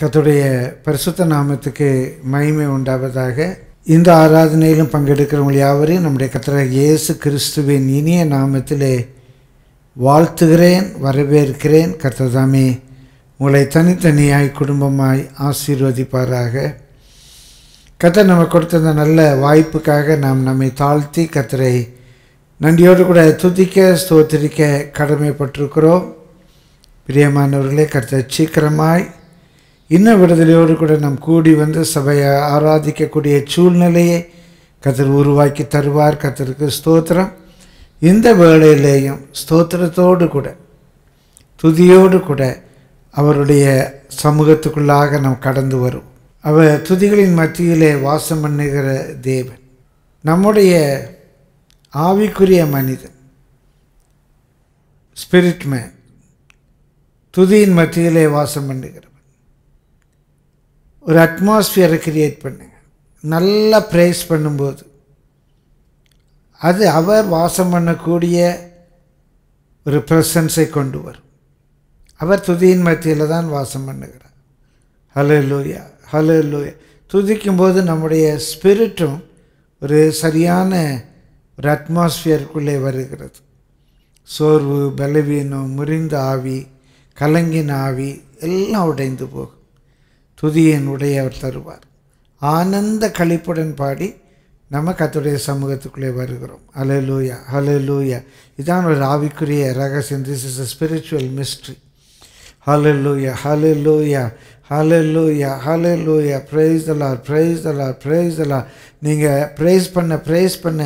கத்துடைய பரிசுத்த நாமத்துக்கு மகிமை உண்டாவதாக இந்த ஆராதனையிலும் பங்கெடுக்கிறவங்க யாவரையும் நம்முடைய கத்தராக இயேசு கிறிஸ்துவின் இனிய நாமத்திலே வாழ்த்துகிறேன் வரவேற்கிறேன் கத்ததாமே உங்களை தனித்தனியாய் குடும்பமாய் ஆசீர்வதிப்பாராக கத்தர் நம்ம கொடுத்த நல்ல வாய்ப்புக்காக நாம் நம்மை தாழ்த்தி கத்தரை நன்றியோடு கூட துதிக்க ஸ்தோத்திரிக்க கடமைப்பட்டிருக்கிறோம் பிரியமானவர்களே கர்த்தர் சீக்கிரமாய் இன்ன விடுதலையோடு கூட நாம் கூடி வந்து சபையை ஆராதிக்கக்கூடிய சூழ்நிலையை கத்தர் உருவாக்கி தருவார் கத்தருக்கு ஸ்தோத்திரம் இந்த வேளையிலேயும் ஸ்தோத்திரத்தோடு கூட துதியோடு கூட அவருடைய சமூகத்துக்குள்ளாக நாம் கடந்து வரும் அவர் துதிகளின் மத்தியிலே வாசம் பண்ணுகிற தேவன் நம்முடைய ஆவிக்குரிய மனிதன் ஸ்பிரிட் மேன் துதியின் மத்தியிலே வாசம் பண்ணுகிறார் ஒரு அட்மாஸ்ஃபியரை கிரியேட் பண்ணுங்க நல்லா ப்ரேஸ் பண்ணும்போது அது அவர் வாசம் பண்ணக்கூடிய ஒரு ப்ரெசன்ஸை கொண்டு வரும் அவர் துதியின் மத்தியில் தான் வாசம் பண்ணுகிறார் ஹலோ லூயா ஹலோ லூயா துதிக்கும் போது நம்முடைய ஸ்பிரிட்டும் ஒரு சரியான ஒரு அட்மாஸ்ஃபியருக்குள்ளே வருகிறது சோர்வு பலவீனம் முறிந்த ஆவி கலங்கின ஆவி எல்லாம் உடைந்து போகும் துதியின் அவர் தருவார் ஆனந்த கழிப்புடன் பாடி நம்ம கத்துடைய சமூகத்துக்குள்ளே வருகிறோம் அலலூயா ஹலலூயா இதான் ஒரு ஆவிக்குரிய ரகசியம் this is a spiritual mystery hallelujah hallelujah hallelujah hallelujah praise அலா ப்ரைஸ் அலா ப்ரைஸ் அலா நீங்கள் ப்ரைஸ் பண்ண ப்ரைஸ் பண்ண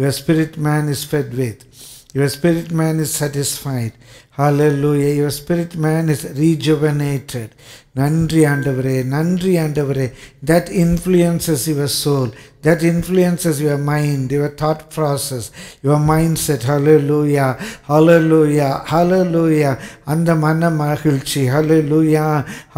your spirit man is fed with your spirit man is satisfied hallelujah your spirit man is rejuvenated நன்றி ஆண்டவரே நன்றி ஆண்டவரே that influences your soul that influences your mind your thought process your mind set hallelujah hallelujah hallelujah அந்த மன மகிழ்ச்சி hello hallelujah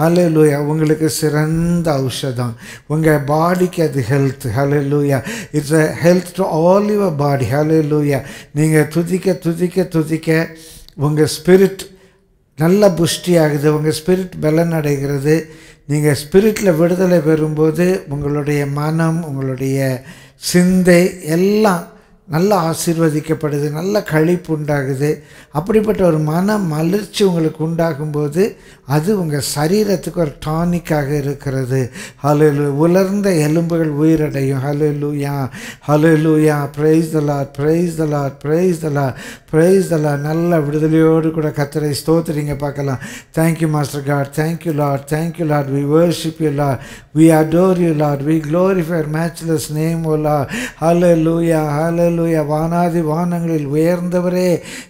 hello உங்களுக்கு சிறந்த ஔஷதம் உங்கள் பாடிக்கு அது health hallelujah it's a health to all your body hallelujah நீங்கள் துதிக்க துதிக்க துதிக்க உங்கள் ஸ்பிரிட் நல்ல புஷ்டி ஆகுது உங்கள் ஸ்பிரிட் பலன் அடைகிறது நீங்கள் ஸ்பிரிட்டில் விடுதலை பெறும்போது உங்களுடைய மனம் உங்களுடைய சிந்தை எல்லாம் நல்லா ஆசீர்வதிக்கப்படுது நல்ல கழிப்பு உண்டாகுது அப்படிப்பட்ட ஒரு மன மலர்ச்சி உங்களுக்கு உண்டாகும்போது அது உங்கள் சரீரத்துக்கு ஒரு டானிக்காக இருக்கிறது ஹலலு உலர்ந்த எலும்புகள் உயிரடையும் hallelujah hallelujah praise the Lord praise the Lord praise the Lord praise the Lord நல்ல விடுதலையோடு கூட கத்திரை ஸ்தோத்திரிங்க பார்க்கலாம் thank you master God thank you Lord thank you Lord we worship you Lord we adore you Lord we glorify matchless name oh hallelujah hallelujah hallelujah வானாதி வானங்களில் உயர்ந்தவரே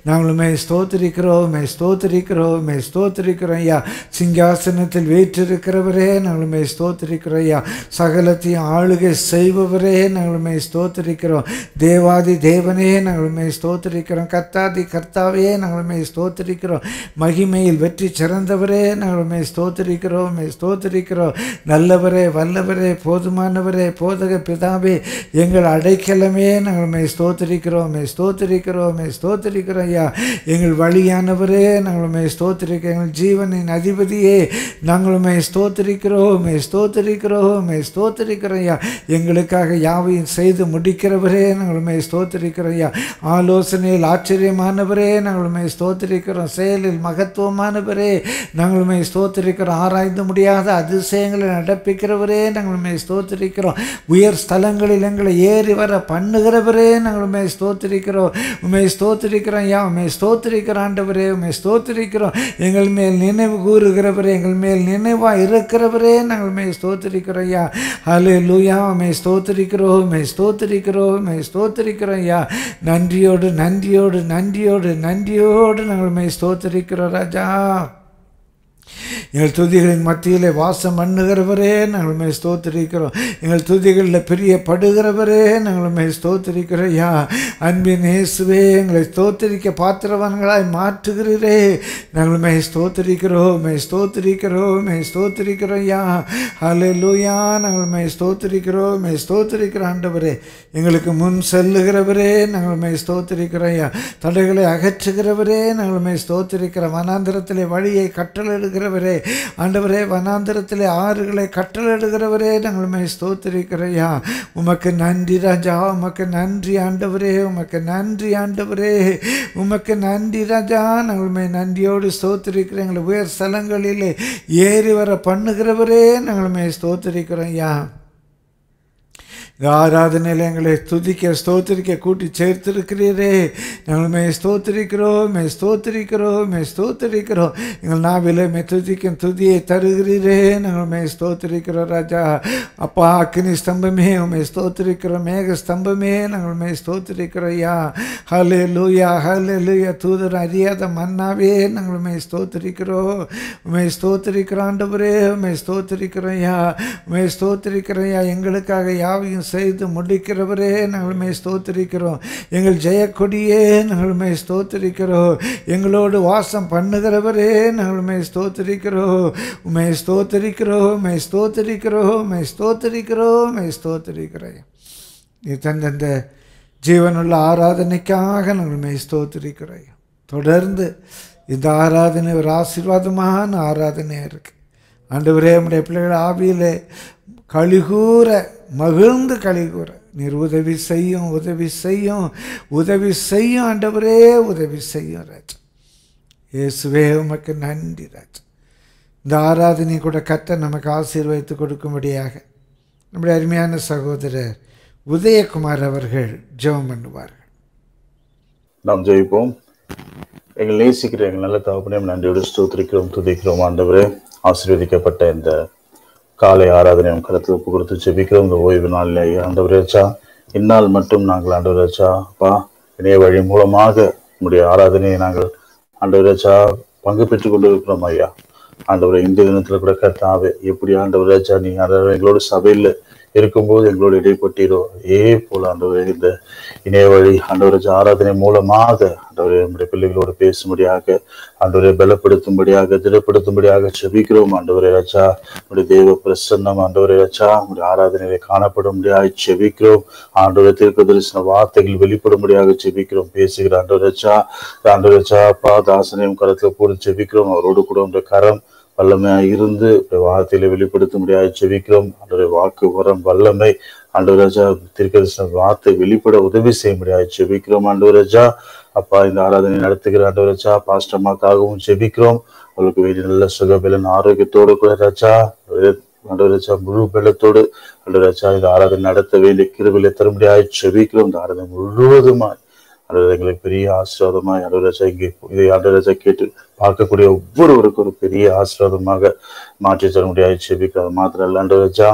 நாங்கள் நாங்களுமே ஸ்தோத்திரிக்கிறோம் மே ஸ்தோத்திரிக்கிறோம் மே ஸ்தோத்திரிக்கிறோம் ஐயா சிங்காசனத்தில் வீற்றிருக்கிறவரே நாங்கள் மே ஸ்தோத்திரிக்கிறோம் ஐயா சகலத்தையும் ஆளுகை செய்பவரே நாங்களுமே ஸ்தோத்திரிக்கிறோம் தேவாதி தேவனே மே ஸ்தோத்திரிக்கிறோம் கர்த்தாதி கர்த்தாவே நாங்களுமே ஸ்தோத்திரிக்கிறோம் மகிமையில் வெற்றி சிறந்தவரே நாங்கள் மே ஸ்தோத்திரிக்கிறோம் மே ஸ்தோத்திரிக்கிறோம் நல்லவரே வல்லவரே போதுமானவரே போதக பிதாவே எங்கள் அடைக்கலமே நாங்களுமே ஸ்தோத்திரிக்கிறோமே ஸ்தோத்திரிக்கிறோமே ஸ்தோத்திரிக்கிறோம் ஐயா எங்கள் வழியானவரே நாங்களுமே ஸ்தோத்திரிக்க எங்கள் ஜீவனின் அதிபதியே நாங்களுமே ஸ்தோத்திரிக்கிறோமே ஸ்தோத்திரிக்கிறோமே ஸ்தோத்திரிக்கிறோம் ஐயா எங்களுக்காக யாவையும் செய்து முடிக்கிறவரே நாங்களுமே ஸ்தோத்திரிக்கிறோம் ஐயா ஆலோசனையில் ஆச்சரியமானவரே நாங்களுமே ஸ்தோத்திரிக்கிறோம் செயலில் மகத்துவமானவரே நாங்களுமே ஸ்தோத்திரிக்கிறோம் ஆராய்ந்து முடியாத அதிசயங்களை நடப்பிக்கிறவரே நாங்களுமே ஸ்தோத்திரிக்கிறோம் உயர் ஸ்தலங்களில் எங்களை ஏறி வர பண்ணுகிறவரே நாங்கள் உண்மை ஸ்தோத்திரிக்கிறோம் உண்மை ஸ்தோத்திரிக்கிறோம் ஏன் உண்மை ஸ்தோத்திரிக்கிறாண்டவரே உண்மை ஸ்தோத்திரிக்கிறோம் எங்கள் மேல் நினைவு கூறுகிறவரே எங்கள் மேல் நினைவாக இருக்கிறவரே நாங்கள் உண்மை ஸ்தோத்திரிக்கிறோம் ஐயா ஹலே லூயா உண்மை ஸ்தோத்திரிக்கிறோம் உண்மை ஸ்தோத்திரிக்கிறோம் உண்மை ஸ்தோத்திரிக்கிறோம் ஐயா நன்றியோடு நன்றியோடு நன்றியோடு நன்றியோடு நாங்கள் உண்மை ஸ்தோத்திரிக்கிறோம் ராஜா எங்கள் துதிகளின் மத்தியில் வாசம் பண்ணுகிறவரே நாங்கள் உண்மையை ஸ்தோத்திருக்கிறோம் எங்கள் துதிகளில் பிரியப்படுகிறவரே நாங்கள் உண்மையை ஸ்தோத்திருக்கிறோம் யா அன்பின் இயேசுவே எங்களை ஸ்தோத்திரிக்க பாத்திரவான்களாய் மாற்றுகிறீரே நாங்கள் உண்மையை ஸ்தோத்திரிக்கிறோம் உண்மை ஸ்தோத்திரிக்கிறோம் உண்மை ஸ்தோத்திரிக்கிறோம் யா ஹலே லூயா நாங்கள் உண்மை ஸ்தோத்திரிக்கிறோம் உண்மை ஸ்தோத்திரிக்கிற ஆண்டவரே எங்களுக்கு முன் செல்லுகிறவரே நாங்கள் உண்மை ஸ்தோத்திரிக்கிறோம் யா தடைகளை அகற்றுகிறவரே நாங்கள் உண்மை ஸ்தோத்திரிக்கிறோம் மனாந்திரத்திலே வழியை கட்டளிடுகிற கொடுக்கிறவரே ஆண்டவரே வனாந்திரத்தில் ஆறுகளை கற்றலிடுகிறவரே நாங்களுமே ஸ்தோத்திருக்கிறையா உமக்கு நன்றி ராஜா உமக்கு நன்றி ஆண்டவரே உமக்கு நன்றி ஆண்டவரே உமக்கு நன்றி ராஜா நாங்களுமே நன்றியோடு ஸ்தோத்திருக்கிறேன் எங்களை உயர் ஸ்தலங்களிலே ஏறி வர பண்ணுகிறவரே நாங்களுமே ஸ்தோத்திருக்கிறோம் ஐயா இந்த ஆராதனையில் எங்களை துதிக்க ஸ்தோத்திரிக்க கூட்டி சேர்த்திருக்கிறீரே நாங்கள் மே ஸ்தோத்திரிக்கிறோம் மே ஸ்தோத்திரிக்கிறோம் மே ஸ்தோத்திரிக்கிறோம் எங்கள் நாவில் மே துதிக்கும் துதியை தருகிறீரே நாங்கள் மே ஸ்தோத்திரிக்கிறோம் ராஜா அப்பா அக்னி ஸ்தம்பமே உமே ஸ்தோத்திரிக்கிறோம் மேக ஸ்தம்பமே நாங்கள் மே ஸ்தோத்திரிக்கிறோம் ஐயா ஹலே லூயா ஹலே லூயா தூதர் அறியாத மன்னாவே நாங்கள் மே ஸ்தோத்திரிக்கிறோம் உண்மை ஸ்தோத்திரிக்கிறோம் ஆண்டவரே உமே ஸ்தோத்திரிக்கிறோம் ஐயா உமே ஸ்தோத்திரிக்கிறோம் ஐயா எங்களுக்காக யாவையும் செய்து முடிக்கிறவரே நாங்களுமே ஸ்தோத்திரிக்கிறோம் எங்கள் ஜெயக்கொடியே நாங்களுமே ஸ்தோத்திரிக்கிறோம் எங்களோடு வாசம் பண்ணுகிறவரே நாங்களுமே ஸ்தோத்திரிக்கிறோம் உமை ஸ்தோத்திரிக்கிறோம் உமே ஸ்தோத்திரிக்கிறோம் உமே ஸ்தோத்திரிக்கிறோம் மே ஸ்தோத்திரிக்கிறேன் நீ தந்தந்த ஜீவனுள்ள ஆராதனைக்காக நாங்களுமே ஸ்தோத்திரிக்கிறோம் தொடர்ந்து இந்த ஆராதனை ஒரு ஆசீர்வாதமான ஆராதனையாக இருக்குது ஆண்டவரே நம்முடைய பிள்ளைகள் ஆவியிலே கழிகூற மகிழ்ந்து கழிகூற நீர் உதவி செய்யும் உதவி செய்யும் உதவி செய்யும் ஆண்டவரே உதவி செய்யும் ராஜா இயேசுவே உமக்கு நன்றி ராஜா இந்த ஆராதனை கூட கத்த நமக்கு ஆசீர்வதித்து கொடுக்கும்படியாக நம்முடைய அருமையான சகோதரர் உதயகுமார் அவர்கள் ஜெபம் பண்ணுவார்கள் நாம் ஜெயிப்போம் எங்கள் நேசிக்கிற எங்கள் நல்ல தகப்பனே நன்றியோடு ஸ்தோத்திரிக்கிறோம் துதிக்கிறோம் ஆண்டவரே ஆசீர்வதிக்கப்பட்ட இந்த காலை ஆராதனை உன் கருத்து ஒப்பு கொடுத்து செபிக்கிறோம் இந்த ஓய்வு நாளில் ஆண்டவரேச்சா இந்நாள் மட்டும் நாங்கள் ஆண்டவரேச்சா அப்பா இணைய வழி மூலமாக உங்களுடைய ஆராதனையை நாங்கள் ஆண்டவரேச்சா பங்கு பெற்றுக் கொண்டு இருக்கிறோம் ஐயா ஆண்டவரை இந்த தினத்தில் கூட கர்த்தாவே எப்படி ஆண்டவரேச்சா நீ ஆண்டவர் எங்களோட சபையில் இருக்கும்போது எங்களுடைய இடைப்பட்டிடும் அதே போல ஆண்டவரே இந்த இணைய வழி ஆண்டவரஜ ஆராதனை மூலமாக அன்றவரை நம்முடைய பிள்ளைகளோடு பேசும்படியாக அன்றவரை பலப்படுத்தும்படியாக திடப்படுத்தும்படியாக செபிக்கிறோம் அன்றவரை ரச்சா நம்முடைய தேவ பிரசன்னம் அன்றவரை ரச்சா நம்முடைய ஆராதனையை காணப்படும்படியாக செபிக்கிறோம் ஆண்டவரை தீர்க்க தரிசன வார்த்தைகள் வெளிப்படும்படியாக செபிக்கிறோம் பேசுகிற ஆண்டவர் ராஜா ஆண்டவர் ரச்சா அப்பா தாசனையும் கரத்தில் கூட செபிக்கிறோம் அவரோடு கூட கரம் வல்லமையாக இருந்து வார்த்தையில வெளிப்படுத்த முடியாது செவிக்கிறோம் அன்றைய வாக்கு வரம் வல்லமை ஆண்டு ராஜா திருக்கதர்சன வார்த்தை வெளிப்பட உதவி செய்ய முடியாது செபிக்கிறோம் ஆண்டு ராஜா அப்பா இந்த ஆராதனை நடத்துகிற ஆண்டு ராஜா பாஸ்டமாக்காகவும் செபிக்கிறோம் அவளுக்கு வேண்டிய நல்ல சுகபலன் ஆரோக்கியத்தோடு கூட ராஜா ஆண்டு ராஜா முழு பலத்தோடு ஆண்டு ராஜா இந்த ஆராதனை நடத்த வேண்டிய தர முடியாது செபிக்கிறோம் இந்த ஆராதனை முழுவதுமாய் அன்றரை எங்களுக்கு பெரிய ஆசீர்வாதமாய் ராஜா இங்கே இதை ராஜா கேட்டு பார்க்கக்கூடிய ஒவ்வொருவருக்கும் ஒரு பெரிய ஆசீர்வாதமாக மாற்றி தர முடியாது மாத்திர மாத்திரம் இல்லை அண்டு வச்சா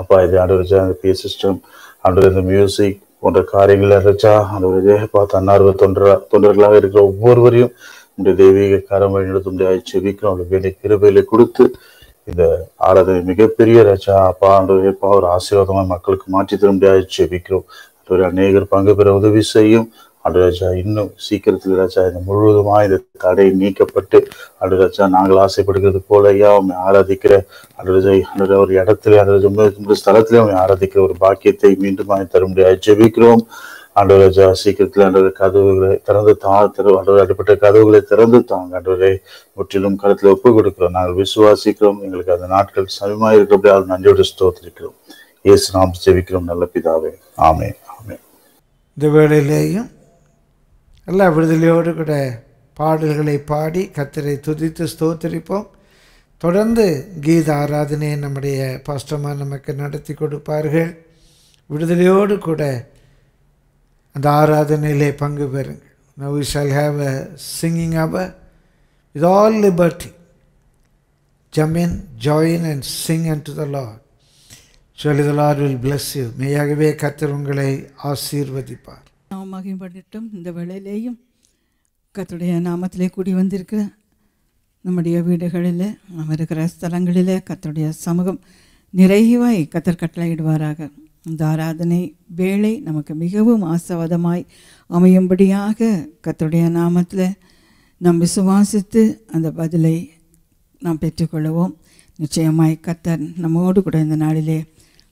அப்பா இது ஆண்டு வச்சா இந்த பி சிஸ்டம் ஆண்டு இந்த மியூசிக் போன்ற காரியங்கள் இருந்துச்சா அந்த பா தன்னார்வ தொண்டரா தொண்டர்களாக இருக்கிற ஒவ்வொருவரையும் உங்களுடைய தெய்வீக காரம் வழிநடத்த முடியாது செபிக்கிறோம் அவங்களுக்கு வேண்டிய கிருபையில கொடுத்து இந்த ஆராதனை மிகப்பெரிய ரச்சா அப்பா ஆண்டவரேப்பா ஒரு ஆசீர்வாதமாக மக்களுக்கு மாற்றி தர முடியாது செபிக்கிறோம் ஒரு அநேகர் பங்கு பெற உதவி செய்யும் அடுராஜா இன்னும் சீக்கிரத்தில் ராஜா இந்த முழுவதுமாக இந்த தடை நீக்கப்பட்டு அடுராஜா நாங்கள் ஆசைப்படுகிறது போல ஐயா அவன் ஆராதிக்கிற அடுராஜா அடுராஜா ஒரு இடத்துல அடுராஜா ஸ்தலத்திலே உண்மை ஆராதிக்கிற ஒரு பாக்கியத்தை மீண்டும் முடியாது ஜெபிக்கிறோம் ஆண்டவராஜா சீக்கிரத்தில் அன்றரை கதவுகளை திறந்து தா திற ஆண்டவர் அடிப்பட்ட கதவுகளை திறந்து தாங்க அன்றரை முற்றிலும் களத்தில் ஒப்புக் கொடுக்கிறோம் நாங்கள் விசுவாசிக்கிறோம் எங்களுக்கு அந்த நாட்கள் சமயமாக இருக்கிறபடி அவர் நன்றியோடு ஸ்தோத்திருக்கிறோம் இயேசு நாம் ஜெபிக்கிறோம் நல்ல பிதாவே ஆமே ஆமே இந்த வேளையிலேயும் எல்லா விடுதலையோடு கூட பாடல்களை பாடி கத்தரை துதித்து ஸ்தோத்தரிப்போம் தொடர்ந்து கீத ஆராதனையை நம்முடைய பாஸ்டமாக நமக்கு நடத்தி கொடுப்பார்கள் விடுதலையோடு கூட அந்த ஆராதனையிலே பங்கு பெறுங்கள் now we shall have a singing hour with all liberty jump in join and sing and to the Lord சொல்லி the Lord will bless you மெய்யாகவே கத்தர் உங்களை ஆசீர்வதிப்பார் நாம் மகிம்படட்டும் இந்த வேளையிலேயும் கத்துடைய நாமத்திலே கூடி வந்திருக்க நம்முடைய வீடுகளில் நாம் இருக்கிற ஸ்தலங்களில் கத்துடைய சமூகம் நிறைவாய் கத்தர் கட்டளையிடுவாராக இந்த ஆராதனை வேலை நமக்கு மிகவும் ஆசவாதமாய் அமையும்படியாக கத்துடைய நாமத்தில் நாம் விசுவாசித்து அந்த பதிலை நாம் பெற்றுக்கொள்வோம் நிச்சயமாய் கத்தர் நம்மோடு கூட இந்த நாளிலே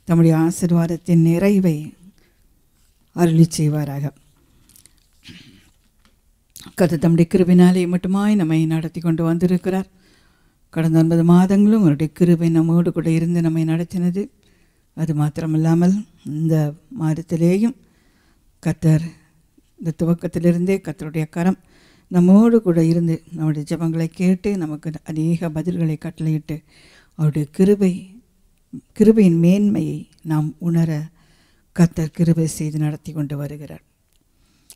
தம்முடைய ஆசிர்வாதத்தின் நிறைவை அருளி செய்வாராக கதை தம்முடைய கிருபினாலே மட்டுமாய் நம்மை நடத்தி கொண்டு வந்திருக்கிறார் கடந்த ஒன்பது மாதங்களும் அவருடைய கிருபை நம்மோடு கூட இருந்து நம்மை நடத்தினது அது மாத்திரமில்லாமல் இந்த மாதத்திலேயும் கத்தர் இந்த துவக்கத்திலிருந்தே கத்தருடைய கரம் நம்மோடு கூட இருந்து நம்முடைய ஜபங்களை கேட்டு நமக்கு அநேக பதில்களை கட்டளையிட்டு அவருடைய கிருபை கிருபையின் மேன்மையை நாம் உணர கத்தர் கிருபை செய்து நடத்தி கொண்டு வருகிறார்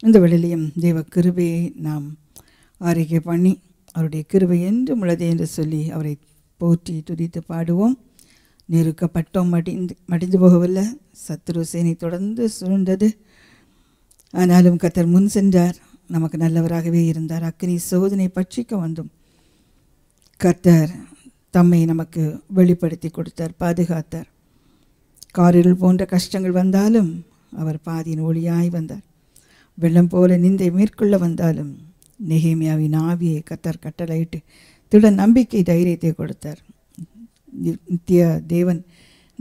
இந்த வேளையிலையும் தேவ கிருபையை நாம் அறிக்கை பண்ணி அவருடைய கிருபை என்று உள்ளது என்று சொல்லி அவரை போற்றி துதித்து பாடுவோம் நெருக்கப்பட்டோம் மடிந்து மடிந்து போகவில்லை சத்ரு சேனை தொடர்ந்து சுருண்டது ஆனாலும் கத்தர் முன் சென்றார் நமக்கு நல்லவராகவே இருந்தார் அக்னி சோதனை பட்சிக்க வந்தும் கத்தர் தம்மை நமக்கு வெளிப்படுத்தி கொடுத்தார் பாதுகாத்தார் காரிருள் போன்ற கஷ்டங்கள் வந்தாலும் அவர் பாதியின் ஒளியாய் வந்தார் வெள்ளம் போல நிந்தை மேற்கொள்ள வந்தாலும் நெஹேமியாவின் ஆவியை கத்தர் கட்டளையிட்டு திட நம்பிக்கை தைரியத்தை கொடுத்தார் நித்யா தேவன்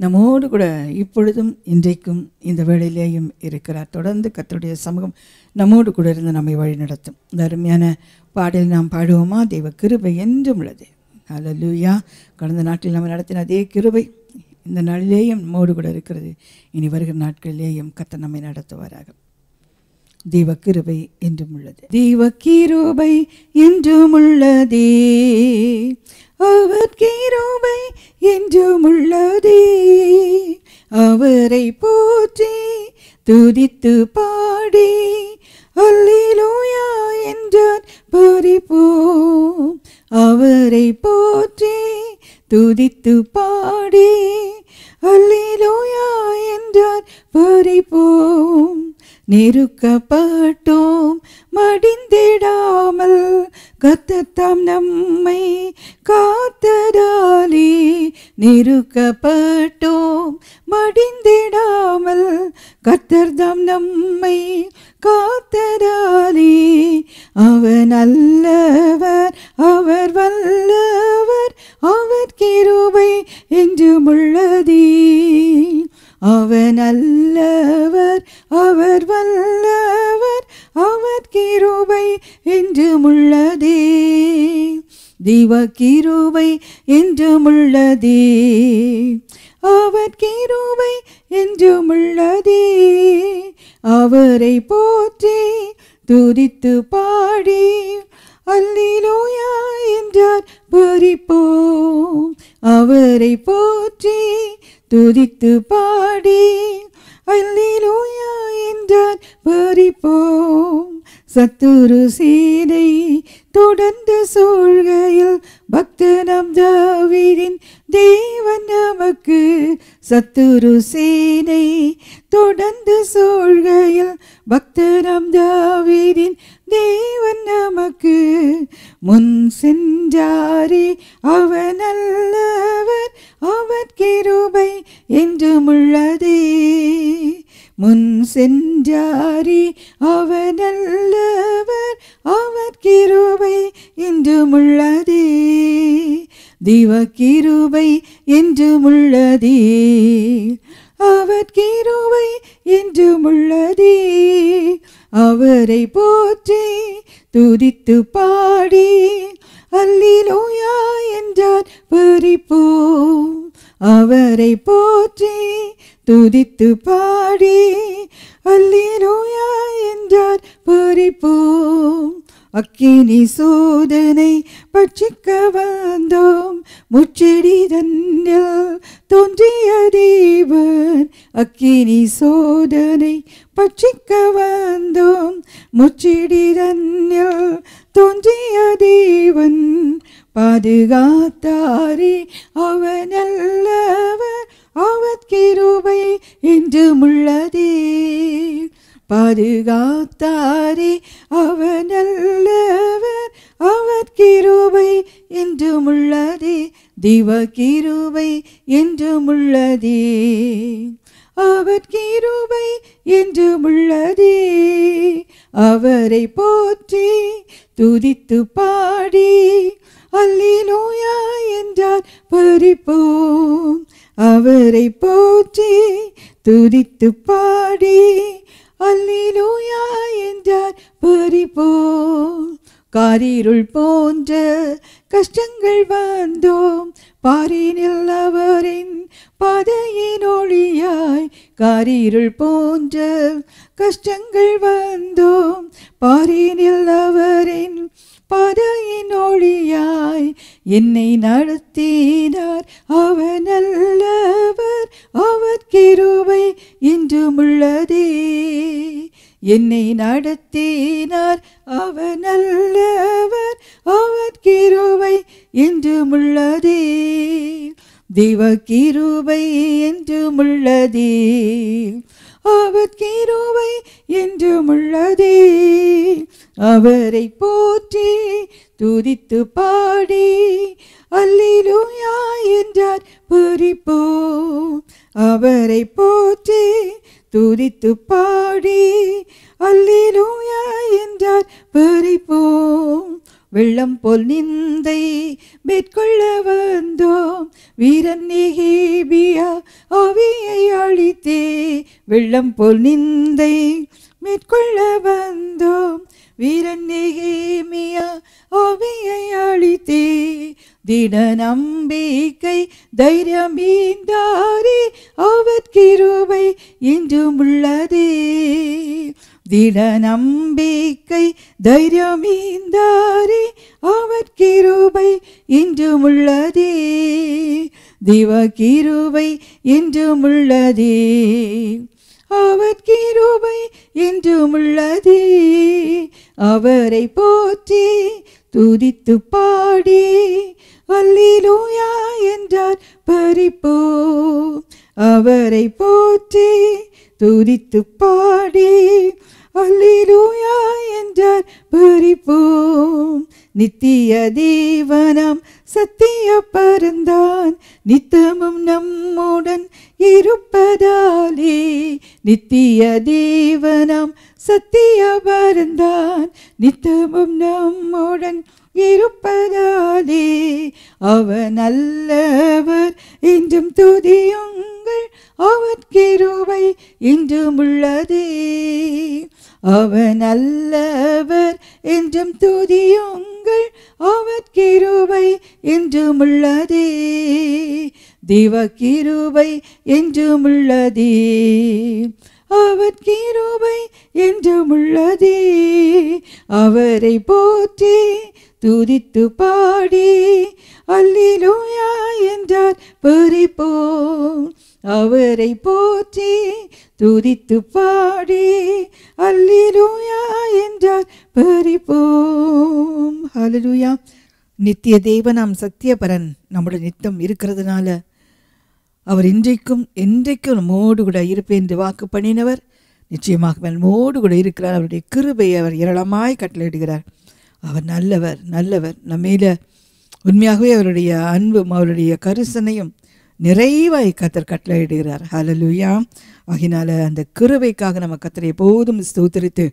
நம்மோடு கூட இப்பொழுதும் இன்றைக்கும் இந்த வேளையிலேயும் இருக்கிறார் தொடர்ந்து கத்தருடைய சமூகம் நம்மோடு கூட இருந்து நம்மை வழி நடத்தும் அருமையான பாடல் நாம் பாடுவோமா தெய்வ கிருபை என்றும் உள்ளது ஹலோ லூயா கடந்த நாட்டில் நம்ம நடத்தின அதே கிருபை இந்த நாளிலேயும் மோடு கூட இருக்கிறது இனி வருகிற நாட்களிலேயும் கத்த நம்மை நடத்துவாராக தீவக்கிருபை என்றும் உள்ளது தீவக்கிருபை என்றும் உள்ளதே அவர் கிருபை என்றும் உள்ளதே அவரை போற்றி துதித்து பாடி அல்லிலோயா என்றார் பறிப்போ அவரை போற்றி துதித்து பாடி அல்லேலோயா என்றார் பறிப்போம் நெருக்கப்பட்டோம் மடிந்திடாமல் கத்தத்தாம் நம்மை காத்ததாலே நெருக்கப்பட்டோம் மடிந்திடாமல் கத்தர்தாம் நம்மை காத்ததாலே அவர் நல்லவர் அவர் வல்லவர் அவர் கிருபை என்று முள்ளதே அவன் அல்லவர் அவர் வல்லவர் அவர் கிருபை என்றுமுள்ளதே திவ கிருபை என்றுமுள்ளதே அவர் கிருபை என்றுமுள்ளதே அவரை போற்றி துதித்து பாடி அல்லிலோயா என்றார் பரிப்போம் அவரை போற்றி துதித்து பாடி அல்லிலோயா என்றார் பரிப்போம் சத்துரு சீதை தொடர்ந்து சூழ்கையில் பக்தனம் தாவிரின் தேவன் நமக்கு சத்துரு சேனை தொடர்ந்து சூழ்கையில் பக்தனம் தாவிரின் தேவன் நமக்கு முன் சென்றாரே அவன் அல்லவர் அவர் கிருபை என்றும் உள்ளதே முன் சென்றாரே அவன் அல்லவர் அவர் கிருபை என்றும் உள்ளதே திவ கிருபை என்றும் உள்ளதே அவர் கீருவை என்றும் உள்ளதே அவரை போற்றி துதித்து பாடி அல்லிலோயா என்றார் பறிப்போம் அவரை போற்றி துதித்து பாடி அல்லிலோயா என்றார் பறிப்போம் அக்கினி சோதனை பட்சிக்க வந்தோம் முச்செடி தன்னில் தோன்றிய தேவன் அக்கினி சோதனை பட்சிக்க வந்தோம் முச்செடி தன்னில் தோன்றிய தேவன் பாதுகாத்தாரே அவனல்லவர் அவத் கிருபை என்று உள்ளதே பாதுகாத்தாரே அவர் அவர் கிருபை என்றும் உள்ளதே திவ கிருபை என்றும் உள்ளதே அவர் கிருபை என்றும் உள்ளதே அவரை போற்றி துதித்து பாடி அல்லி நோயா என்றார் பறிப்போம் அவரை போற்றி துதித்து பாடி அல்லிலூயா என்றார் பறிப்போம் காரிருள் போன்ற கஷ்டங்கள் வந்தோம் பாரினில் அவரின் பாதையின் ஒளியாய் காரிருள் போன்ற கஷ்டங்கள் வந்தோம் பாரினில் அவரின் பதையின் ஒளியாய் என்னை நடத்தினார் அவர் நல்லவர் அவர் கிருவை இன்றும் உள்ளதே என்னை நடத்தினார் அவர் நல்லவர் அவர் கிருவை என்றும் உள்ளதே தெய்வ கிருவை என்றும் உள்ளதே அவர் கீரோவை என்றும் உள்ளதே அவரை போற்றி துதித்து பாடி அல்லிலுயா என்றார் புரிப்போ அவரை போற்றி துதித்து பாடி அல்லிலுயா என்றார் புரிப்போம் வெள்ளம் போல் நிந்தை மேற்கொள்ள வந்தோம் வீரன் நேகேபியா ஆவியை அழித்தே வெள்ளம் போல் நிந்தை மேற்கொள்ள வந்தோம் வீரன் நேகேமியா ஆவியை அழித்தே தின நம்பிக்கை தைரியம் ஈந்தாரே அவர் கிருவை இன்றும் உள்ளதே திட நம்பிக்கை தைரியமீந்தாரே அவர் கிருபை இன்றும் உள்ளதே திவ கிருபை இன்றும் உள்ளதே அவர் கிருபை இன்றும் உள்ளதே அவரை போற்றி துதித்து பாடி அல்லிலூயா என்றார் பறிப்போ அவரை போற்றி துதித்து பாடி அல்லேலூயா என்றார் பரிப்போம் நித்திய தேவனாம் சத்திய பரந்தான் நித்தமும் நம்முடன் இருப்பதாலே நித்திய தேவனாம் சத்திய பரந்தான் நித்தமும் நம்முடன் இருப்பதாலே அவர் நல்லவர் என்றும் துதியுங்கள் அவர் கிருவை என்றும் உள்ளதே அவர் நல்லவர் என்றும் துதியுங்கள் அவர் கிருவை என்றும் உள்ளதே தேவ கிருவை என்றும் உள்ளதே அவர் கிருவை என்றும் உள்ளதே அவரை போற்றி துதித்து பாடி அல்லிலூயா என்றார் பறிப்போம் அவரை போற்றி துதித்து பாடி அல்லிலூயா என்றார் பறிப்போம் அலலுயா நித்திய தேவனாம் சத்தியபரன் நம்முடைய நித்தம் இருக்கிறதுனால அவர் இன்றைக்கும் என்றைக்கும் நம்மோடு கூட இருப்பேன் என்று வாக்கு பண்ணினவர் நிச்சயமாக நம்மோடு கூட இருக்கிறார் அவருடைய கிருபை அவர் ஏராளமாய் கட்டளையிடுகிறார் அவர் நல்லவர் நல்லவர் நம்மையில் உண்மையாகவே அவருடைய அன்பும் அவருடைய கரிசனையும் நிறைவாய் கத்தர் கட்டளையிடுகிறார் ஹலலுயா ஆகினால அந்த கிருவைக்காக நம்ம கத்தரை எப்போதும் ஸ்தோத்தரித்து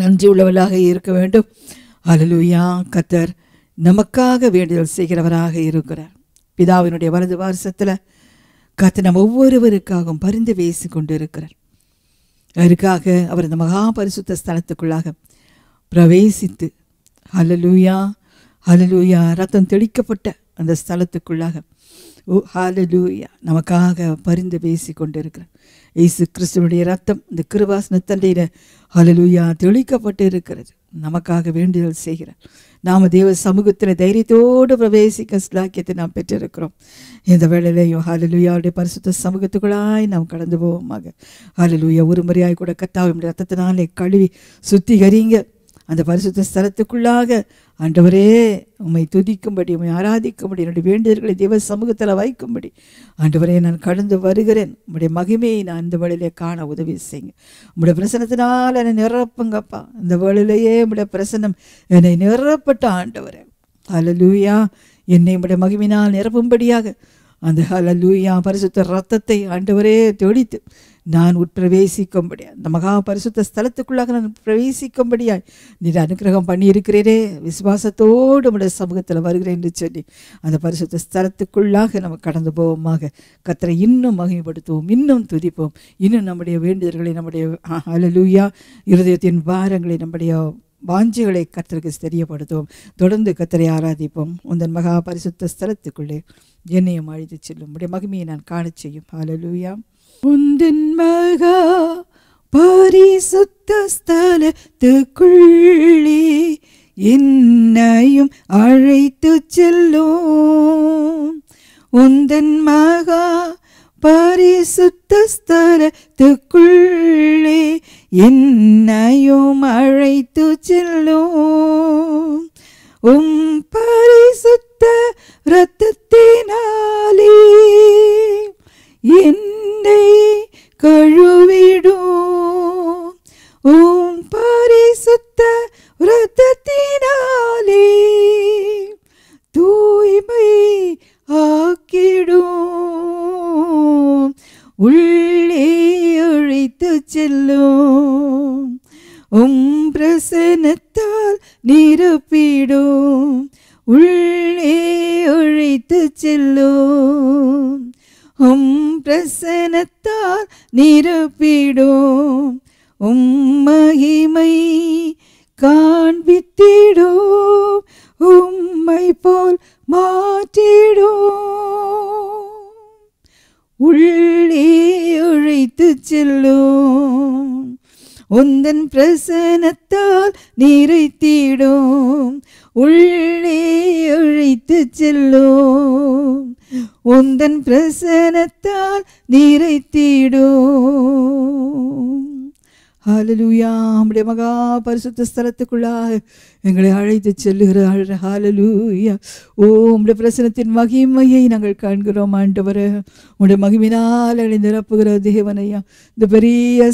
நன்றி உள்ளவளாக இருக்க வேண்டும் ஹலலுயா கத்தர் நமக்காக வேண்டுதல் செய்கிறவராக இருக்கிறார் பிதாவினுடைய வரது வாரசத்தில் கத்து நம்ம ஒவ்வொருவருக்காகவும் பரிந்து பேசி கொண்டு இருக்கிறார் அதற்காக அவர் இந்த மகாபரிசுத்த ஸ்தலத்துக்குள்ளாக பிரவேசித்து ஹலலூயா ஹலலூயா ரத்தம் தெளிக்கப்பட்ட அந்த ஸ்தலத்துக்குள்ளாக ஓ ஹாலலூயா நமக்காக பரிந்து பேசி கொண்டிருக்கிறேன் இயேசு கிறிஸ்துவனுடைய ரத்தம் இந்த கிருவாசன தண்டையில் ஹலலூயா தெளிக்கப்பட்டு இருக்கிறது நமக்காக வேண்டுதல் செய்கிறார் நாம் தேவ சமூகத்தில் தைரியத்தோடு பிரவேசிக்க சிலாக்கியத்தை நாம் பெற்றிருக்கிறோம் இந்த வேளையிலையும் ஹாலலூயாவுடைய பரிசுத்த சமூகத்துக்குள்ளாய் நாம் கடந்து போவோமாக ஹாலலூயா ஒரு முறையாய் கூட கத்தாவின் ரத்தத்தினாலே கழுவி சுத்திகரிங்க அந்த பரிசுத்த ஸ்தலத்துக்குள்ளாக ஆண்டவரே உம்மை துதிக்கும்படி உம்மை ஆராதிக்கும்படி என்னுடைய வேண்டியர்களை தேவ சமூகத்தில் வைக்கும்படி ஆண்டவரே நான் கடந்து வருகிறேன் உம்முடைய மகிமையை நான் இந்த வழியிலே காண உதவி செய்யுங்க உம்முடைய பிரசனத்தினால் என்னை நிரப்புங்கப்பா இந்த வழியிலேயே உம்முடைய பிரசனம் என்னை நிரப்பட்ட ஆண்டவரே லூயா என்னை உடைய மகிமினால் நிரப்பும்படியாக அந்த அல லூயா பரிசுத்த ரத்தத்தை ஆண்டவரே தொடித்து நான் உட்பிரவேசிக்கும்படியாய் இந்த மகா பரிசுத்த ஸ்தலத்துக்குள்ளாக நான் பிரவேசிக்கும்படியாய் நீர் அனுகிரகம் பண்ணி விசுவாசத்தோடு நம்முடைய சமூகத்தில் வருகிறேன் என்று சொல்லி அந்த பரிசுத்த ஸ்தலத்துக்குள்ளாக நம்ம கடந்து போவோமாக கத்தரை இன்னும் மகிமைப்படுத்துவோம் இன்னும் துதிப்போம் இன்னும் நம்முடைய வேண்டுதல்களை நம்முடைய அலலூயா இருதயத்தின் பாரங்களை நம்முடைய வாஞ்சிகளை கத்தருக்கு தெரியப்படுத்துவோம் தொடர்ந்து கத்தரை ஆராதிப்போம் உந்தன் மகா பரிசுத்த ஸ்தலத்துக்குள்ளே என்னையும் அழித்து செல்லும் உடைய மகிமையை நான் காண செய்யும் ஹலலூயா உந்தின் மகா பரிசுத்த ஸ்தலத்துக்குள்ளே என்னையும் அழைத்து செல்லும் உந்தன் மகா பரிசுத்த ஸ்தலத்துக்குள்ளே என்னையும் அழைத்து செல்லும் உம் பரிசுத்த ரத்தத்தினாலே என்னை கழுவிடும் ஓம் பரிசுத்த ரத்தத்தினாலே தூய்மை ஆக்கிடும் உள்ளே அழைத்து செல்லும் உம் பிரசனத்தால் நிரப்பிடும் உள்ளே அழைத்து செல்லும் உம் பிரசனத்தால் நிரப்பிடும் உம் மகிமை காண்பித்திடும் உம்மை போல் மாற்றிடும் உள்ளே உழைத்து செல்லும் உந்தன் பிரசனத்தால் நீரை தீடும் உள்ளே ஒழித்து செல்லும் உந்தன் பிரசனத்தால் நீரை தீடும் ஹலலுயா நம்முடைய மகா பரிசுத்த ஸ்தலத்துக்குள்ளாக எங்களை அழைத்து செல்லுகிற ஹாலலூயா ஓ உங்களுடைய பிரசனத்தின் மகிமையை நாங்கள் காண்கிறோம் ஆண்டவர் உங்களுடைய மகிமினால் நிரப்புகிற தேவனையா இந்த பெரிய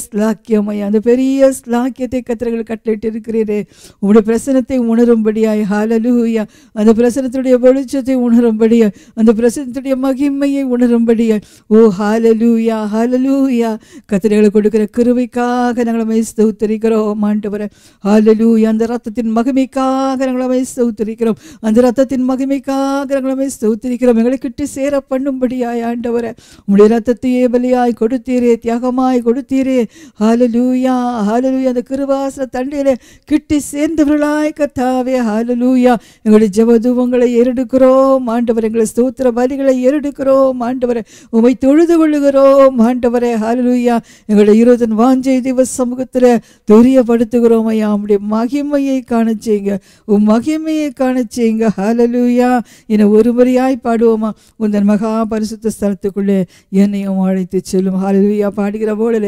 ஐயா அந்த பெரிய ஸ்லாக்கியத்தை கத்திரங்கள் கட்டளிட்டு இருக்கிறீரே உங்களுடைய பிரசனத்தை உணரும்படியாய் ஹாலலூயா அந்த பிரசனத்துடைய வெளிச்சத்தை உணரும்படியாய் அந்த பிரசனத்துடைய மகிமையை உணரும்படியாய் ஓ ஹாலலூயா ஹாலலூயா கத்திரைகளை கொடுக்கிற கிருவிக்காக நாங்கள் மைஸ்தூத்தரிக்கிறோம் ஆண்டவரை ஹாலலூயா அந்த ரத்தத்தின் மகிமை மகிமைக்காக எங்களை ஸ்தோத்திரிக்கிறோம் அந்த ரத்தத்தின் மகிமைக்காக எங்களை ஸ்தோத்திரிக்கிறோம் எங்களை கிட்டு சேர பண்ணும்படியாய் ஆண்டவரை உங்களுடைய ரத்தத்தையே பலியாய் கொடுத்தீரே தியாகமாய் கொடுத்தீரே ஹாலலூயா ஹாலலூயா அந்த கிருவாசன தண்டையில கிட்டி சேர்ந்தவர்களாய் கத்தாவே ஹாலலூயா எங்களுடைய ஜபதூபங்களை எருடுக்கிறோம் ஆண்டவர் எங்களை ஸ்தோத்திர பலிகளை எருடுக்கிறோம் ஆண்டவரை உமை தொழுது கொள்ளுகிறோம் ஆண்டவரை ஹாலலூயா எங்களுடைய இருபதன் வாஞ்சை திவ சமூகத்தில் துரியப்படுத்துகிறோம் ஐயா உடைய மகிமையை காண செய்யுங்க உன் மகிமையை காண செய்யுங்க ஹலலூயா என ஒரு முறையாய் பாடுவோமா உந்தன் மகா பரிசுத்த ஸ்தலத்துக்குள்ளே என்னையும் அழைத்து செல்லும் ஹலலூயா பாடுகிற போல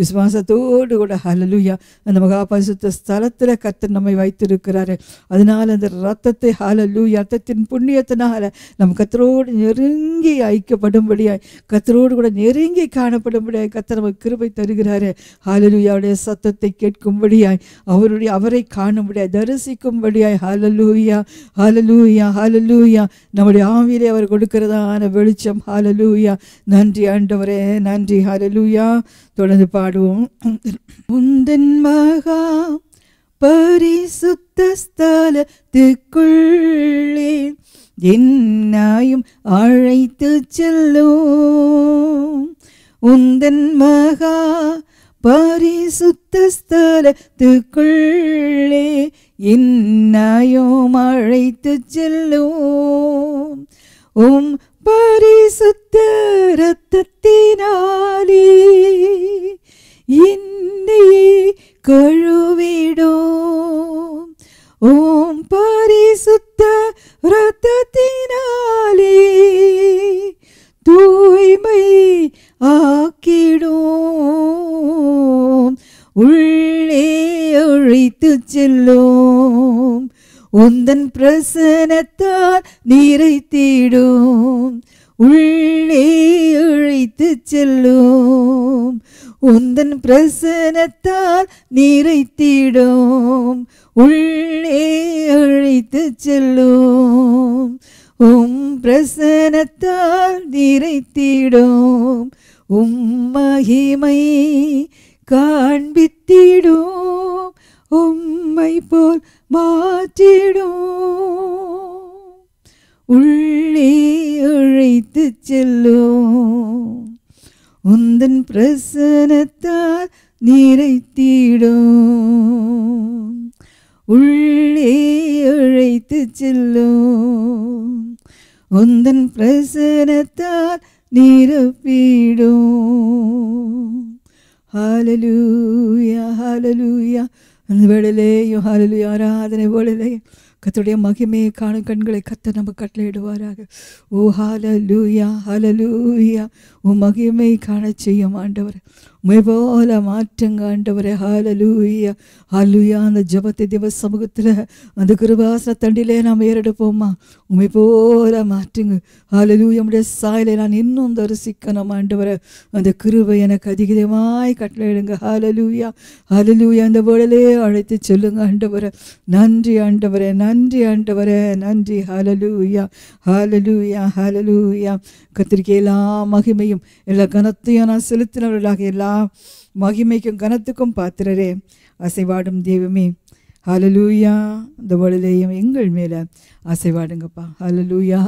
விசுவாசத்தோடு கூட ஹலலூயா அந்த மகா பரிசுத்த ஸ்தலத்தில் கத்தர் நம்மை வைத்திருக்கிறாரு அதனால அந்த ரத்தத்தை ஹலலூயா ரத்தத்தின் புண்ணியத்தினால நம் கத்தரோடு நெருங்கி ஐக்கப்படும்படியாய் கத்தரோடு கூட நெருங்கி காணப்படும்படியாய் கத்தர் நமக்கு கிருபை தருகிறாரு ஹாலலூயாவுடைய சத்தத்தை கேட்கும்படியாய் அவருடைய அவரை காணும்படியாய் தரிசனம் விசுவசிக்கும்படியாய் ஹாலலூயா ஹாலலூயா ஹாலலூயா நம்முடைய ஆவிலே அவர் கொடுக்கிறதான வெளிச்சம் ஹாலலூயா நன்றி ஆண்டவரே நன்றி ஹாலலூயா தொடர்ந்து பாடுவோம் உந்தன் மகா பரிசுத்த ஸ்தலத்துக்குள்ளே என்னாயும் அழைத்து செல்லும் உந்தன் மகா பரிசுத்தஸ்தலத்துக்குள்ளே என்னையும் அழைத்து செல்லும் உம் பரிசுத்த ரத்தத்தினாலே என்னையே கழுவிடும் ஓம் பரிசுத்த ரத்தத்தினாலே தூய்மை ஆக்கிடும் உள்ளே ஒழித்து செல்லும் உந்தன் பிரசனத்தால் நிறைத்திடும் உள்ளே இழைத்து செல்லும் உந்தன் பிரசனத்தால் நிறைத்திடும் உள்ளே இழைத்து செல்லும் உம் பிரசனத்தால் நிறைத்திடும் உம் மகிமை காண்பித்திடும் உம்மை போல் மாற்றிடும் உள்ளே உழைத்து செல்லும் உந்தன் பிரசனத்தால் நிறைத்திடும் உள்ளே உழைத்து செல்லும் உந்தன் பிரசனத்தால் நிரப்பிடும் ஹாலலூயா ஹாலலூயா அந்த வேளையிலேயும் ஹாலலூயா ஆராதனை வேளையிலேயும் கத்துடைய மகிமையை காணும் கண்களை கத்த நம்ம கட்டளையிடுவாராக ஓ ஹாலலூயா ஹாலலூயா உன் மகிமை காண செய்யும் ஆண்டவர் மேபோல மாற்றங்க ஆண்டவரே ஹாலலூயா ஹாலூயா அந்த ஜபத்தை தேவ சமூகத்தில் அந்த கிருபாசன தண்டிலே நாம் ஏறெடுப்போம்மா உமை போல மாற்றுங்க ஹாலலூயா நம்முடைய சாயலை நான் இன்னும் தரிசிக்கணும் ஆண்டவரை அந்த கிருபை எனக்கு அதிகமாய் கட்டளையிடுங்க ஹாலலூயா ஹாலலூயா அந்த வேடலே அழைத்து சொல்லுங்க ஆண்டவரை நன்றி ஆண்டவரே நன்றி ஆண்டவரே நன்றி ஹாலலூயா ஹாலலூயா ஹாலலூயா கத்திரிக்கை எல்லா மகிமையும் எல்லா கனத்தையும் நான் செலுத்தினவர்களாக எல்லா எல்லா மகிமைக்கும் கனத்துக்கும் பாத்திரரே அசைவாடும் தெய்வமே ஹலலூயா இந்த உலகையும் எங்கள் மேலே அசைவாடுங்கப்பா ஹலலூயா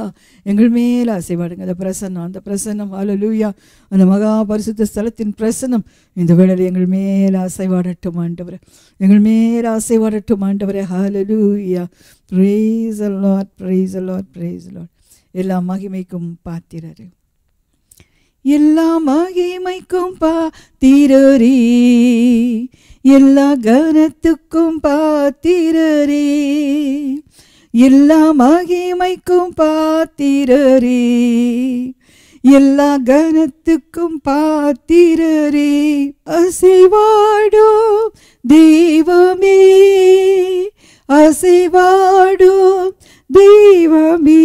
எங்கள் மேலே அசைவாடுங்க அந்த பிரசன்னம் அந்த பிரசன்னம் ஹலலூயா அந்த மகா பரிசுத்த ஸ்தலத்தின் பிரசன்னம் இந்த வேளையில் எங்கள் மேலே அசைவாடட்டும் ஆண்டவரை எங்கள் மேலே அசைவாடட்டும் ஆண்டவரை hallelujah praise the Lord praise the Lord praise the Lord எல்லா மகிமைக்கும் பாத்திரரு எல்லா மகிமைக்கும் பா திரரே எல்லா கனத்துக்கும் பா திரரே எல்லா மகிமைக்கும் பா பாத்திரரே எல்லா கனத்துக்கும் பாத்திரரே அசைவாடோ தெய்வமே அசைவாடோ தெய்வமே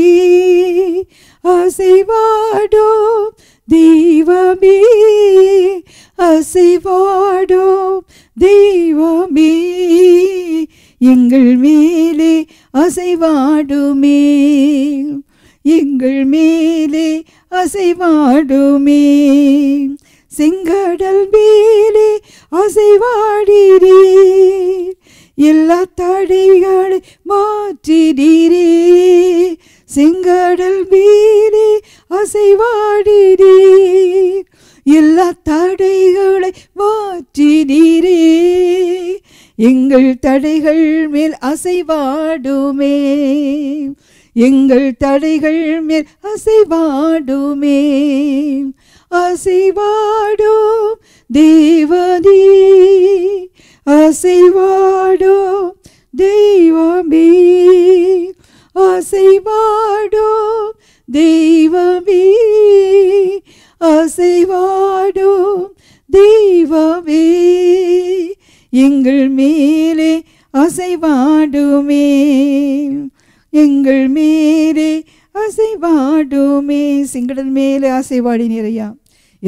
அசைவாடோ தெய்வமே அசைவாடோ தெய்வமே எங்கள் மேலே அசைவாடுமே எங்கள் மேலே அசைவாடுமே செங்கடல் மேலே அசைவாடிரீர் எல்லா தடைகளை மாற்றிடீரே செங்கடல் மீறி அசைவாடிடீ எல்லா தடைகளை மாற்றிடீரே எங்கள் தடைகள் மேல் அசைவாடுமே எங்கள் தடைகள் மேல் அசைவாடுமே அசைவாடும் தேவனே அசைவாடோ தெய்வமே அசைவாடோ தெய்வமே அசைவாடோ தெய்வமே எங்கள் மேலே அசைவாடுமே எங்கள் மேலே அசைவாடுமே சிங்கடல் மேலே அசைவாடினீரையா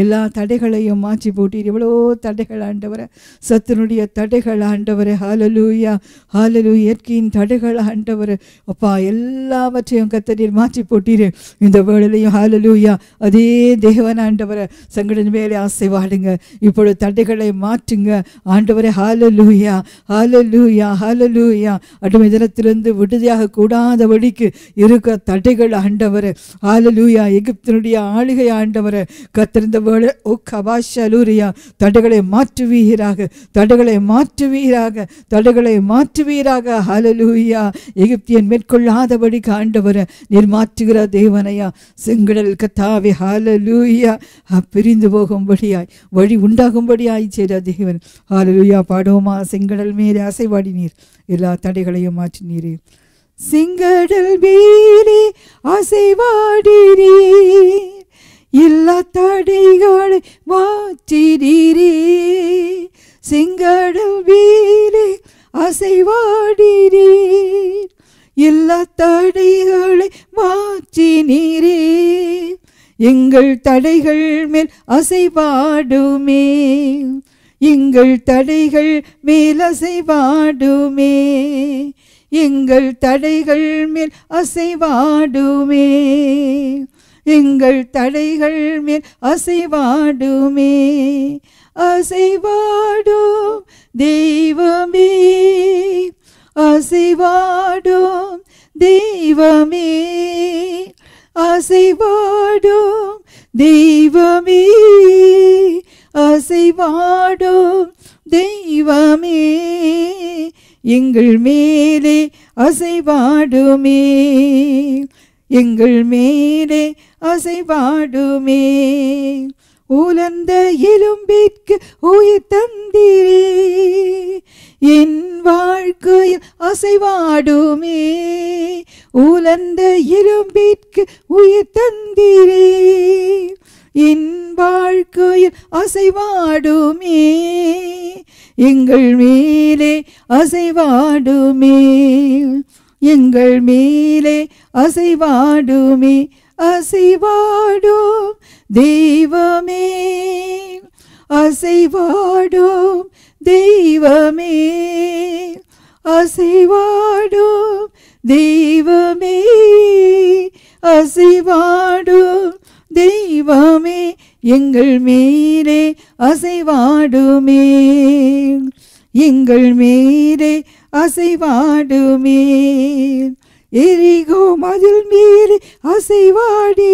எல்லா தடைகளையும் மாற்றி போட்டீர் எவ்வளோ தடைகள் ஆண்டவரை சத்தனுடைய தடைகள் ஆண்டவர் ஹாலலூயா ஹாலலு இயற்கையின் தடைகள் ஆண்டவர் அப்பா எல்லாவற்றையும் கத்தனீர் மாற்றி போட்டீர் இந்த வேலையும் ஹாலலூயா அதே தேவன் ஆண்டவரை சங்கடன் மேலே ஆசை வாடுங்க இப்பொழுது தடைகளை மாற்றுங்க ஆண்டவரை ஹாலலூயா ஹாலலூயா ஹாலலூயா அடுமை தினத்திலிருந்து விடுதியாக கூடாத வழிக்கு இருக்க தடைகள் ஆண்டவர் ஹாலலூயா எகிப்தினுடைய ஆளுகை ஆண்டவர் கத்திருந்த இந்த வேளை ஓ கவாஷலூரியா தடுகளை மாற்றுவீராக தடுகளை மாற்றுவீராக தடுகளை மாற்றுவீராக ஹலலூயா எகிப்தியன் மேற்கொள்ளாதபடி காண்டவர நீர் மாற்றுகிற தேவனையா செங்கடல் கத்தாவே ஹலலூயா பிரிந்து போகும்படியாய் வழி உண்டாகும்படியாய் செய்த தேவன் ஹாலலூயா பாடுவோமா செங்கடல் மேலே நீர் எல்லா தடைகளையும் மாற்றினீரே சிங்கடல் மேலே அசைவாடினீர் இல்லா தடைகளை மாற்றிடீரே செங்கடல் வீரே அசைவாடிரீர் எல்லா தடைகளை மாற்றினீரே எங்கள் தடைகள் மேல் அசைவாடுமே எங்கள் தடைகள் மேல் அசைவாடுமே எங்கள் தடைகள் மேல் அசைவாடுமே எங்கள் தடைகள் மேல் அசைவாடுமே அசைவாடும் தெய்வமே அசைவாடும் தெய்வமே அசைவாடும் தெய்வமே அசைவாடும் தெய்வமே எங்கள் மேலே அசைவாடுமே எங்கள் மேலே அசைவாடுமே உலந்த எலும்பிற்கு உயிர் தந்திரே என் வாழ்க்கையில் அசைவாடுமே உலந்த எலும்பிற்கு உயிர் தந்திரே என் வாழ்க்கையில் அசைவாடுமே எங்கள் மேலே அசைவாடுமே எங்கள் மேலே அசைவாடுமே அசைவாடும் தெய்வமே அசைவாடும் தெய்வமே அசைவாடும் தெய்வமே அசைவாடும் தெய்வமே எங்கள் மேலே அசைவாடுமே எங்கள் மேலே அசைவாடுமே எரிகோ மதில் மீறி அசைவாடி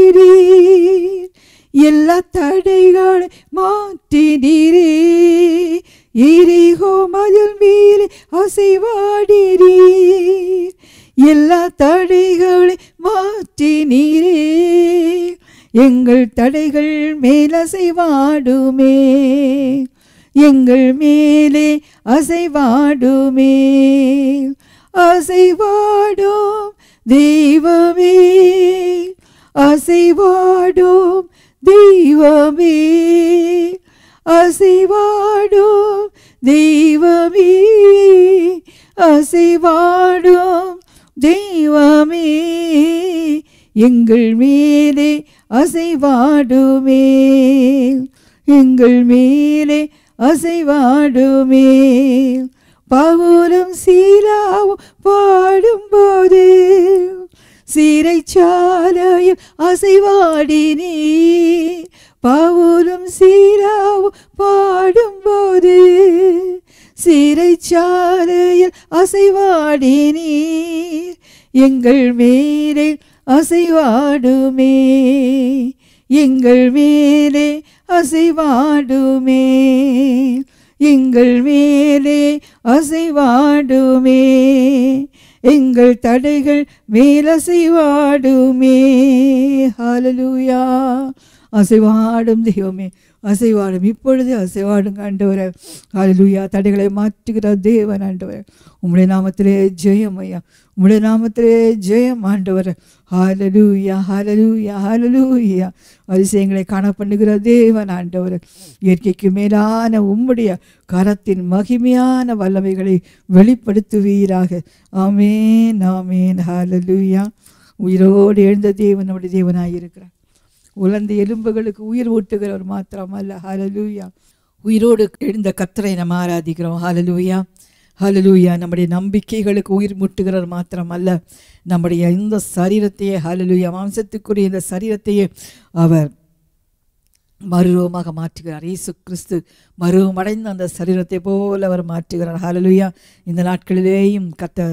எல்லா தடைகளை மாற்றினீரே எரிகோ மதில் மீறி அசைவாடி எல்லா தடைகளை மாற்றினீரே எங்கள் தடைகள் மேலசைவாடுமே எங்கள் மேலே அசைவாடுமே அசைவாடும் தெய்வமே அசைவாடும் தெய்வமே அசைவாடும் தெய்வமே அசைவாடும் தெய்வமே எங்கள் மேலே அசைவாடுமே எங்கள் மேலே அசைவாடுமே பவுலும் சீலாவும் பாடும்போது சிறைச்சாலையில் அசைவாடினே பவுலும் சீலாவும் பாடும்போது சிறைச்சாலையில் அசைவாடினீர் எங்கள் மேலே அசைவாடுமே எங்கள் மேலே அசைவாடுமே எங்கள் மேலே அசைவாடுமே எங்கள் தடைகள் மேலசைவாடுமே ஹாலலூயா அசைவாடும் தெய்வமே அசைவாடும் இப்பொழுது அசைவாடும் ஆண்டவரை அலலுயா தடைகளை மாற்றுகிற தேவன் ஆண்டவர் உம்முடைய நாமத்திலே ஜெயம் ஐயா உம்முடைய நாமத்திலே ஜெயம் ஆண்டவர் ஹாலலூயா ஹாலலூயா ஹாலலூயா அதிசயங்களை காணப்படுகிற தேவன் ஆண்டவர் இயற்கைக்கு மேலான உம்முடைய கரத்தின் மகிமையான வல்லமைகளை வெளிப்படுத்துவீராக ஆமேன் ஆமேன் ஹாலலூயா உயிரோடு எழுந்த தேவன் நம்முடைய இருக்கிறார் உலர்ந்த எலும்புகளுக்கு உயிர் ஊட்டுகிறவர் மாத்திரம் அல்ல ஹலலூயா உயிரோடு எழுந்த கத்தரை நம்ம ஆராதிக்கிறோம் ஹலலூயா ஹலலூயா நம்முடைய நம்பிக்கைகளுக்கு உயிர் முட்டுகிறவர் மாத்திரம் அல்ல நம்முடைய இந்த சரீரத்தையே ஹலலூயா மாம்சத்துக்குரிய இந்த சரீரத்தையே அவர் மருவமாக மாற்றுகிறார் ஏசு கிறிஸ்து மறுவமடைந்த அந்த சரீரத்தை போல அவர் மாற்றுகிறார் ஹலலுயா இந்த நாட்களிலேயும் கத்த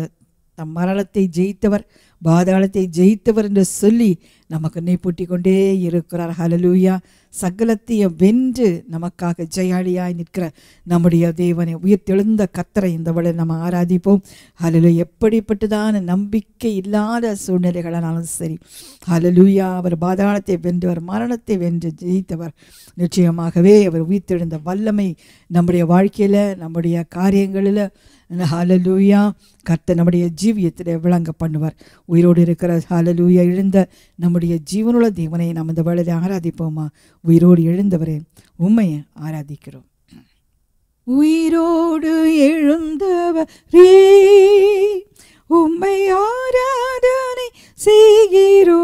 தம் மரணத்தை ஜெயித்தவர் பாதாளத்தை ஜெயித்தவர் என்று சொல்லி நமக்கு நீப்பூட்டி கொண்டே இருக்கிறார் ஹலலூயா சகலத்தையும் வென்று நமக்காக ஜெயாளியாய் நிற்கிற நம்முடைய தேவனை உயிர்த்தெழுந்த கத்தரை இந்த வழி நம்ம ஆராதிப்போம் ஹலலு எப்படிப்பட்டதான நம்பிக்கை இல்லாத சூழ்நிலைகளானாலும் சரி ஹலலூயா அவர் பாதாளத்தை வென்றவர் மரணத்தை வென்று ஜெயித்தவர் நிச்சயமாகவே அவர் உயிர்த்தெழுந்த வல்லமை நம்முடைய வாழ்க்கையில் நம்முடைய காரியங்களில் ஹலலூயா கர்த்த நம்முடைய ஜீவியத்தில் விளங்க பண்ணுவார் உயிரோடு இருக்கிற ஹலலூய எழுந்த நம்முடைய ஜீவனுள்ள தேவனை நாம் இந்த வேளையில் ஆராதிப்போமா உயிரோடு எழுந்தவரே உண்மையை ஆராதிக்கிறோம் உயிரோடு எழுந்தவரே உம்மை ஆராதனை செய்கிறோ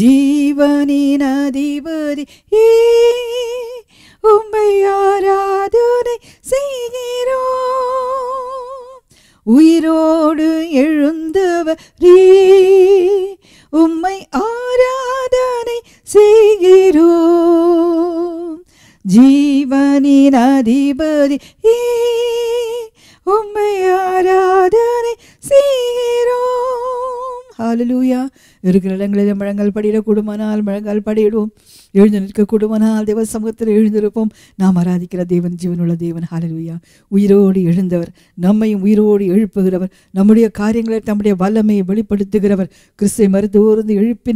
ஜீவனின் அதிபதி உம்மை ஆராதனை இருக்கிற இடங்களில் மழங்கள் படியிடக்கூடுமானால் முழங்கால் படியிடுவோம் எழுந்து நிற்கக்கூடுமானால் தேவ சமூகத்தில் எழுந்திருப்போம் நாம் ஆராதிக்கிற தேவன் ஜீவனுள்ள தேவன் ஹாலலுயா உயிரோடு எழுந்தவர் நம்மையும் உயிரோடு எழுப்புகிறவர் நம்முடைய காரியங்களை தம்முடைய வல்லமையை வெளிப்படுத்துகிறவர் கிறிஸ்தை மருத்துவோர்ந்து எழுப்பின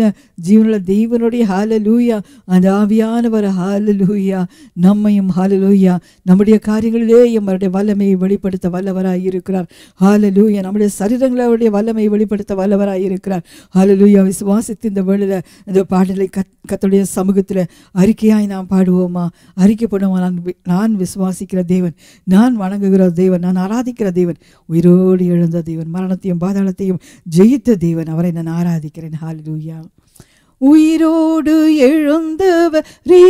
ஜீவனுள்ள தெய்வனுடைய ஹாலலூயா அந்த ஆவியானவர் ஹாலலூயா நம்மையும் ஹாலலூயா நம்முடைய காரியங்களிலே அவருடைய வல்லமையை வெளிப்படுத்த வல்லவராய் இருக்கிறார் ஹாலலூயா நம்முடைய சரீரங்களுடைய வல்லமையை வெளிப்படுத்த வல்லவராய் இருக்கிறார் ஹாலலூயா ஐயா விசுவாசித்து இந்த வேளையில் இந்த பாடலை கத் கத்துடைய சமூகத்தில் அறிக்கையாய் நாம் பாடுவோமா அறிக்கை நான் நான் விசுவாசிக்கிற தேவன் நான் வணங்குகிற தேவன் நான் ஆராதிக்கிற தேவன் உயிரோடு எழுந்த தேவன் மரணத்தையும் பாதாளத்தையும் ஜெயித்த தேவன் அவரை நான் ஆராதிக்கிறேன் ஹாலிலூயா உயிரோடு எழுந்தவரே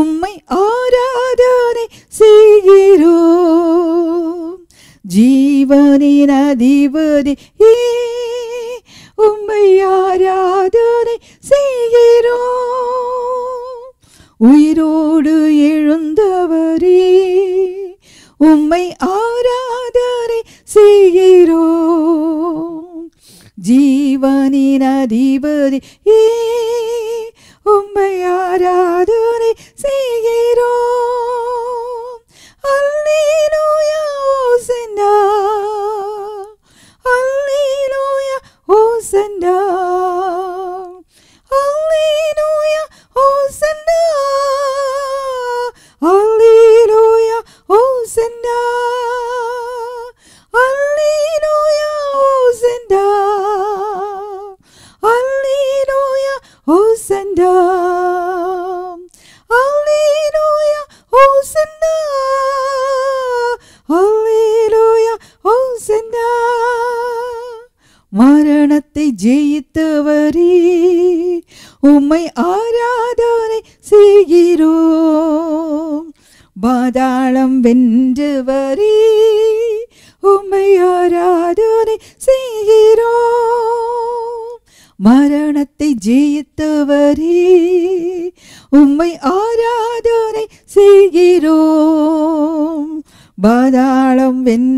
உம்மை ஆராதனை செய்கிறோம் ജീവനിന ദീപതി ഈ உம்மை ஆராதனை செய்கிறோம் உயிரோடு எழுந்தவரே உம்மை ஆராதனை செய்கிறோம் ஜீவனின் அதிபதி ஏ உம்மை ஆராதனை செய்கிறோம் Alleluia, oh Hosanna. Alleluia, oh Hosanna. உம்மை ஆராதனை செய்கிறோம் பாதாளம் வெண்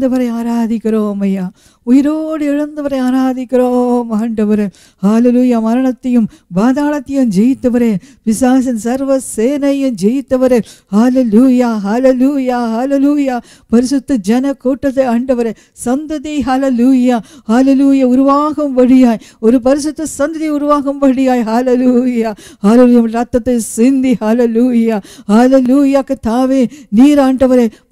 எழுந்தவரை ஆராதிக்கிறோம் ஐயா உயிரோடு எழுந்தவரை ஆராதிக்கிறோம் ஆண்டவர் ஆலலூயா மரணத்தையும் பாதாளத்தையும் ஜெயித்தவரே விசாசன் சர்வ சேனையும் ஜெயித்தவர் ஹாலலூயா ஹாலலூயா ஹாலலூயா பரிசுத்த ஜன கூட்டத்தை ஆண்டவர் சந்ததி ஹாலலூயா ஹாலலூயா உருவாகும் வழியாய் ஒரு பரிசுத்த சந்ததி உருவாகும் வழியாய் ஹாலலூயா ஹாலலூயா ரத்தத்தை சிந்தி ஹாலலூயா ஹாலலூயா தாவே நீர்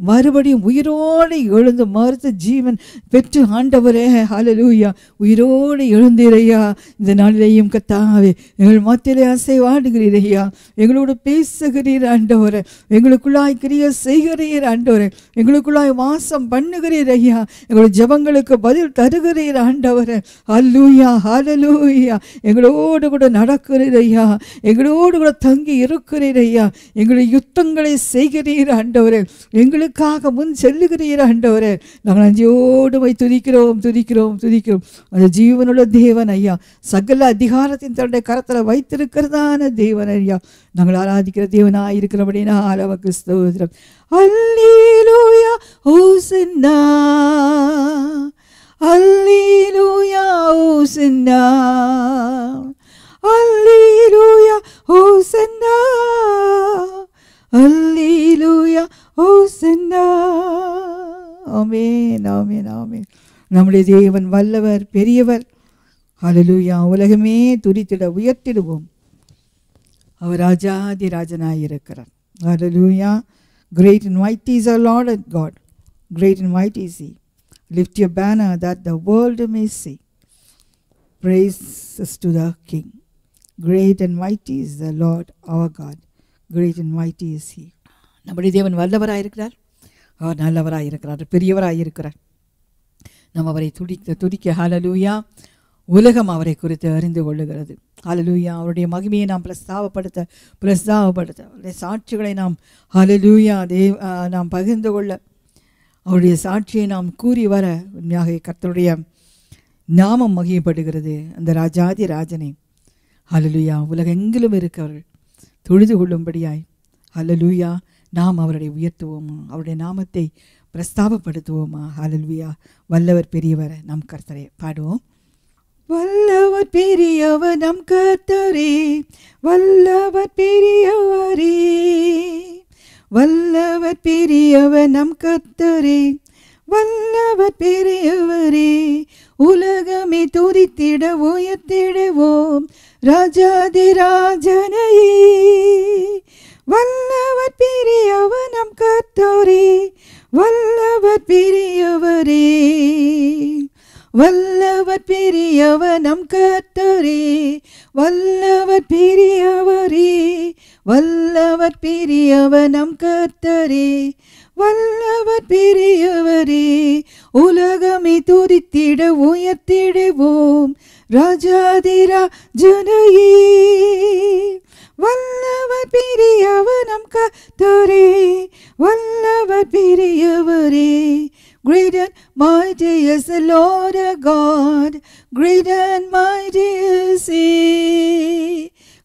மறுபடியும் உயிரோடு எழுந்து மறுத்த ஜீவன் பெற்று ஆண்டவரே ஹலலூயா உயிரோடு எழுந்திரையா இந்த நாளிலேயும் கத்தாவே எங்கள் மத்தியிலே அசைவாடுகிறீரையா எங்களோடு பேசுகிறீர் ஆண்டவரே எங்களுக்குள்ளாய் கிரிய செய்கிறீர் ஆண்டவரே எங்களுக்குள்ளாய் வாசம் பண்ணுகிறீர் ஐயா எங்களோட ஜபங்களுக்கு பதில் தருகிறீர் ஆண்டவரே ஹல்லூயா ஹலலூயா எங்களோடு கூட நடக்கிறீர் ஐயா எங்களோடு கூட தங்கி இருக்கிறீர் ஐயா எங்களுடைய யுத்தங்களை செய்கிறீர் ஆண்டவரே எங்களுக்காக முன் செல்லுகிறீர் ஆண்டவரே நாங்கள் அஞ்சோடு போய் துதிக்கிறோம் துதிக்கிறோம் துதிக்கிறோம் அந்த ஜீவனுள்ள தேவன் ஐயா சகல அதிகாரத்தின் தன்னுடைய கரத்தில் வைத்திருக்கிறதான தேவன் ஐயா நாங்கள் ஆராதிக்கிற தேவனாக இருக்கிறபடினா அளவுக்கு ஸ்தோத்திரம் அல்லேலூயா ஓசன்னா அல்லேலூயா ஓசன்னா அல்லேலூயா ஓசன்னா அல்ல ஆமேன் ஆமேன் ஆமேன் நம்முடைய தேவன் வல்லவர் பெரியவர் அலலுயா உலகமே துரித்திட உயர்த்திடுவோம் அவர் ராஜாதி ராஜனாக இருக்கிறார் hallelujah great and mighty is our Lord our God great and mighty is he lift your banner that the world may see praises to the King. Great and mighty is the Lord our God. Great and mighty is He. நம்முடைய தேவன் வல்லவராக இருக்கிறார் அவர் நல்லவராக இருக்கிறார் பெரியவராக இருக்கிறார் நாம் அவரை துடிக்க துடிக்க ஹாலலூயா உலகம் அவரை குறித்து அறிந்து கொள்ளுகிறது ஹாலலூயா அவருடைய மகிமையை நாம் பிரஸ்தாவப்படுத்த பிரஸ்தாவப்படுத்த அவருடைய சாட்சிகளை நாம் ஹாலலூயா தேவ் நாம் பகிர்ந்து கொள்ள அவருடைய சாட்சியை நாம் கூறி வர உண்மையாக கர்த்தருடைய நாமம் மகிழப்படுகிறது அந்த ராஜாதி ராஜனை ஹலலுயா உலகெங்கிலும் இருக்கவர்கள் தொழுது கொள்ளும்படியாய் ஹலலுயா நாம் அவருடைய உயர்த்துவோமா அவருடைய நாமத்தை பிரஸ்தாபப்படுத்துவோமா அலல்வியா வல்லவர் பெரியவர் நம் கர்த்தரை பாடுவோம் வல்லவர் பெரியவர் நம் கர்த்தரே வல்லவர் பெரியவரே வல்லவர் பெரியவர் நம் கர்த்தரே வல்லவர் பெரியவரே உலகமே துதித்திட உயர்த்திடுவோம் ராஜாதி ராஜனையே வல்லவர் பெரியவர் நம் கத்தோரே வல்லவர் பெரியவரே வல்லவர் பெரியவர் நம் கத்தோரே வல்லவர் பெரியவரே வல்லவர் பெரியவர் நம் கத்தரே வல்லவர் பெரியவரே உலகமே துதித்திட உயர்த்திடுவோம் ராஜாதிரா ஜனகி வல்லவர் பெரியவனம் கத்தரே வல்லவர் பெரியவரே Great and mighty is the Lord our God. Great and mighty is He.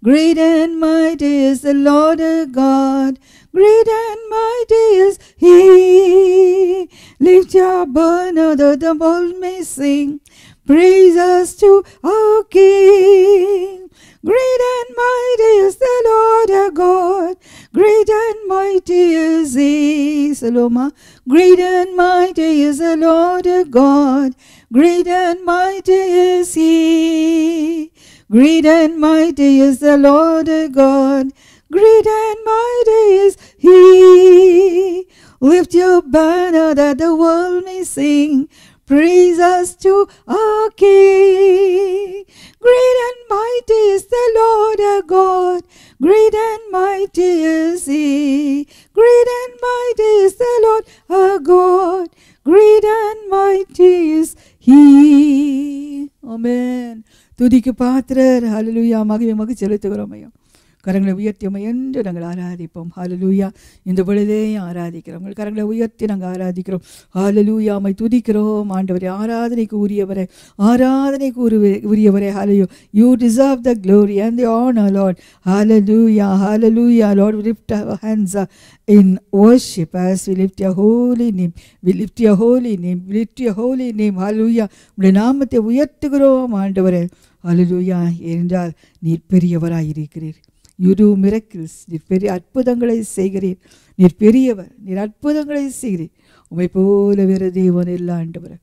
Great and mighty is the Lord our God great and mighty is He. Lift your banner that oh, the bold may sing, praise us to our King. Great and mighty is the Lord our God. Great and mighty is He, Saloma. Great and mighty is the Lord our God. Great and mighty is He. Great and mighty is the Lord our God. Great and mighty is He. Lift your banner that the world may sing. Praise us to our King. Great and mighty is the Lord our God. Great and mighty is He. Great and mighty is the Lord our God. Great and mighty is He. Amen. துதிக்கு பாத்திரர் ஹலலுயா மகிமை மகிழ்ச்சி செலுத்துகிறோம் ஐயா கரங்களை உயர்த்தி என்று நாங்கள் ஆராதிப்போம் ஹாலலூயா இந்த பொழுதே ஆராதிக்கிறோம் உங்கள் கரங்களை உயர்த்தி நாங்கள் ஆராதிக்கிறோம் ஹாலலூயா அமை துதிக்கிறோம் ஆண்டவரை ஆராதனைக்கு உரியவரை ஆராதனைக்கு உரிய உரியவரை hallelujah you deserve the glory and the honour Lord hallelujah hallelujah Lord lift our hands in worship as we lift your holy name we lift your holy name we lift your holy name hallelujah உங்களுடைய நாமத்தை உயர்த்துகிறோம் ஆண்டவரை அலுலூயா என்றால் நீர் பெரியவராயிருக்கிறீர்கள் you two miracles நீர் பெரிய அற்புதங்களை செய்கிறீர் நீர் பெரியவர் நீர் அற்புதங்களை செய்கிறீர் உமை போல வேற தேவன் எல்லா ஆண்டவர்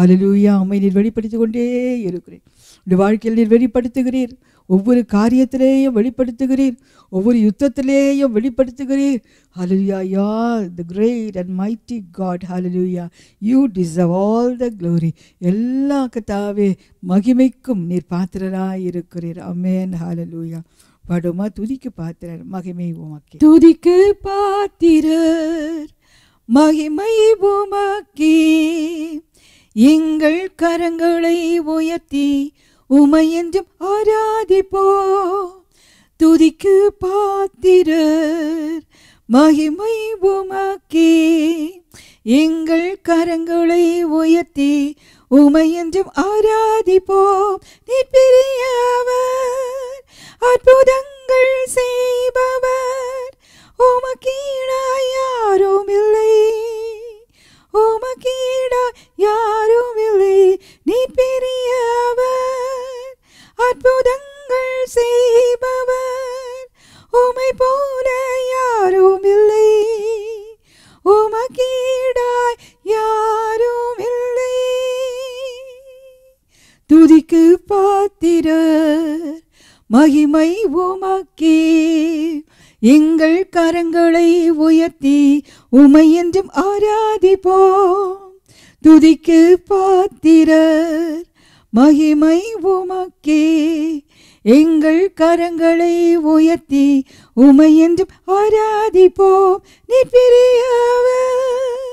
அலலூயா உமை நீர் வெளிப்படுத்தி கொண்டே இருக்கிறேன் உடைய வாழ்க்கையில் நீர் வெளிப்படுத்துகிறீர் ஒவ்வொரு காரியத்திலேயும் வெளிப்படுத்துகிறீர் ஒவ்வொரு யுத்தத்திலேயும் வெளிப்படுத்துகிறீர் hallelujah you're the great and mighty God hallelujah you deserve all the glory எல்லா கத்தாவே மகிமைக்கும் நீர் பாத்திரராய் இருக்கிறீர் அமேன் ஹலலுயா பாடுமா துதிக்கு பாத்திரர் மகிமை உமக்கே துதிக்கு பாத்திரர் மகிமை உமக்கே எங்கள் கரங்களை உயர்த்தி உமை என்றும் ஆராதிப்போ துதிக்கு பாத்திரர் மகிமை உமக்கே எங்கள் கரங்களை உயர்த்தி உமையென்றும் ஆராதிப்போம் நிற்பிரியவர் அற்புதங்கள் செய்பவர் உமக்கீழாய் யாரும் இல்லை உமக்கீழாய் யாரும் இல்லை நிற்பிரியவர் அற்புதங்கள் செய்பவர் எங்கள் கரங்களை உயர்த்தி உமை என்றும் ஆராதிப்போம் துதிக்கு பாத்திரர் மகிமை உமக்கே எங்கள் கரங்களை உயர்த்தி உமை என்றும் ஆராதிப்போம் நிற்பிரியவர்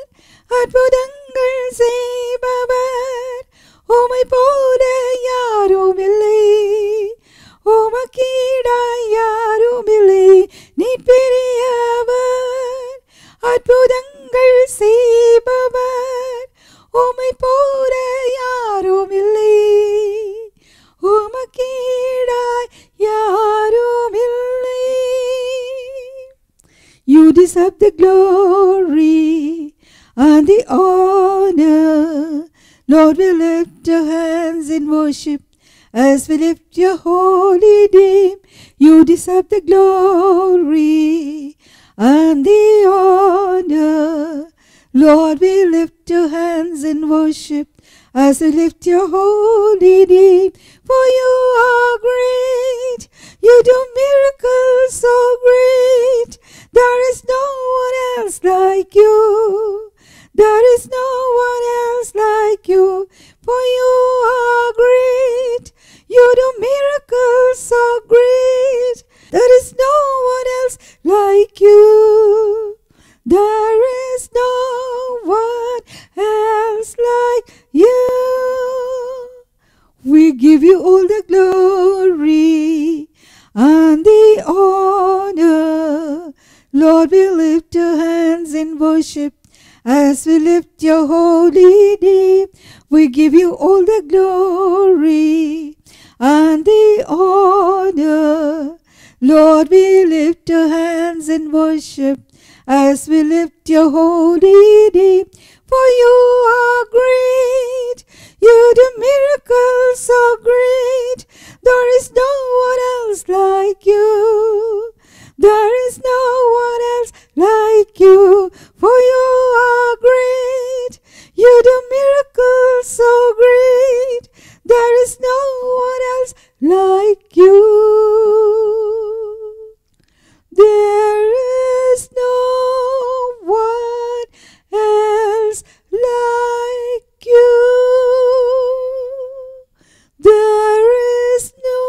அற்புதங்கள் செய்பவர் உமை போல யாரும் இல்லை உமக்கீடாய் யாருமில்லை நீ பெரியவர் அற்புதங்கள் செய்பவர் உமை போல யாருமில்லை உமக்கீடாய் யாருமில்லை You deserve the glory and the honor. Lord, we lift our hands in worship as we lift your holy name, you deserve the glory and the honor. Lord, we lift your hands in worship as we lift your holy name, for you are great. You do miracles so great. There is no one else like you. There is no one else like you, for you are great. You do miracles so great. There is no one else like you. There is no one else like you. We give you all the glory and the honor. Lord, we lift your hands in worship as we lift your holy name. We give you all the glory and the honor. Lord, we lift your hands in worship as we lift your holy name. For you are great, you do miracles so great. There is no one else like you. There is no one else like you, for you are great. You do miracles so great. There is no one else like you. There is no one else like you. There is no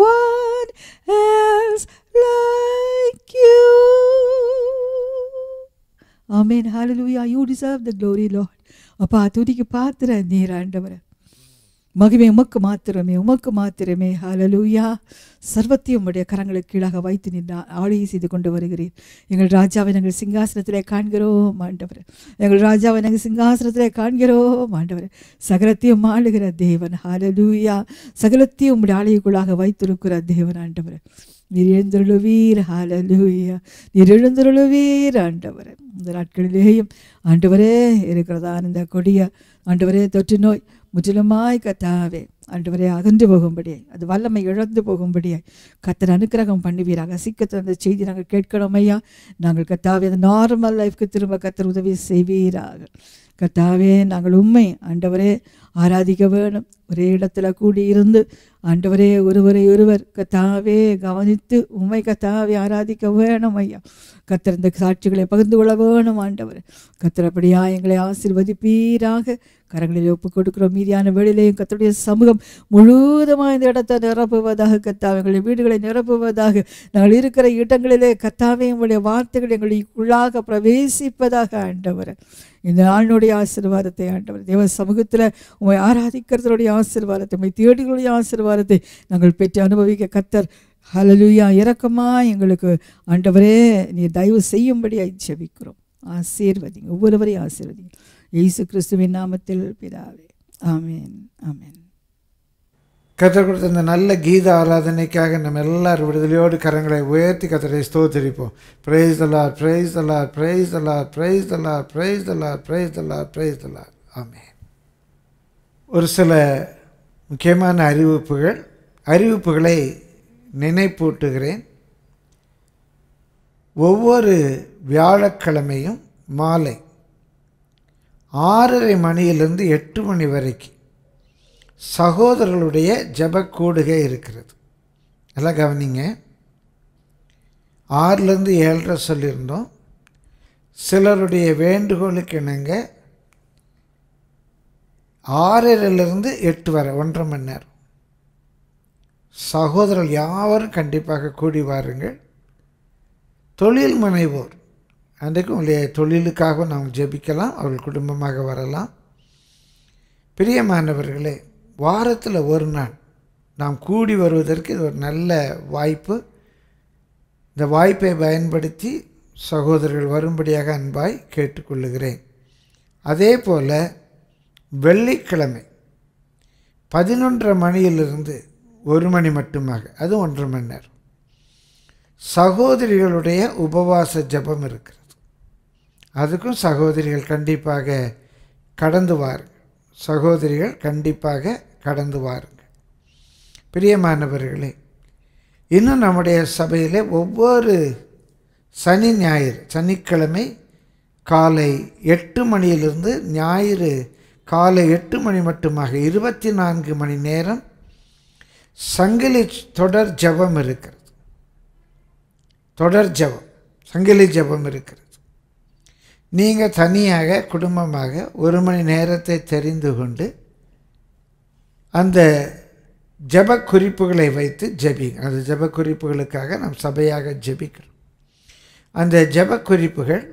one else like you. Amen. Hallelujah. You deserve the glory, Lord. அப்பா துதிக்கு பாத்திர நீர் ஆண்டவரை மகிமை உமக்கு மாத்திரமே உமக்கு மாத்திரமே ஹலலூயா சர்வத்தையும் உடைய கரங்களுக்கு கீழாக வைத்து நின்று ஆளுகை செய்து கொண்டு வருகிறேன் எங்கள் ராஜாவை நாங்கள் சிங்காசனத்திலே காண்கிறோம் ஆண்டவர் எங்கள் ராஜாவை நாங்கள் சிங்காசனத்திலே காண்கிறோம் ஆண்டவர் சகலத்தையும் ஆளுகிற தேவன் ஹலலூயா சகலத்தையும் உம்முடைய ஆளுகைக்குள்ளாக வைத்திருக்கிற தேவன் ஆண்டவர் நீர் எழுந்தருளுவீர் ஹாலலூயா நீர் எழுந்தருளுவீர் ஆண்டவர் இந்த நாட்களிலேயும் ஆண்டவரே இருக்கிறதா இந்த கொடிய ஆண்டவரே தொற்று நோய் முற்றிலுமாய் கத்தாவே வரை அகன்று போகும்படியாய் அது வல்லமை இழந்து போகும்படியாய் கத்தர் அனுக்கிரகம் பண்ணுவீராக சீக்கிரத்தில் அந்த செய்தி நாங்கள் கேட்கணும் ஐயா நாங்கள் கத்தாவே அந்த நார்மல் லைஃப்க்கு திரும்ப கத்தர் உதவி செய்வீராக கத்தாவே நாங்கள் உண்மை அண்டவரே ஆராதிக்க வேணும் ஒரே இடத்துல கூடியிருந்து அண்டவரே ஒருவரை ஒருவர் கத்தாவே கவனித்து உண்மை கத்தாவே ஆராதிக்க வேணும் ஐயா இந்த சாட்சிகளை பகிர்ந்து கொள்ள வேணும் ஆண்டவர் கத்திரப்படியா எங்களை ஆசிர்வதிப்பீராக கரங்களில் ஒப்புக் கொடுக்கிறோம் மீதியான வேளையிலேயும் கத்தோடைய சமூகம் முழுவதுமாக இந்த இடத்தை நிரப்புவதாக கத்தாவை எங்களுடைய வீடுகளை நிரப்புவதாக நாங்கள் இருக்கிற இடங்களிலே கத்தாவை எங்களுடைய வார்த்தைகள் எங்களை உள்ளாக பிரவேசிப்பதாக ஆண்டவர் இந்த ஆளுடைய ஆசீர்வாதத்தை ஆண்டவர் தேவ சமூகத்தில் உங்களை ஆராதிக்கிறதுடைய ஆசீர்வாதத்தை உண்மை தேடிகளுடைய ஆசீர்வாதத்தை நாங்கள் பெற்று அனுபவிக்க கத்தர் ஹலலுயா இறக்கமா எங்களுக்கு ஆண்டவரே நீ தயவு செய்யும்படியாக ஜெபிக்கிறோம் ஆசீர்வதிங்க ஒவ்வொருவரையும் ஆசீர்வதிங்க இயேசு கிறிஸ்துவின் நாமத்தில் பிதாவே ஆமேன் ஆமேன் கத்தர் கொடுத்த இந்த நல்ல கீத ஆராதனைக்காக நம்ம எல்லார் விடுதலையோடு கரங்களை உயர்த்தி கத்தரை ஸ்தோத்தரிப்போம் praise the Lord praise the Lord praise the Lord praise the Lord praise the Lord praise the Lord praise the Lord ஆமே ஒரு சில முக்கியமான அறிவிப்புகள் அறிவிப்புகளை நினைப்பூட்டுகிறேன் ஒவ்வொரு வியாழக்கிழமையும் மாலை ஆறரை மணியிலிருந்து எட்டு மணி வரைக்கும் சகோதரர்களுடைய ஜபக்கூடுகை இருக்கிறது நல்லா கவனிங்க ஆறுலேருந்து ஏழரை சொல்லியிருந்தோம் சிலருடைய வேண்டுகோளுக்கு இணங்க ஆறரைலேருந்து எட்டு வரை ஒன்றரை மணி நேரம் சகோதரர்கள் யாவரும் கண்டிப்பாக கூடி வாருங்கள் தொழில் முனைவோர் அன்றைக்கு உங்களுடைய தொழிலுக்காகவும் நாம் ஜெபிக்கலாம் அவர்கள் குடும்பமாக வரலாம் பிரியமானவர்களே வாரத்தில் ஒரு நாள் நாம் கூடி வருவதற்கு இது ஒரு நல்ல வாய்ப்பு இந்த வாய்ப்பை பயன்படுத்தி சகோதரர்கள் வரும்படியாக அன்பாய் கேட்டுக்கொள்ளுகிறேன் அதே போல் வெள்ளிக்கிழமை பதினொன்றரை மணியிலிருந்து ஒரு மணி மட்டுமாக அது ஒன்றரை மணி நேரம் சகோதரிகளுடைய உபவாச ஜபம் இருக்குது அதுக்கும் சகோதரிகள் கண்டிப்பாக கடந்து வாருங்கள் சகோதரிகள் கண்டிப்பாக கடந்து வாருங்கள் பிரியமானவர்களே இன்னும் நம்முடைய சபையில் ஒவ்வொரு சனி ஞாயிறு சனிக்கிழமை காலை எட்டு மணியிலிருந்து ஞாயிறு காலை எட்டு மணி மட்டுமாக இருபத்தி நான்கு மணி நேரம் சங்கிலி தொடர் ஜபம் இருக்கிறது தொடர் ஜபம் சங்கிலி ஜபம் இருக்கிறது நீங்கள் தனியாக குடும்பமாக ஒரு மணி நேரத்தை தெரிந்து கொண்டு அந்த ஜப குறிப்புகளை வைத்து ஜபி அந்த ஜப குறிப்புகளுக்காக நாம் சபையாக ஜபிக்கிறோம் அந்த ஜப குறிப்புகள்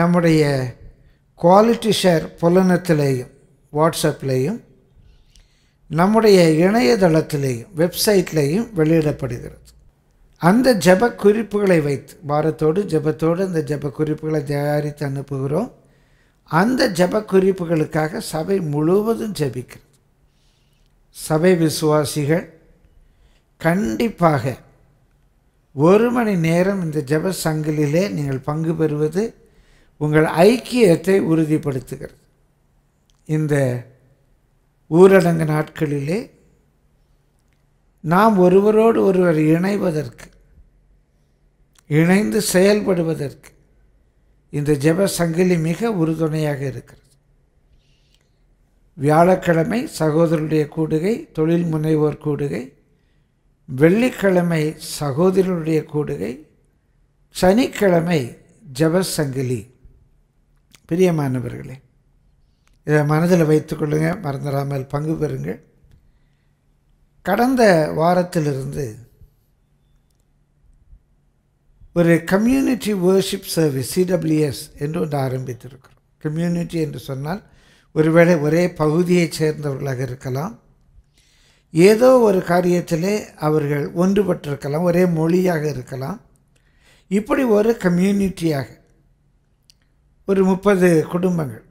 நம்முடைய குவாலிட்டி ஷேர் புலனத்திலேயும் வாட்ஸ்அப்லேயும் நம்முடைய இணையதளத்திலேயும் வெப்சைட்லேயும் வெளியிடப்படுகிறது அந்த ஜப குறிப்புகளை வைத்து வாரத்தோடு ஜபத்தோடு அந்த ஜப குறிப்புகளை தயாரித்து அனுப்புகிறோம் அந்த ஜப குறிப்புகளுக்காக சபை முழுவதும் ஜபிக்கிறது சபை விசுவாசிகள் கண்டிப்பாக ஒரு மணி நேரம் இந்த ஜப சங்கிலே நீங்கள் பங்கு பெறுவது உங்கள் ஐக்கியத்தை உறுதிப்படுத்துகிறது இந்த ஊரடங்கு நாட்களிலே நாம் ஒருவரோடு ஒருவர் இணைவதற்கு இணைந்து செயல்படுவதற்கு இந்த ஜெப சங்கிலி மிக உறுதுணையாக இருக்கிறது வியாழக்கிழமை சகோதரருடைய கூடுகை தொழில் முனைவோர் கூடுகை வெள்ளிக்கிழமை சகோதரருடைய கூடுகை சனிக்கிழமை ஜப சங்கிலி பிரியமானவர்களே இதை மனதில் வைத்துக்கொள்ளுங்கள் மறந்துடாமல் பங்கு பெறுங்கள் கடந்த வாரத்திலிருந்து ஒரு கம்யூனிட்டி வேர்ஷிப் சர்வீஸ் சிடபிள்யூஎஸ் என்று ஒன்று ஆரம்பித்திருக்கிறோம் கம்யூனிட்டி என்று சொன்னால் ஒருவேளை ஒரே பகுதியைச் சேர்ந்தவர்களாக இருக்கலாம் ஏதோ ஒரு காரியத்திலே அவர்கள் ஒன்றுபட்டிருக்கலாம் ஒரே மொழியாக இருக்கலாம் இப்படி ஒரு கம்யூனிட்டியாக ஒரு முப்பது குடும்பங்கள்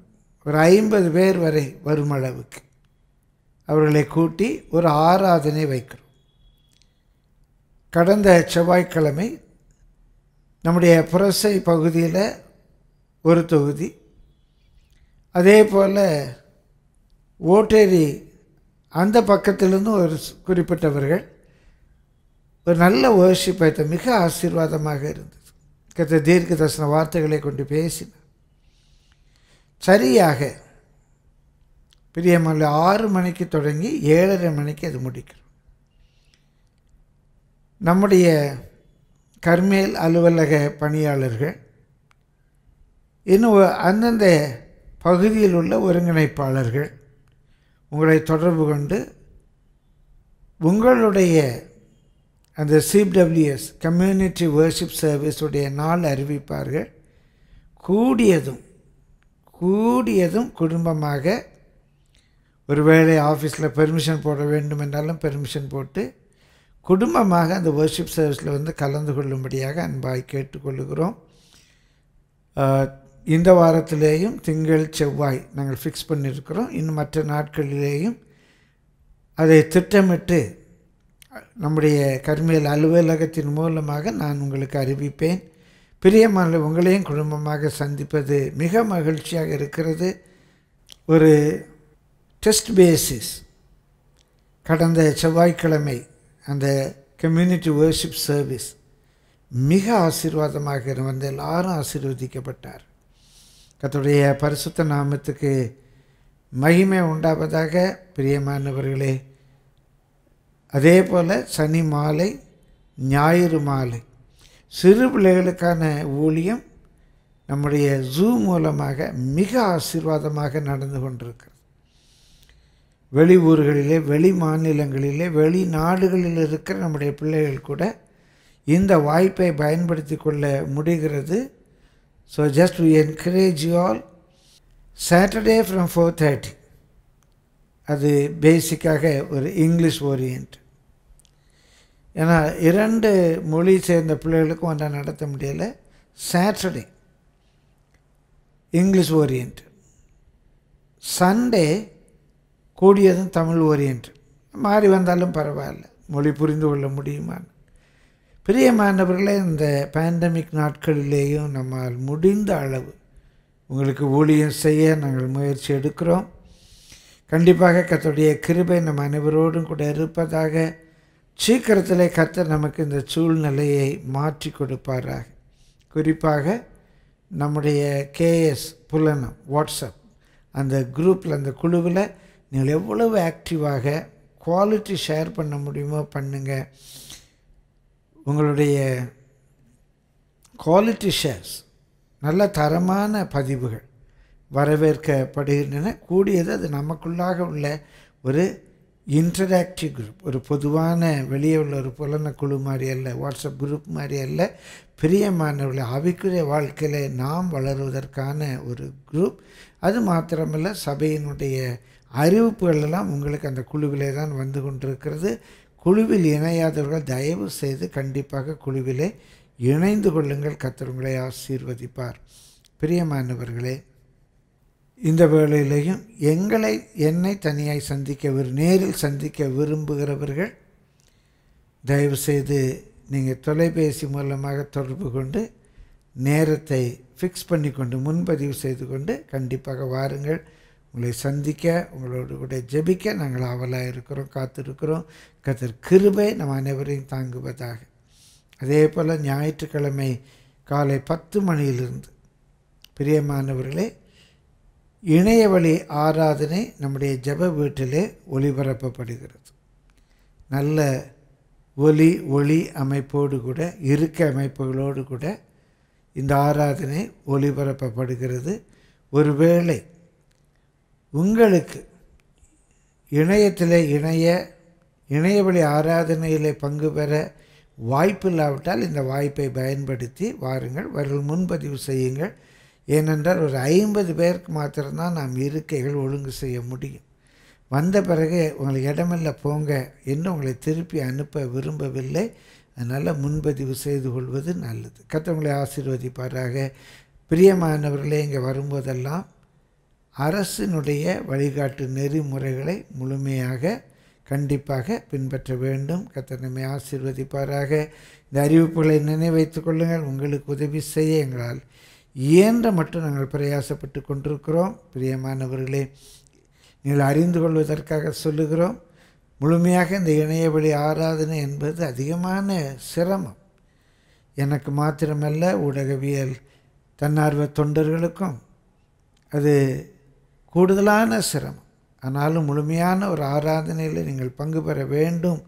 ஒரு ஐம்பது பேர் வரை வரும் அளவுக்கு அவர்களை கூட்டி ஒரு ஆராதனை வைக்கிறோம் கடந்த செவ்வாய்க்கிழமை நம்முடைய புரசை பகுதியில் ஒரு தொகுதி அதே போல் ஓட்டேரி அந்த பக்கத்திலிருந்து ஒரு குறிப்பிட்டவர்கள் ஒரு நல்ல வேர்ஷிப் மிக ஆசீர்வாதமாக இருந்தது கத்த தீர்க்க தரிசன வார்த்தைகளை கொண்டு பேசினார் சரியாக பிரியமல்ல ஆறு மணிக்கு தொடங்கி ஏழரை மணிக்கு அது முடிக்கிறோம் நம்முடைய கர்மேல் அலுவலக பணியாளர்கள் இன்னும் அந்தந்த பகுதியில் உள்ள ஒருங்கிணைப்பாளர்கள் உங்களை தொடர்பு கொண்டு உங்களுடைய அந்த சிடபிள்யூஎஸ் கம்யூனிட்டி வேர்ஷிப் சர்வீஸுடைய நாள் அறிவிப்பார்கள் கூடியதும் கூடியதும் குடும்பமாக ஒருவேளை ஆஃபீஸில் பெர்மிஷன் போட வேண்டும் என்றாலும் பெர்மிஷன் போட்டு குடும்பமாக அந்த வர்ஷிப் சர்வீஸில் வந்து கலந்து கொள்ளும்படியாக அன்பாய் கேட்டுக்கொள்கிறோம் இந்த வாரத்திலேயும் திங்கள் செவ்வாய் நாங்கள் ஃபிக்ஸ் பண்ணியிருக்கிறோம் இன்னும் மற்ற நாட்களிலேயும் அதை திட்டமிட்டு நம்முடைய கர்மியல் அலுவலகத்தின் மூலமாக நான் உங்களுக்கு அறிவிப்பேன் பிரியமான உங்களையும் குடும்பமாக சந்திப்பது மிக மகிழ்ச்சியாக இருக்கிறது ஒரு டெஸ்ட் பேசிஸ் கடந்த செவ்வாய்க்கிழமை அந்த கம்யூனிட்டி வேர்ஷிப் சர்வீஸ் மிக ஆசீர்வாதமாக இருந்த எல்லாரும் ஆசீர்வதிக்கப்பட்டார் கத்துடைய பரிசுத்த நாமத்துக்கு மகிமை உண்டாவதாக பிரியமானவர்களே அதே போல் சனி மாலை ஞாயிறு மாலை சிறு பிள்ளைகளுக்கான ஊழியம் நம்முடைய ஜூ மூலமாக மிக ஆசீர்வாதமாக நடந்து கொண்டிருக்கிறது வெளி ஊர்களிலே வெளி மாநிலங்களிலே வெளிநாடுகளில் இருக்கிற நம்முடைய பிள்ளைகள் கூட இந்த வாய்ப்பை பயன்படுத்தி கொள்ள முடிகிறது so just we encourage you all Saturday from four thirty அது பேசிக்காக ஒரு இங்கிலீஷ் ஓரியன்ட் ஏன்னா இரண்டு மொழி சேர்ந்த பிள்ளைகளுக்கும் ஒன்றை நடத்த முடியலை சாட்டர்டே இங்கிலீஷ் ஓரியன்ட் சண்டே கூடியதும் தமிழ் ஓரியன்ட் மாறி வந்தாலும் பரவாயில்ல மொழி புரிந்து கொள்ள முடியுமா பெரிய மாணவர்களே இந்த பேண்டமிக் நாட்களிலேயும் நம்மால் முடிந்த அளவு உங்களுக்கு ஊழியம் செய்ய நாங்கள் முயற்சி எடுக்கிறோம் கண்டிப்பாக கத்தோடைய கிருபை நம் அனைவரோடும் கூட இருப்பதாக சீக்கிரத்தில் கத்த நமக்கு இந்த சூழ்நிலையை மாற்றி கொடுப்பாராக குறிப்பாக நம்முடைய கேஎஸ் புலனம் வாட்ஸ்அப் அந்த குரூப்பில் அந்த குழுவில் நீங்கள் எவ்வளவு ஆக்டிவாக குவாலிட்டி ஷேர் பண்ண முடியுமோ பண்ணுங்கள் உங்களுடைய குவாலிட்டி ஷேர்ஸ் நல்ல தரமான பதிவுகள் வரவேற்கப்படுகின்றன கூடியது அது நமக்குள்ளாக உள்ள ஒரு இன்டராக்டிவ் குரூப் ஒரு பொதுவான வெளியே உள்ள ஒரு புலன குழு மாதிரி அல்ல வாட்ஸ்அப் குரூப் மாதிரி அல்ல பிரியமானவர்களை அவிக்குரிய வாழ்க்கையில் நாம் வளருவதற்கான ஒரு குரூப் அது மாத்திரமல்ல சபையினுடைய அறிவிப்புகள் எல்லாம் உங்களுக்கு அந்த குழுவிலே தான் வந்து கொண்டிருக்கிறது குழுவில் இணையாதவர்கள் தயவு செய்து கண்டிப்பாக குழுவிலே இணைந்து கொள்ளுங்கள் கத்தர் ஆசீர்வதிப்பார் பிரியமானவர்களே இந்த வேளையிலையும் எங்களை என்னை தனியாய் சந்திக்க விரு நேரில் சந்திக்க விரும்புகிறவர்கள் தயவுசெய்து நீங்கள் தொலைபேசி மூலமாக தொடர்பு கொண்டு நேரத்தை ஃபிக்ஸ் பண்ணி கொண்டு முன்பதிவு செய்து கொண்டு கண்டிப்பாக வாருங்கள் உங்களை சந்திக்க உங்களோடு கூட ஜெபிக்க நாங்கள் ஆவலாக இருக்கிறோம் காத்திருக்கிறோம் கத்தர் கிருபை நம் அனைவரையும் தாங்குவதாக அதே போல் ஞாயிற்றுக்கிழமை காலை பத்து மணியிலிருந்து பிரியமானவர்களே இணைய வழி ஆராதனை நம்முடைய ஜப வீட்டிலே ஒளிபரப்பப்படுகிறது நல்ல ஒலி ஒளி அமைப்போடு கூட இருக்க அமைப்புகளோடு கூட இந்த ஆராதனை ஒளிபரப்பப்படுகிறது ஒருவேளை உங்களுக்கு இணையத்தில் இணைய இணையவழி ஆராதனையில் பங்கு பெற வாய்ப்பு இல்லாவிட்டால் இந்த வாய்ப்பை பயன்படுத்தி வாருங்கள் வருள் முன்பதிவு செய்யுங்கள் ஏனென்றால் ஒரு ஐம்பது பேருக்கு மாத்திரம்தான் நாம் இருக்கைகள் ஒழுங்கு செய்ய முடியும் வந்த பிறகு உங்களை இடமில்ல போங்க இன்னும் உங்களை திருப்பி அனுப்ப விரும்பவில்லை அதனால் முன்பதிவு செய்து கொள்வது நல்லது கத்தவங்களை ஆசீர்வதிப்பாராக பிரியமானவர்களே இங்கே வரும்போதெல்லாம் அரசினுடைய வழிகாட்டு நெறிமுறைகளை முழுமையாக கண்டிப்பாக பின்பற்ற வேண்டும் கத்தனமே ஆசிர்வதிப்பாராக ஆசீர்வதிப்பாராக இந்த அறிவிப்புகளை நினைவைத்துக் கொள்ளுங்கள் உங்களுக்கு உதவி செய்ய எங்களால் இயன்ற மட்டும் நாங்கள் பிரயாசப்பட்டு கொண்டிருக்கிறோம் பிரியமானவர்களே நீங்கள் அறிந்து கொள்வதற்காக சொல்லுகிறோம் முழுமையாக இந்த இணைய வழி ஆராதனை என்பது அதிகமான சிரமம் எனக்கு மாத்திரமல்ல ஊடகவியல் தன்னார்வ தொண்டர்களுக்கும் அது கூடுதலான சிரமம் ஆனாலும் முழுமையான ஒரு ஆராதனையில் நீங்கள் பங்கு பெற வேண்டும்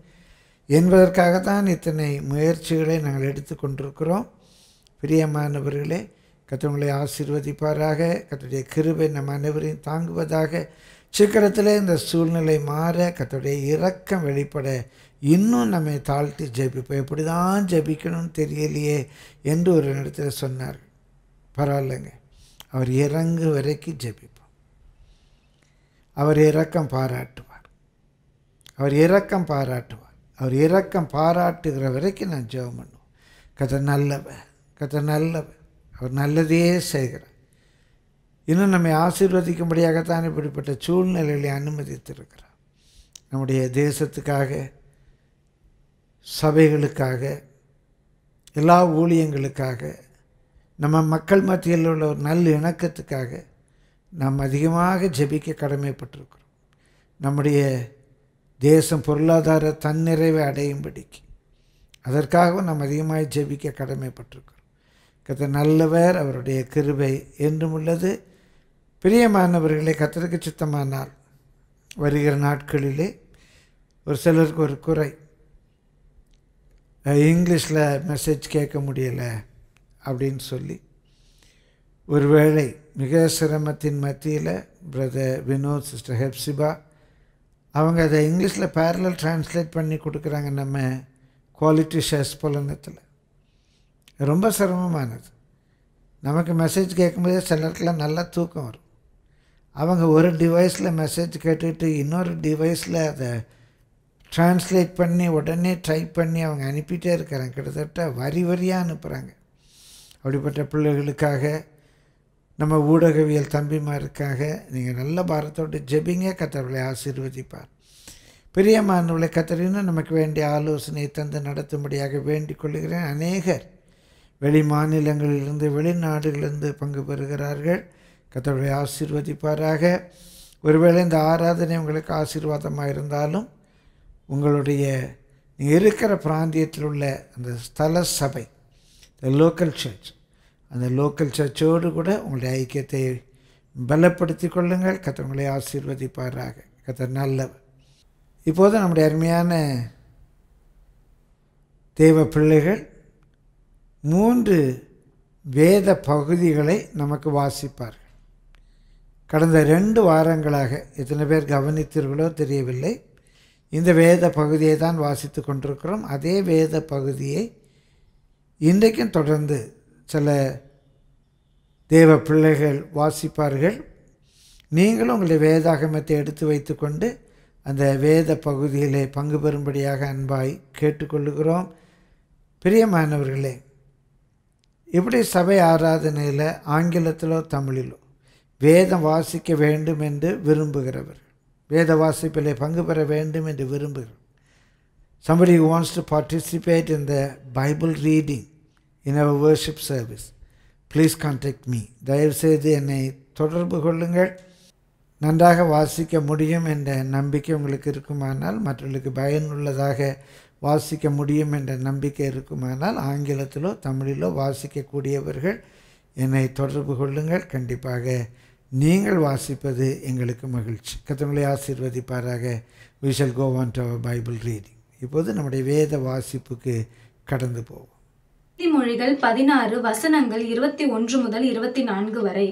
என்பதற்காகத்தான் இத்தனை முயற்சிகளை நாங்கள் எடுத்துக்கொண்டிருக்கிறோம் பிரியமானவர்களே கத்தவங்களை ஆசீர்வதிப்பாராக கத்துடைய கிருபை நம் அனைவரையும் தாங்குவதாக சீக்கிரத்திலே இந்த சூழ்நிலை மாற கத்துடைய இரக்கம் வெளிப்பட இன்னும் நம்மை தாழ்த்தி ஜெபிப்போம் எப்படி தான் ஜெபிக்கணும்னு தெரியலையே என்று ஒரு இடத்துல சொன்னார் பரவாயில்லைங்க அவர் இறங்கு வரைக்கும் ஜெபிப்போம் அவர் இரக்கம் பாராட்டுவார் அவர் இரக்கம் பாராட்டுவார் அவர் இரக்கம் பாராட்டுகிற வரைக்கும் நான் ஜெபம் பண்ணுவேன் கதை நல்லவன் கதை நல்லவன் அவர் நல்லதையே செய்கிறார் இன்னும் நம்மை ஆசீர்வதிக்கும்படியாகத்தான் இப்படிப்பட்ட சூழ்நிலைகளை அனுமதித்திருக்கிறார் நம்முடைய தேசத்துக்காக சபைகளுக்காக எல்லா ஊழியங்களுக்காக நம்ம மக்கள் மத்தியில் உள்ள ஒரு நல்ல இணக்கத்துக்காக நாம் அதிகமாக ஜபிக்க கடமைப்பட்டிருக்கிறோம் நம்முடைய தேசம் பொருளாதார தன்னிறைவை அடையும்படிக்கு அதற்காகவும் நாம் அதிகமாக ஜெபிக்க கடமைப்பட்டிருக்கிறோம் கத்த நல்லவர் அவருடைய கிருபை என்றும் உள்ளது பிரியமானவர்களை கத்தருக்கு சித்தமானால் வருகிற நாட்களிலே ஒரு சிலருக்கு ஒரு குறை இங்கிலீஷில் மெசேஜ் கேட்க முடியலை அப்படின்னு சொல்லி ஒருவேளை மிக சிரமத்தின் மத்தியில் பிரதர் வினோத் சிஸ்டர் ஹெப்சிபா அவங்க அதை இங்கிலீஷில் பேரலல் டிரான்ஸ்லேட் பண்ணி கொடுக்குறாங்க நம்ம குவாலிட்டி ஷேர்ஸ் புலனத்தில் ரொம்ப சிரமமானது நமக்கு மெசேஜ் கேட்கும்போதே சிலருக்குலாம் நல்லா தூக்கம் வரும் அவங்க ஒரு டிவைஸில் மெசேஜ் கேட்டுக்கிட்டு இன்னொரு டிவைஸில் அதை ட்ரான்ஸ்லேட் பண்ணி உடனே ட்ரை பண்ணி அவங்க அனுப்பிட்டே இருக்கிறாங்க கிட்டத்தட்ட வரி வரியாக அனுப்புகிறாங்க அப்படிப்பட்ட பிள்ளைகளுக்காக நம்ம ஊடகவியல் தம்பிமாருக்காக நீங்கள் நல்ல பாரத்தோடு ஜெபிங்க கத்தவர்களை ஆசீர்வதிப்பார் பிரியமானவர்களை கத்தரின்னு நமக்கு வேண்டிய ஆலோசனை தந்து நடத்தும்படியாக வேண்டிக் கொள்கிறேன் அநேகர் வெளி மாநிலங்களிலிருந்து வெளிநாடுகளிலிருந்து பங்கு பெறுகிறார்கள் கத்தவர்களை ஆசீர்வதிப்பாராக ஒருவேளை இந்த ஆராதனை உங்களுக்கு ஆசீர்வாதமாக இருந்தாலும் உங்களுடைய இருக்கிற பிராந்தியத்தில் உள்ள அந்த ஸ்தல சபை த லோக்கல் சர்ச் அந்த லோக்கல் சர்ச்சோடு கூட உங்களுடைய ஐக்கியத்தை பலப்படுத்தி கொள்ளுங்கள் கத்தவங்களை ஆசீர்வதிப்பாராக கத்தர் நல்லவர் இப்போது நம்முடைய அருமையான தேவ பிள்ளைகள் மூன்று வேத பகுதிகளை நமக்கு வாசிப்பார்கள் கடந்த ரெண்டு வாரங்களாக எத்தனை பேர் கவனித்தீர்களோ தெரியவில்லை இந்த வேத பகுதியை தான் வாசித்து கொண்டிருக்கிறோம் அதே வேத பகுதியை இன்றைக்கும் தொடர்ந்து சில தேவ பிள்ளைகள் வாசிப்பார்கள் நீங்களும் உங்களுடைய வேதாகமத்தை எடுத்து வைத்துக்கொண்டு அந்த வேத பகுதியிலே பங்கு பெறும்படியாக அன்பாய் கேட்டுக்கொள்கிறோம் பிரியமானவர்களே இப்படி சபை ஆராதனையில் ஆங்கிலத்திலோ தமிழிலோ வேதம் வாசிக்க வேண்டும் என்று விரும்புகிறவர் வேத வாசிப்பிலே பங்கு பெற வேண்டும் என்று விரும்புகிறார் somebody who wants to participate in the Bible in our worship service. Please contact me தயவுசெய்து என்னை தொடர்பு கொள்ளுங்கள் நன்றாக வாசிக்க முடியும் என்ற நம்பிக்கை உங்களுக்கு இருக்குமானால் மற்றவர்களுக்கு பயனுள்ளதாக வாசிக்க முடியும் என்ற நம்பிக்கை இருக்குமானால் ஆங்கிலத்திலோ தமிழிலோ வாசிக்கக்கூடியவர்கள் என்னை தொடர்பு கொள்ளுங்கள் கண்டிப்பாக நீங்கள் வாசிப்பது எங்களுக்கு மகிழ்ச்சி கத்தவங்களை ஆசீர்வதிப்பாராக we shall go on to our Bible reading இப்போது நம்முடைய வேத வாசிப்புக்கு கடந்து போவோம் மொழிகள் பதினாறு வசனங்கள் இருபத்தி ஒன்று முதல் இருபத்தி நான்கு வரை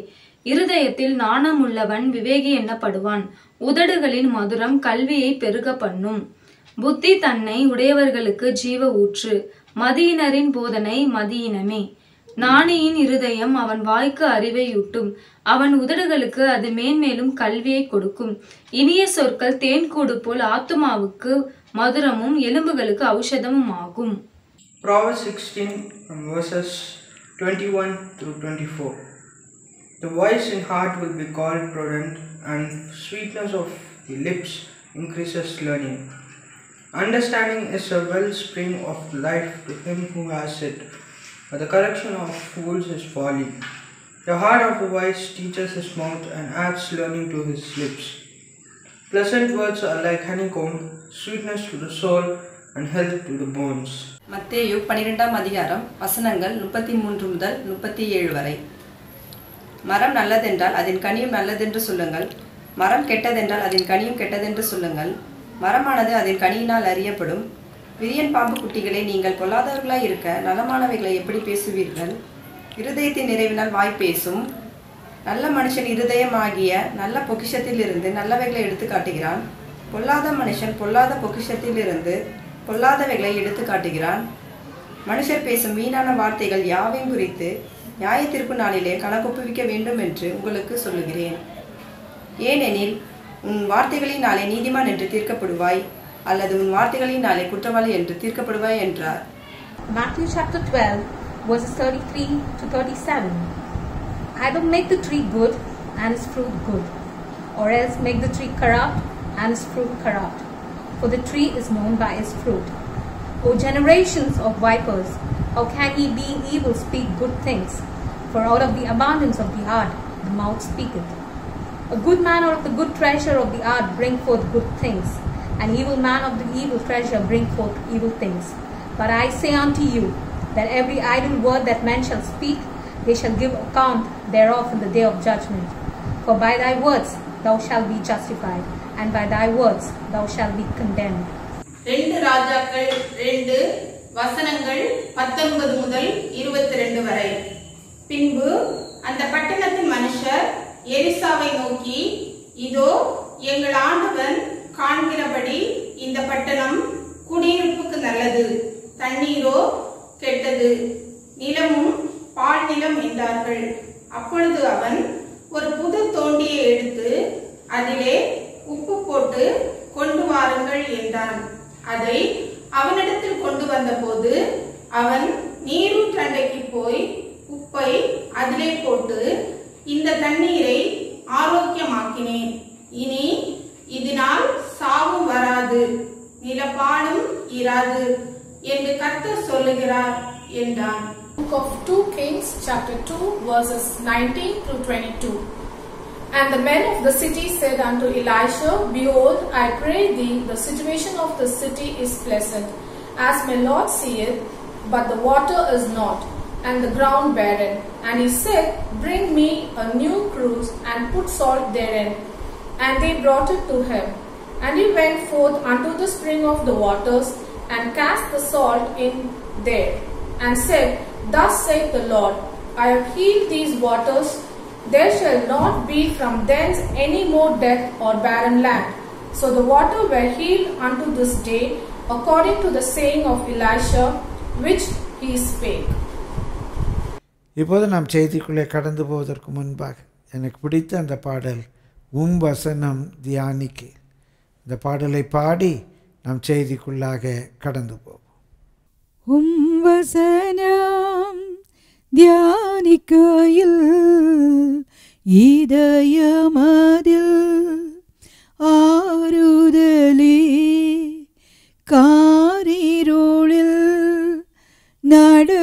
இருதயத்தில் நாணமுள்ளவன் விவேகி என்னப்படுவான் உதடுகளின் மதுரம் கல்வியை பெருக பண்ணும் புத்தி தன்னை உடையவர்களுக்கு ஜீவ ஊற்று மதியினரின் போதனை மதியினமே நாணியின் இருதயம் அவன் வாய்க்கு அறிவையூட்டும் அவன் உதடுகளுக்கு அது மேன்மேலும் கல்வியை கொடுக்கும் இனிய சொற்கள் தேன்கூடு போல் ஆத்துமாவுக்கு மதுரமும் எலும்புகளுக்கு ஔஷதமும் ஆகும் Proverbs 16 verses 21 through 24. The wise in heart will be called prudent, and sweetness of the lips increases learning. Understanding is a wellspring of life to him who has it, but the correction of fools is folly. The heart of the wise teaches his mouth and adds learning to his lips. Pleasant words are like honeycomb, sweetness to the soul and health to the bones. மத்தேயு பனிரெண்டாம் அதிகாரம் வசனங்கள் முப்பத்தி மூன்று முதல் முப்பத்தி ஏழு வரை மரம் நல்லதென்றால் அதன் கனியும் நல்லதென்று சொல்லுங்கள் மரம் கெட்டதென்றால் அதன் கனியும் கெட்டதென்று சொல்லுங்கள் மரமானது அதன் கனியினால் அறியப்படும் விரியன் பாம்பு குட்டிகளை நீங்கள் பொல்லாதவர்களாய் இருக்க நலமானவைகளை எப்படி பேசுவீர்கள் இருதயத்தின் நிறைவினால் வாய் பேசும் நல்ல மனுஷன் இருதயமாகிய நல்ல பொக்கிஷத்தில் இருந்து நல்லவைகளை எடுத்து காட்டுகிறான் பொல்லாத மனுஷன் பொல்லாத பொக்கிஷத்தில் இருந்து பொல்லாதவைகளை எடுத்து காட்டுகிறான் மனுஷர் பேசும் வீணான வார்த்தைகள் யாவையும் குறித்து நியாய தீர்ப்பு நாளிலே கணக்கொப்புவிக்க வேண்டும் என்று உங்களுக்கு சொல்லுகிறேன் ஏனெனில் உன் வார்த்தைகளினாலே நீதிமான் என்று தீர்க்கப்படுவாய் அல்லது உன் வார்த்தைகளினாலே குற்றவாளி என்று தீர்க்கப்படுவாய் என்றார் Matthew chapter 12 verses 33 to 37 Either make the tree good and its fruit good or else make the tree corrupt and its fruit corrupt for the tree is known by its fruit. O generations of vipers, how can ye being evil speak good things? For out of the abundance of the heart the mouth speaketh. A good man out of the good treasure of the heart bring forth good things. An evil man of the evil treasure bring forth evil things. But I say unto you, that every idle word that men shall speak, they shall give account thereof in the day of judgment. For by thy words thou shalt be justified, and by thy words thou shalt be condemned. ரெண்டு ராஜாக்கள் ரெண்டு வசனங்கள் பத்தொன்பது முதல் இருபத்தி ரெண்டு வரை பின்பு அந்த பட்டணத்தின் மனுஷர் எரிசாவை நோக்கி இதோ எங்கள் ஆண்டவன் காண்கிறபடி இந்த பட்டணம் குடியிருப்புக்கு நல்லது தண்ணீரோ கெட்டது நிலமும் பால் நிலம் என்றார்கள் அப்பொழுது அவன் ஒரு புது தோண்டியை எடுத்து அதிலே உப்பு போட்டு கொண்டு வாருங்கள் என்றான் அதை அவனிடத்தில் கொண்டு வந்தபோது அவன் தண்டைக்கு போய் உப்பை அதிலே போட்டு இந்த தண்ணீரை ஆரோக்கியமாக்கினேன் இனி இதனால் சாவும் வராது நிலப்பாடும் இராது என்று கத்த சொல்லுகிறார் என்றான் Book of 2 Kings chapter 2 verses 19 to 22 And the men of the city said unto Elisha, Behold, I pray thee, the situation of the city is pleasant, as my Lord seeth, but the water is not, and the ground barren. And he said, Bring me a new cruse, and put salt therein. And they brought it to him. And he went forth unto the spring of the waters, and cast the salt in there, and said, Thus saith the Lord, I have healed these waters There shall not be from thence any more death or barren land. So the water were healed unto this day, according to the saying of Elisha, which he spake. இப்போது நாம் செய்திக்குள்ளே கடந்து போவதற்கு முன்பாக எனக்கு பிடித்த அந்த பாடல் உம் வசனம் தியானிக்கு இந்த பாடலை பாடி நாம் செய்திக்குள்ளாக கடந்து போவோம் உம் வசனம் தியானிக்கையில் இதயமதில் ஆறுதலே காரிருளில் நடக்கையிலே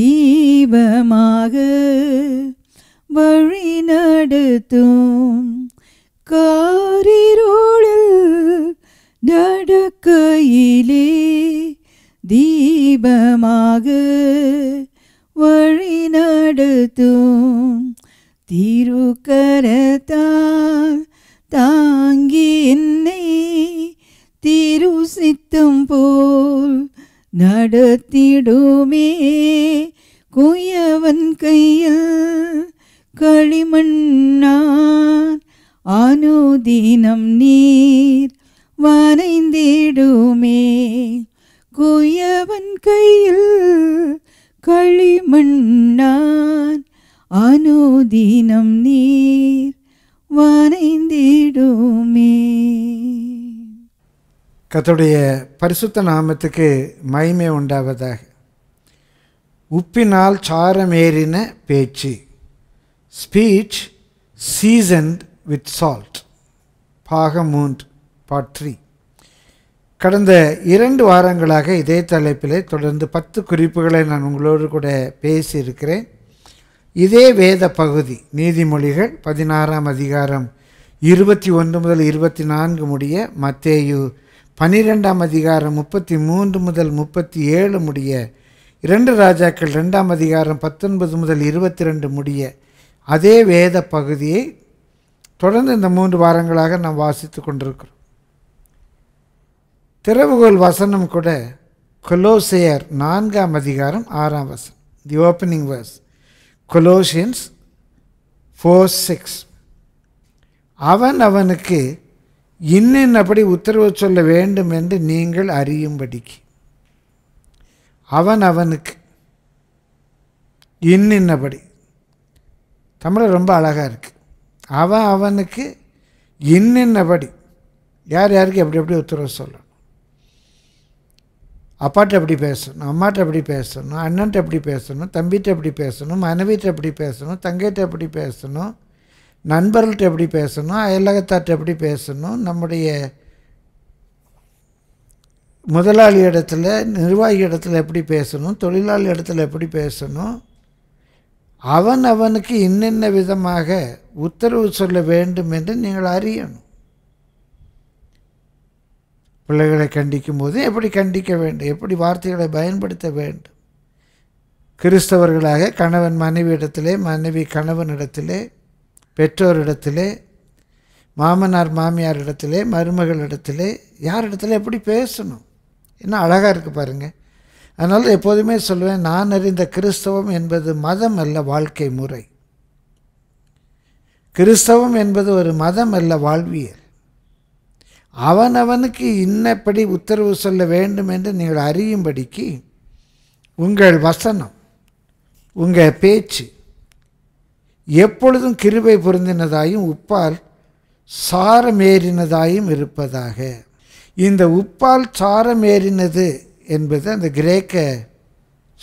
தீபமாக வழி நடத்தும் காரிருளில் நடக்கையிலே தீபமாக வழி நடத்தும் திருக்கரத்தால் தாங்கி என்னை திருசித்தும் போல் நடத்திடுமே குயவன் கையில் களிமண்ணான் அனுதீனம் நீர் வரைந்திடுமே குயவன் கையில் களிமண்ணான் அனுதீனம் நீர் வரைந்திடுமே கத்தோடைய பரிசுத்த நாமத்துக்கு மகிமை உண்டாவதாக உப்பினால் சாரமேறின பேச்சு ஸ்பீச் சீசன்ட் வித் சால்ட் பாகம் மூன்று த்ரீ கடந்த இரண்டு வாரங்களாக இதே தலைப்பிலே தொடர்ந்து பத்து குறிப்புகளை நான் உங்களோடு கூட பேசியிருக்கிறேன் இதே வேத பகுதி நீதிமொழிகள் பதினாறாம் அதிகாரம் இருபத்தி ஒன்று முதல் இருபத்தி நான்கு முடிய மத்தேயு பனிரெண்டாம் அதிகாரம் முப்பத்தி மூன்று முதல் முப்பத்தி ஏழு முடிய இரண்டு ராஜாக்கள் ரெண்டாம் அதிகாரம் பத்தொன்பது முதல் இருபத்தி ரெண்டு முடிய அதே வேத பகுதியை தொடர்ந்து இந்த மூன்று வாரங்களாக நாம் வாசித்து கொண்டிருக்கிறோம் திறவுகோல் வசனம் கூட கொலோசியர் நான்காம் அதிகாரம் ஆறாம் வசனம் the opening verse Colossians four six அவன் அவனுக்கு இன்னின்னபடி உத்தரவு சொல்ல வேண்டும் என்று நீங்கள் அறியும்படிக்கு அவன் அவனுக்கு இன்னின்னபடி தமிழ் ரொம்ப அழகாக இருக்குது அவன் அவனுக்கு இன்னின்னபடி யார் யாருக்கு எப்படி எப்படி உத்தரவு சொல்லணும் அப்பாட்ட எப்படி பேசணும் அம்மாட்ட எப்படி பேசணும் அண்ணன்ட்ட எப்படி பேசணும் தம்பிகிட்ட எப்படி பேசணும் மனைவிட்ட எப்படி பேசணும் தங்கிட்ட எப்படி பேசணும் நண்பர்கள்ட்ட எப்படி பேசணும் அயலகத்தாட்ட எப்படி பேசணும் நம்முடைய முதலாளி இடத்துல நிர்வாகி இடத்துல எப்படி பேசணும் தொழிலாளி இடத்துல எப்படி பேசணும் அவன் அவனுக்கு இன்னென்ன விதமாக உத்தரவு சொல்ல வேண்டும் என்று நீங்கள் அறியணும் பிள்ளைகளை கண்டிக்கும் போது எப்படி கண்டிக்க வேண்டும் எப்படி வார்த்தைகளை பயன்படுத்த வேண்டும் கிறிஸ்தவர்களாக கணவன் மனைவியிடத்திலே மனைவி கணவனிடத்திலே பெற்றோரிடத்திலே மாமனார் மாமியார் இடத்திலே மருமகளிடத்திலே இடத்துல எப்படி பேசணும் என்ன அழகாக இருக்குது பாருங்கள் அதனால் எப்போதுமே சொல்லுவேன் நான் அறிந்த கிறிஸ்தவம் என்பது மதம் அல்ல வாழ்க்கை முறை கிறிஸ்தவம் என்பது ஒரு மதம் அல்ல வாழ்வியல் அவனவனுக்கு இன்னப்படி உத்தரவு சொல்ல வேண்டும் என்று நீங்கள் அறியும்படிக்கு உங்கள் வசனம் உங்கள் பேச்சு எப்பொழுதும் கிருபை பொருந்தினதாயும் உப்பால் சாரமேறினதாயும் இருப்பதாக இந்த உப்பால் சாரமேறினது என்பது அந்த கிரேக்க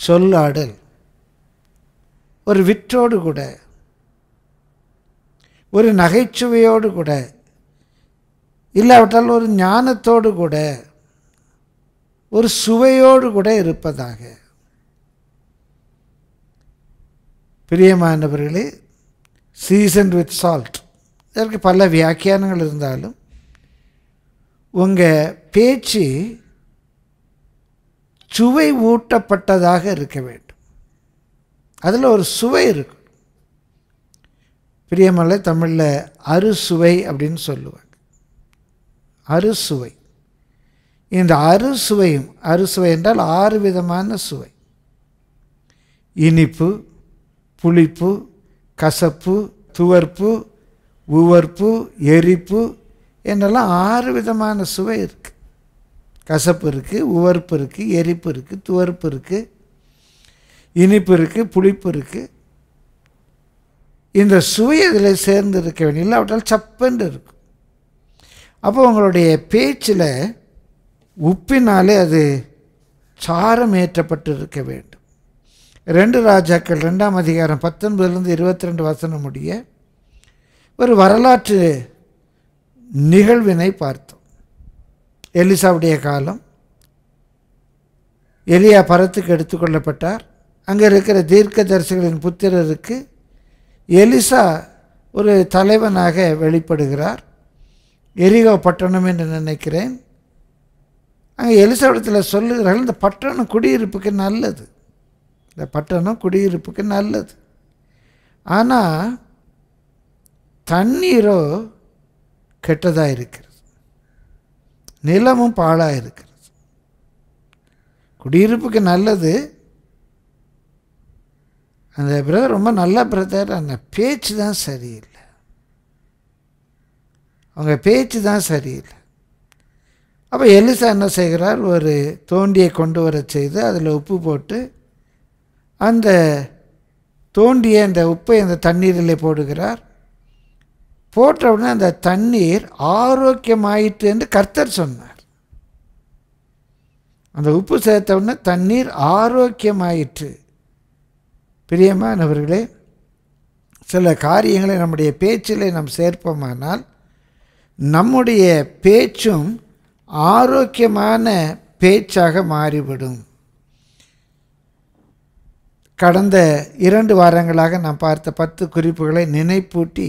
சொல்லாடல் ஒரு விற்றோடு கூட ஒரு நகைச்சுவையோடு கூட இல்லாவிட்டால் ஒரு ஞானத்தோடு கூட ஒரு சுவையோடு கூட இருப்பதாக பிரியமானவர்களே சீசன் வித் சால்ட் இதற்கு பல வியாக்கியானங்கள் இருந்தாலும் உங்கள் பேச்சு சுவை ஊட்டப்பட்டதாக இருக்க வேண்டும் அதில் ஒரு சுவை இருக்கும் பிரியமலை தமிழில் அறுசுவை அப்படின்னு சொல்லுவேன் அறுசுவை இந்த அறுசுவையும் அறுசுவை என்றால் ஆறு விதமான சுவை இனிப்பு புளிப்பு கசப்பு துவர்ப்பு உவர்ப்பு எரிப்பு என்றெல்லாம் ஆறு விதமான சுவை இருக்குது கசப்பு இருக்குது உவர்ப்பு இருக்குது எரிப்பு இருக்குது துவர்ப்பு இருக்குது இனிப்பு இருக்குது புளிப்பு இருக்குது இந்த சுவை அதில் சேர்ந்து இருக்க வேண்டிய அவற்றால் சப்பென்று இருக்கும் அப்போ உங்களுடைய பேச்சில் உப்பினாலே அது சாரம் ஏற்றப்பட்டு இருக்க வேண்டும் ரெண்டு ராஜாக்கள் ரெண்டாம் அதிகாரம் பத்தொன்பதுலேருந்து இருபத்தி ரெண்டு வசனம் முடிய ஒரு வரலாற்று நிகழ்வினை பார்த்தோம் எலிசாவுடைய காலம் எலியா பரத்துக்கு எடுத்துக்கொள்ளப்பட்டார் அங்கே இருக்கிற தீர்க்க தீர்க்கதரிசிகளின் புத்திரருக்கு எலிசா ஒரு தலைவனாக வெளிப்படுகிறார் எரிகோ பட்டணம் என்று நினைக்கிறேன் அங்கே எலிசபடத்தில் சொல்லுகிறார்கள் இந்த பட்டணம் குடியிருப்புக்கு நல்லது இந்த பட்டணம் குடியிருப்புக்கு நல்லது ஆனால் தண்ணீரோ கெட்டதாக இருக்கிறது நிலமும் பாழாக இருக்கிறது குடியிருப்புக்கு நல்லது அந்த பிரதர் ரொம்ப நல்ல பிரதர் அந்த பேச்சு தான் சரியில்லை அவங்க பேச்சு தான் சரியில்லை அப்போ எலிசா என்ன செய்கிறார் ஒரு தோண்டியை கொண்டு வர செய்து அதில் உப்பு போட்டு அந்த தோண்டியை அந்த உப்பை அந்த தண்ணீரில் போடுகிறார் போட்ட உடனே அந்த தண்ணீர் ஆரோக்கியமாயிற்று என்று கர்த்தர் சொன்னார் அந்த உப்பு சேர்த்த உடனே தண்ணீர் ஆரோக்கியமாயிற்று பிரியமானவர்களே சில காரியங்களை நம்முடைய பேச்சிலே நாம் சேர்ப்போமானால் நம்முடைய பேச்சும் ஆரோக்கியமான பேச்சாக மாறிவிடும் கடந்த இரண்டு வாரங்களாக நான் பார்த்த பத்து குறிப்புகளை நினைப்பூட்டி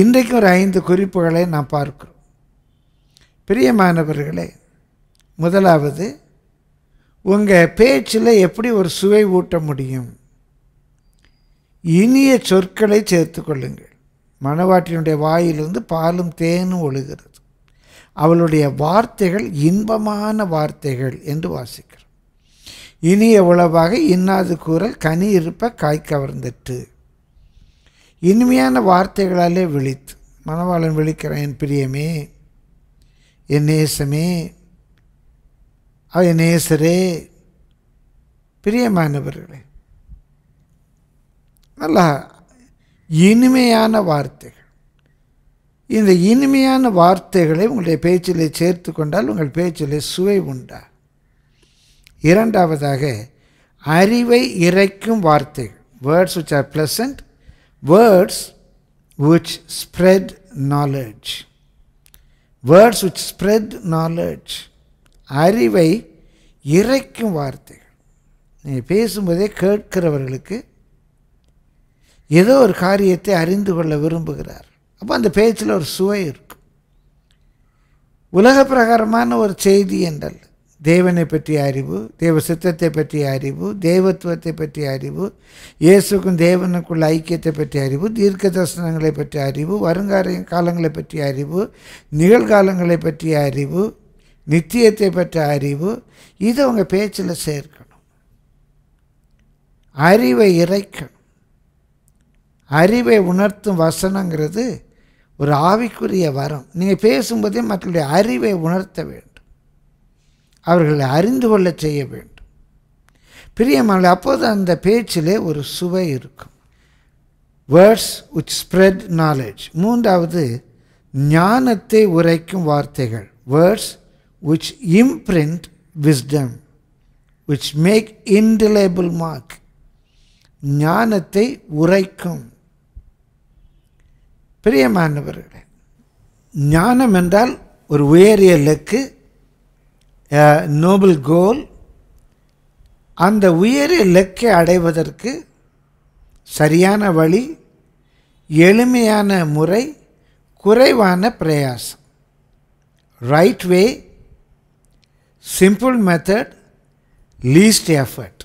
இன்றைக்கு ஒரு ஐந்து குறிப்புகளை நாம் பார்க்கிறோம் பிரியமானவர்களே முதலாவது உங்கள் பேச்சில் எப்படி ஒரு சுவை ஊட்ட முடியும் இனிய சொற்களை சேர்த்து கொள்ளுங்கள் மணவாட்டினுடைய வாயிலிருந்து பாலும் தேனும் ஒழுகிறது அவளுடைய வார்த்தைகள் இன்பமான வார்த்தைகள் என்று வாசிக்கிறோம் இனி எவ்வளவாக இன்னாது கூறல் கனி இருப்ப காய் கவர்ந்துட்டு இனிமையான வார்த்தைகளாலே விழித்து மணவாளன் விழிக்கிறான் என் பிரியமே என் நேசமே என் நேசரே பிரியமானவர்களே நல்லா இனிமையான வார்த்தைகள் இந்த இனிமையான வார்த்தைகளை உங்களுடைய பேச்சிலே சேர்த்து கொண்டால் உங்கள் பேச்சிலே சுவை உண்டா இரண்டாவதாக அறிவை இறைக்கும் வார்த்தைகள் words which are pleasant words which spread knowledge words which spread knowledge அறிவை இறைக்கும் வார்த்தைகள் நீங்கள் பேசும்போதே கேட்கிறவர்களுக்கு ஏதோ ஒரு காரியத்தை அறிந்து கொள்ள விரும்புகிறார் அப்போ அந்த பேச்சில் ஒரு சுவை இருக்கும் உலக பிரகாரமான ஒரு செய்தி என்றல்ல தேவனை பற்றிய அறிவு தேவ சித்தத்தை பற்றிய அறிவு தெய்வத்துவத்தை பற்றிய அறிவு இயேசுக்கும் தேவனுக்குள்ள ஐக்கியத்தை பற்றிய அறிவு தீர்க்க தரிசனங்களை பற்றிய அறிவு வருங்கால காலங்களை பற்றிய அறிவு நிகழ்காலங்களை பற்றிய அறிவு நித்தியத்தை பற்றிய அறிவு இது அவங்க பேச்சில் சேர்க்கணும் அறிவை இறைக்கணும் அறிவை உணர்த்தும் வசனங்கிறது ஒரு ஆவிக்குரிய வரம் நீங்கள் பேசும்போதே மக்களுடைய அறிவை உணர்த்த வேண்டும் அவர்களை அறிந்து கொள்ள செய்ய வேண்டும் பிரியமான அப்போது அந்த பேச்சிலே ஒரு சுவை இருக்கும் வேர்ட்ஸ் உச் ஸ்ப்ரெட் நாலேஜ் மூன்றாவது ஞானத்தை உரைக்கும் வார்த்தைகள் words which imprint wisdom which make indelible mark ஞானத்தை உரைக்கும் பிரியமானவர்களே ஞானம் என்றால் ஒரு உயரிய இலக்கு நோபல் கோல் அந்த உயரிய இலக்கை அடைவதற்கு சரியான வழி எளிமையான முறை குறைவான பிரயாசம் right way simple method least effort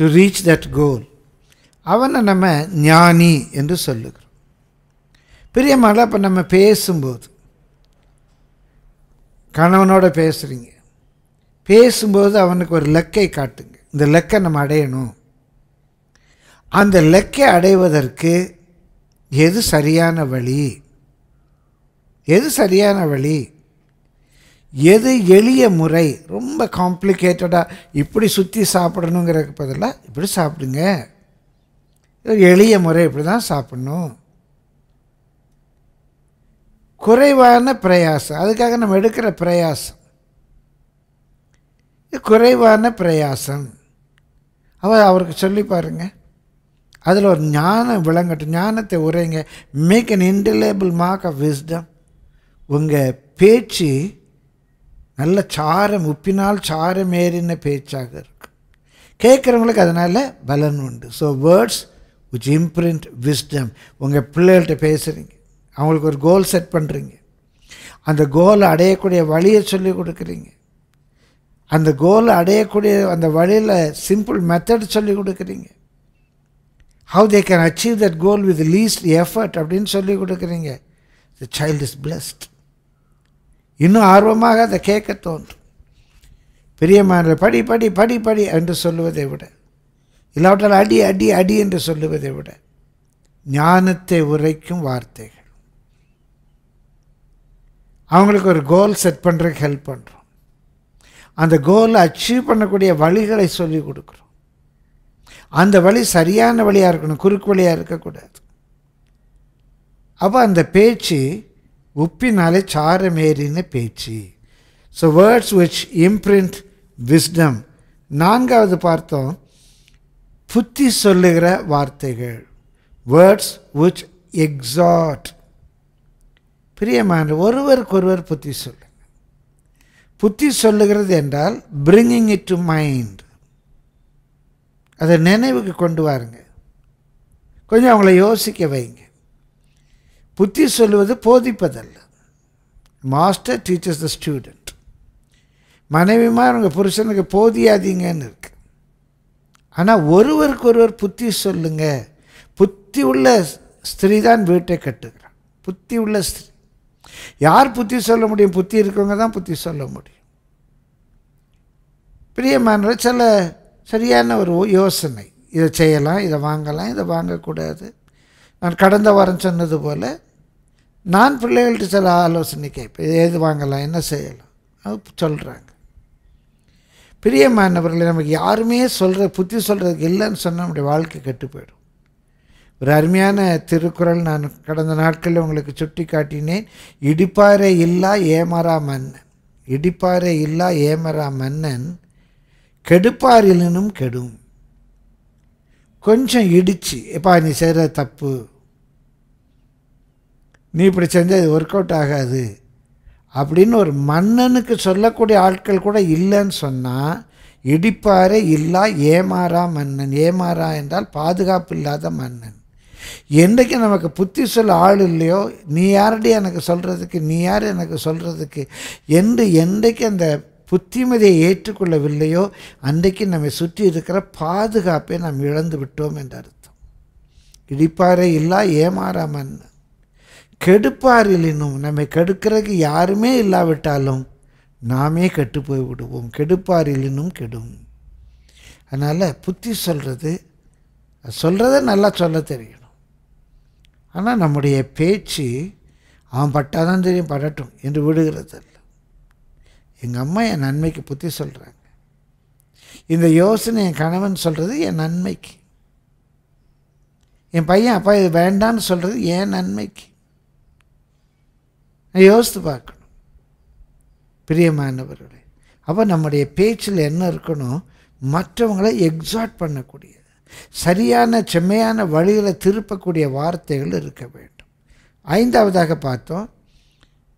to reach that goal அவனை நம்ம ஞானி என்று சொல்லுகிறோம் பிரியமான இப்போ நம்ம பேசும்போது கணவனோட பேசுகிறீங்க பேசும்போது அவனுக்கு ஒரு லக்கை காட்டுங்க இந்த லக்கை நம்ம அடையணும் அந்த லக்கை அடைவதற்கு எது சரியான வழி எது சரியான வழி எது எளிய முறை ரொம்ப காம்ப்ளிகேட்டடாக இப்படி சுற்றி சாப்பிடணுங்கிறதுக்கு பதிலாக இப்படி சாப்பிடுங்க எளிய முறை இப்படி தான் சாப்பிடணும் குறைவான பிரயாசம் அதுக்காக நம்ம எடுக்கிற பிரயாசம் குறைவான பிரயாசம் அவ அவருக்கு சொல்லி பாருங்க அதில் ஒரு ஞானம் விளங்கட்டும் ஞானத்தை உரைங்க make an indelible mark of wisdom உங்கள் பேச்சு நல்ல சாரம் உப்பினால் சாரம் ஏறின பேச்சாக இருக்கும் கேட்குறவங்களுக்கு அதனால் பலன் உண்டு so words which imprint wisdom உங்கள் பிள்ளைகள்கிட்ட பேசுகிறீங்க அவங்களுக்கு ஒரு கோல் செட் பண்ணுறீங்க அந்த கோலை அடையக்கூடிய வழியை சொல்லி கொடுக்குறீங்க அந்த கோலை அடையக்கூடிய அந்த வழியில் சிம்பிள் மெத்தட் சொல்லி கொடுக்குறீங்க how they can achieve that goal with least effort அப்படின்னு சொல்லி கொடுக்குறீங்க த சைல்டு இஸ் பிளஸ்ட் இன்னும் ஆர்வமாக அதை கேட்க தோன்றும் பெரியமான படி படி படி படி என்று சொல்லுவதை விட இல்லாவிட்டால் அடி அடி அடி என்று சொல்லுவதை விட ஞானத்தை உரைக்கும் வார்த்தைகள் அவங்களுக்கு ஒரு கோல் செட் பண்ணுறதுக்கு ஹெல்ப் பண்ணுறோம் அந்த கோலை அச்சீவ் பண்ணக்கூடிய வழிகளை சொல்லி கொடுக்குறோம் அந்த வழி சரியான வழியாக இருக்கணும் குறுக்கு வழியாக இருக்கக்கூடாது அப்போ அந்த பேச்சு உப்பினாலே சாரமேறின பேச்சு so words which imprint wisdom நான்காவது பார்த்தோம் புத்தி சொல்லுகிற வார்த்தைகள் வேர்ட்ஸ் விச் எக்ஸாட் பிரியமான ஒருவருக்கொருவர் புத்தி சொல்லுங்கள் புத்தி சொல்லுகிறது என்றால் பிரிங்கிங் இட் டு மைண்ட் அதை நினைவுக்கு கொண்டு வாருங்க கொஞ்சம் அவங்கள யோசிக்க வைங்க புத்தி சொல்லுவது போதிப்பதல்ல மாஸ்டர் டீச்சர்ஸ் த ஸ்டூடெண்ட் மனைவிமார் உங்கள் புருஷனுக்கு போதியாதீங்கன்னு இருக்கு ஆனால் ஒருவருக்கு ஒருவர் புத்தி சொல்லுங்க புத்தி உள்ள ஸ்திரீ தான் வீட்டை கட்டுகிறான் புத்தி உள்ள ஸ்திரீ யார் புத்தி சொல்ல முடியும் புத்தி இருக்கவங்க தான் புத்தி சொல்ல முடியும் பிரியமான சில சரியான ஒரு யோசனை இதை செய்யலாம் இதை வாங்கலாம் இதை வாங்கக்கூடாது நான் கடந்த வாரம் சொன்னது போல் நான் பிள்ளைகள்கிட்ட சில ஆலோசனை கேட்பேன் இதை எது வாங்கலாம் என்ன செய்யலாம் அது சொல்கிறாங்க பிரியமானவர்களை நமக்கு யாருமே சொல்கிற புத்தி சொல்கிறதுக்கு இல்லைன்னு சொன்னால் நம்முடைய வாழ்க்கை கெட்டு போயிடும் ஒரு அருமையான திருக்குறள் நான் கடந்த நாட்களில் உங்களுக்கு சுட்டி காட்டினேன் இடிப்பாறை இல்லா ஏமரா மன்னன் இடிப்பாறை இல்லா ஏமரா மன்னன் கெடுப்பாரிலும் கெடும் கொஞ்சம் இடிச்சு எப்பா நீ செய்கிற தப்பு நீ இப்படி செஞ்சால் இது ஒர்க் அவுட் ஆகாது அப்படின்னு ஒரு மன்னனுக்கு சொல்லக்கூடிய ஆட்கள் கூட இல்லைன்னு சொன்னால் இடிப்பாறை இல்லா ஏமாறா மன்னன் ஏமாறா என்றால் பாதுகாப்பு இல்லாத மன்னன் என்றைக்கு நமக்கு புத்தி சொல்ல ஆள் இல்லையோ நீ யாரடி எனக்கு சொல்கிறதுக்கு நீ யார் எனக்கு சொல்கிறதுக்கு என்று என்றைக்கு அந்த புத்திமதியை ஏற்றுக்கொள்ளவில்லையோ அன்றைக்கு நம்மை சுற்றி இருக்கிற பாதுகாப்பை நாம் இழந்து விட்டோம் என்று அர்த்தம் இடிப்பாறை இல்லா ஏமாறாமன் கெடுப்பாரில் இன்னும் நம்மை கெடுக்கிறதுக்கு யாருமே இல்லாவிட்டாலும் நாமே கெட்டு போய் விடுவோம் கெடுப்பாரில் இன்னும் கெடும் அதனால் புத்தி சொல்கிறது சொல்கிறத நல்லா சொல்ல தெரியும் ஆனால் நம்முடைய பேச்சு அவன் பட்டால் தான் தெரியும் படட்டும் என்று இல்லை எங்கள் அம்மா என் நன்மைக்கு புத்தி சொல்கிறாங்க இந்த யோசனை என் கணவன் சொல்கிறது என் நன்மைக்கு என் பையன் அப்பா இது வேண்டான்னு சொல்கிறது என் நன்மைக்கு நான் யோசித்து பார்க்கணும் பிரியமானவர்களே அப்போ நம்முடைய பேச்சில் என்ன இருக்கணும் மற்றவங்களை எக்ஸாட் பண்ணக்கூடிய சரியான செம்மையான வழியில் திருப்பக்கூடிய வார்த்தைகள் இருக்க வேண்டும் ஐந்தாவதாக பார்த்தோம்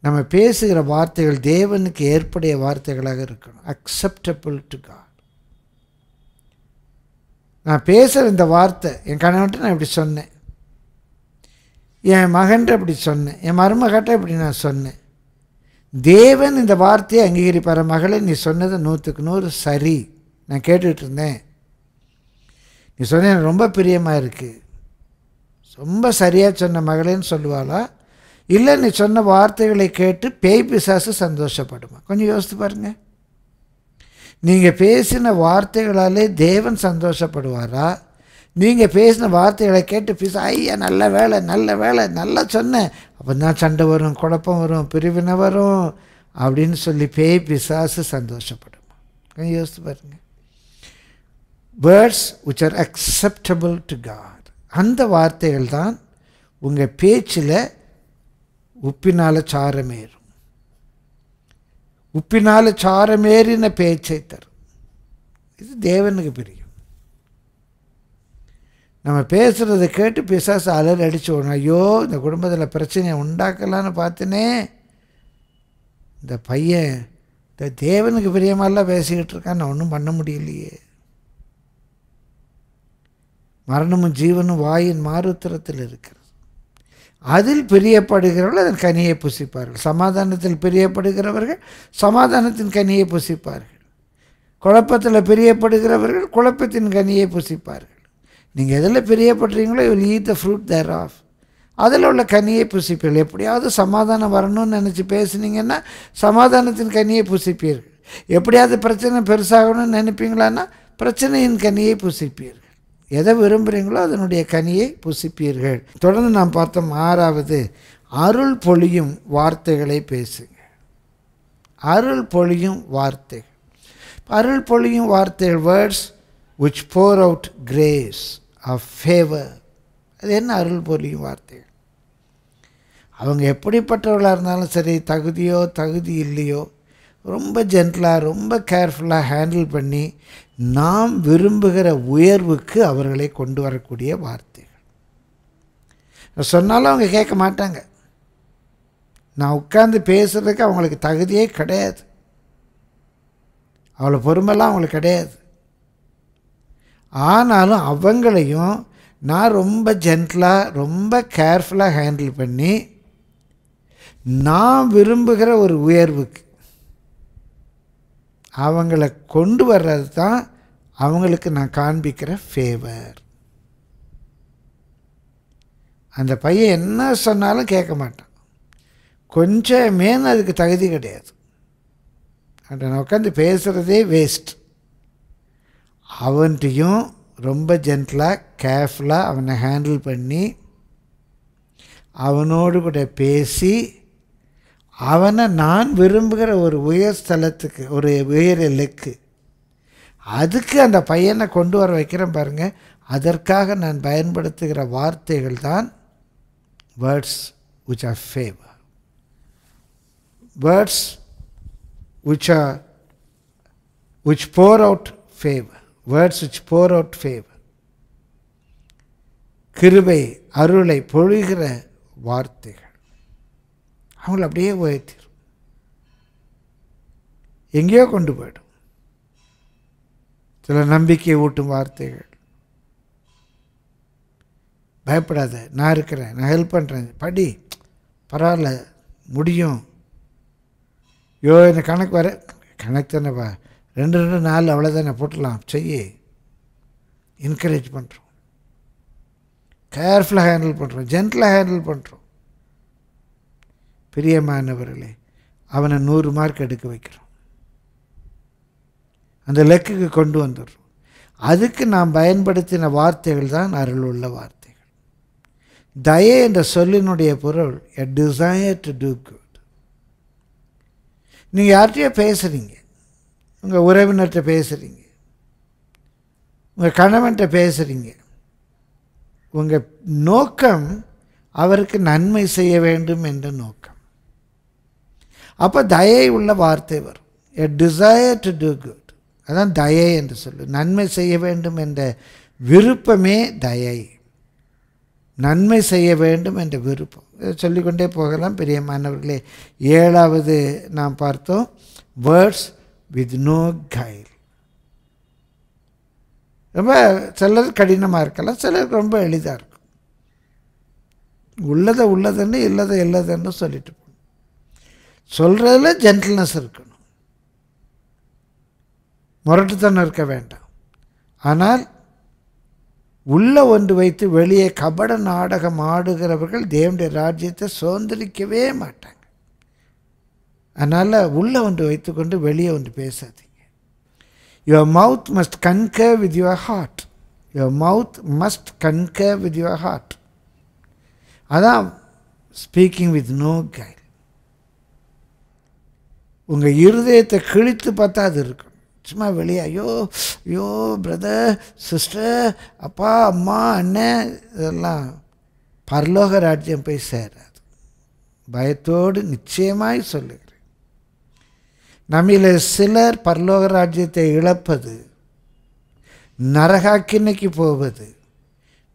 நம்ம பேசுகிற வார்த்தைகள் தேவனுக்கு ஏற்புடைய வார்த்தைகளாக இருக்கணும் அக்செப்டபிள் டு காட் நான் பேசுகிற இந்த வார்த்தை என் கணவன்ட்டு நான் இப்படி சொன்னேன் என் மகன்ட்டு இப்படி சொன்னேன் என் மருமகட்ட இப்படி நான் சொன்னேன் தேவன் இந்த வார்த்தையை அங்கீகரிப்பார மகளே நீ சொன்னது நூற்றுக்கு நூறு சரி நான் இருந்தேன் நீ சொன்ன எனக்கு ரொம்ப பிரியமாக இருக்குது ரொம்ப சரியாக சொன்ன மகளேன்னு சொல்லுவாளா இல்லை நீ சொன்ன வார்த்தைகளை கேட்டு பேய் பிசாசு சந்தோஷப்படுமா கொஞ்சம் யோசித்து பாருங்கள் நீங்கள் பேசின வார்த்தைகளாலே தேவன் சந்தோஷப்படுவாரா நீங்கள் பேசின வார்த்தைகளை கேட்டு பிசா ஐயா நல்ல வேலை நல்ல வேலை நல்லா சொன்னேன் அப்போ தான் சண்டை வரும் குழப்பம் வரும் பிரிவினை வரும் அப்படின்னு சொல்லி பேய் பிசாசு சந்தோஷப்படுமா கொஞ்சம் யோசித்து பாருங்கள் words which are acceptable to God அந்த வார்த்தைகள் தான் உங்கள் பேச்சில் உப்பினால் சாரமேறும் உப்பினால் சாரமேறின பேச்சை தரும் இது தேவனுக்கு பிரியும் நம்ம பேசுகிறத கேட்டு பிசாசு அலர் அடித்து விடணும் ஐயோ இந்த குடும்பத்தில் பிரச்சனையை உண்டாக்கலான்னு பார்த்துனே இந்த பையன் இந்த தேவனுக்கு பிரியமாலாம் பேசிக்கிட்டு இருக்கான் நான் ஒன்றும் பண்ண முடியலையே மரணமும் ஜீவனும் வாயின் மாறுத்திரத்தில் இருக்கிறது அதில் பிரியப்படுகிறவர்கள் அதன் கனியை புசிப்பார்கள் சமாதானத்தில் பிரியப்படுகிறவர்கள் சமாதானத்தின் கனியை புசிப்பார்கள் குழப்பத்தில் பிரியப்படுகிறவர்கள் குழப்பத்தின் கனியை புசிப்பார்கள் நீங்கள் எதில் பிரியப்படுறீங்களோ இவள் eat the fruit thereof அதில் உள்ள கனியை புசிப்பீர்கள் எப்படியாவது சமாதானம் வரணும்னு நினச்சி பேசுனீங்கன்னா சமாதானத்தின் கனியை புசிப்பீர்கள் எப்படியாவது பிரச்சனை பெருசாகணும்னு நினைப்பீங்களான்னா பிரச்சனையின் கனியை புசிப்பீர்கள் எதை விரும்புகிறீங்களோ அதனுடைய கனியை புசிப்பீர்கள் தொடர்ந்து நாம் பார்த்தோம் ஆறாவது அருள் பொழியும் வார்த்தைகளை பேசுங்க அருள் பொழியும் வார்த்தை அருள் பொழியும் வார்த்தைகள் words which pour out grace of favour அது என்ன அருள் பொழியும் வார்த்தைகள் அவங்க எப்படிப்பட்டவர்களாக இருந்தாலும் சரி தகுதியோ தகுதி இல்லையோ ரொம்ப ஜென்டலாக ரொம்ப கேர்ஃபுல்லாக ஹேண்டில் பண்ணி நாம் விரும்புகிற உயர்வுக்கு அவர்களை கொண்டு வரக்கூடிய வார்த்தைகள் சொன்னாலும் அவங்க கேட்க மாட்டாங்க நான் உட்காந்து பேசுகிறதுக்கு அவங்களுக்கு தகுதியே கிடையாது அவ்வளோ பொறுமெல்லாம் அவங்களுக்கு கிடையாது ஆனாலும் அவங்களையும் நான் ரொம்ப ஜென்டலாக ரொம்ப கேர்ஃபுல்லாக ஹேண்டில் பண்ணி நான் விரும்புகிற ஒரு உயர்வுக்கு அவங்கள கொண்டு வர்றது தான் அவங்களுக்கு நான் காண்பிக்கிற ஃபேவர் அந்த பையன் என்ன சொன்னாலும் கேட்க மாட்டான் கொஞ்சமே அதுக்கு தகுதி கிடையாது நான் உட்காந்து பேசுகிறதே வேஸ்ட் அவன்கிட்டையும் ரொம்ப ஜென்டலாக கேர்ஃபுல்லாக அவனை ஹேண்டில் பண்ணி அவனோடு கூட பேசி அவனை நான் விரும்புகிற ஒரு உயர் ஸ்தலத்துக்கு ஒரு உயர் லெக்கு அதுக்கு அந்த பையனை கொண்டு வர வைக்கிறேன் பாருங்கள் அதற்காக நான் பயன்படுத்துகிற வார்த்தைகள் தான் words which are favour words which are which pour out favour words which pour out favour கிருபை அருளை பொழிகிற வார்த்தைகள் அவங்கள அப்படியே உயர்த்திடும் எங்கேயோ கொண்டு போயிடும் சில நம்பிக்கை ஊட்டும் வார்த்தைகள் பயப்படாத நான் இருக்கிறேன் நான் ஹெல்ப் பண்ணுறேன் படி பரவாயில்ல முடியும் யோ என்ன கணக்கு வர கணக்கு தானேப்பா ரெண்டு ரெண்டு நாள் அவ்வளோதானே போட்டலாம் செய்ய என்கரேஜ் பண்ணுறோம் கேர்ஃபுல்லாக ஹேண்டில் பண்ணுறோம் ஜென்டலாக ஹேண்டில் பண்ணுறோம் பிரியமானவர்களே அவனை நூறு மார்க் எடுக்க வைக்கிறோம் அந்த லெக்குக்கு கொண்டு வந்துடுறோம் அதுக்கு நாம் பயன்படுத்தின வார்த்தைகள் தான் அருள் உள்ள வார்த்தைகள் தய என்ற சொல்லினுடைய பொருள் a desire to do good நீங்கள் யார்கிட்டயோ பேசுகிறீங்க உங்கள் உறவினர்கிட்ட பேசுகிறீங்க உங்கள் கணவன்கிட்ட பேசுகிறீங்க உங்கள் நோக்கம் அவருக்கு நன்மை செய்ய வேண்டும் என்ற நோக்கம் அப்போ தயை உள்ள வார்த்தை வரும் a desire to do good அதான் தயை என்று சொல்லு நன்மை செய்ய வேண்டும் என்ற விருப்பமே தயை நன்மை செய்ய வேண்டும் என்ற விருப்பம் சொல்லிக்கொண்டே போகலாம் பெரிய மாணவர்களே ஏழாவது நாம் பார்த்தோம் வேர்ட்ஸ் வித் நோ கைல் ரொம்ப சிலர் கடினமாக இருக்கலாம் சிலருக்கு ரொம்ப எளிதாக இருக்கும் உள்ளதை உள்ளதுன்னு இல்லதை இல்லதுன்னு சொல்லிட்டு சொல்கிறதுல ஜென்டில்னஸ் இருக்கணும் முரட்டுத்தனம் இருக்க வேண்டாம் ஆனால் உள்ளே ஒன்று வைத்து வெளியே கபட நாடகம் ஆடுகிறவர்கள் தேவனுடைய ராஜ்யத்தை சுதந்திரிக்கவே மாட்டாங்க அதனால் உள்ளே ஒன்று வைத்துக்கொண்டு வெளியே ஒன்று பேசாதீங்க your mouth must concur with your heart your mouth must concur with your heart அதான் ஸ்பீக்கிங் வித் நோ கைட் உங்கள் இருதயத்தை கிழித்து பார்த்தா அது இருக்கும் சும்மா வெளியே ஐயோ ஐயோ பிரதர் சிஸ்டர் அப்பா அம்மா அண்ணன் இதெல்லாம் பரலோக ராஜ்யம் போய் சேராது பயத்தோடு நிச்சயமாய் சொல்லுகிறேன் நம்மில சிலர் பரலோக ராஜ்யத்தை இழப்பது நரகாக்கின்னைக்கு போவது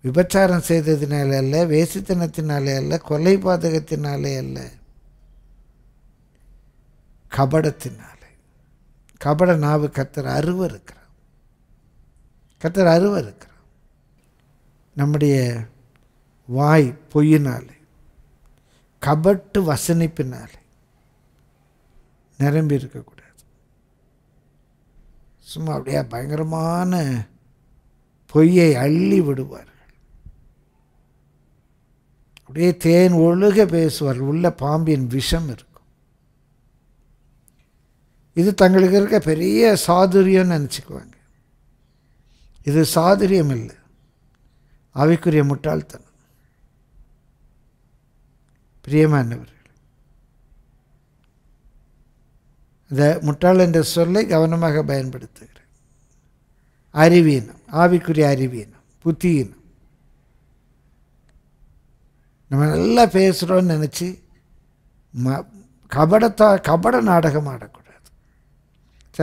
விபச்சாரம் செய்ததினாலே அல்ல வேசித்தனத்தினாலே அல்ல கொலை பாதகத்தினாலே அல்ல கபடத்தினாலே கபட நாவு கத்தர் இருக்கிறார் கத்தர் இருக்கிறார் நம்முடைய வாய் பொய்யினாலே கபட்டு வசனிப்பினாலே நிரம்பி இருக்கக்கூடாது சும்மா அப்படியே பயங்கரமான பொய்யை அள்ளி விடுவார்கள் அப்படியே தேன் ஒழுக பேசுவார் உள்ள பாம்பின் விஷம் இருக்கும் இது தங்களுக்கு இருக்க பெரிய சாதுரியம்னு நினச்சிக்குவாங்க இது சாதுரியம் இல்லை அவைக்குரிய முட்டாள்தனம் பிரியமானவர் இந்த முட்டாள் என்ற சொல்லை கவனமாக பயன்படுத்துகிறேன் அறிவீனம் ஆவிக்குரிய அறிவீனம் புத்தியினம் நம்ம நல்லா பேசுகிறோன்னு நினச்சி ம கபடத்தா கபட நாடகம் ஆடக்கூடாது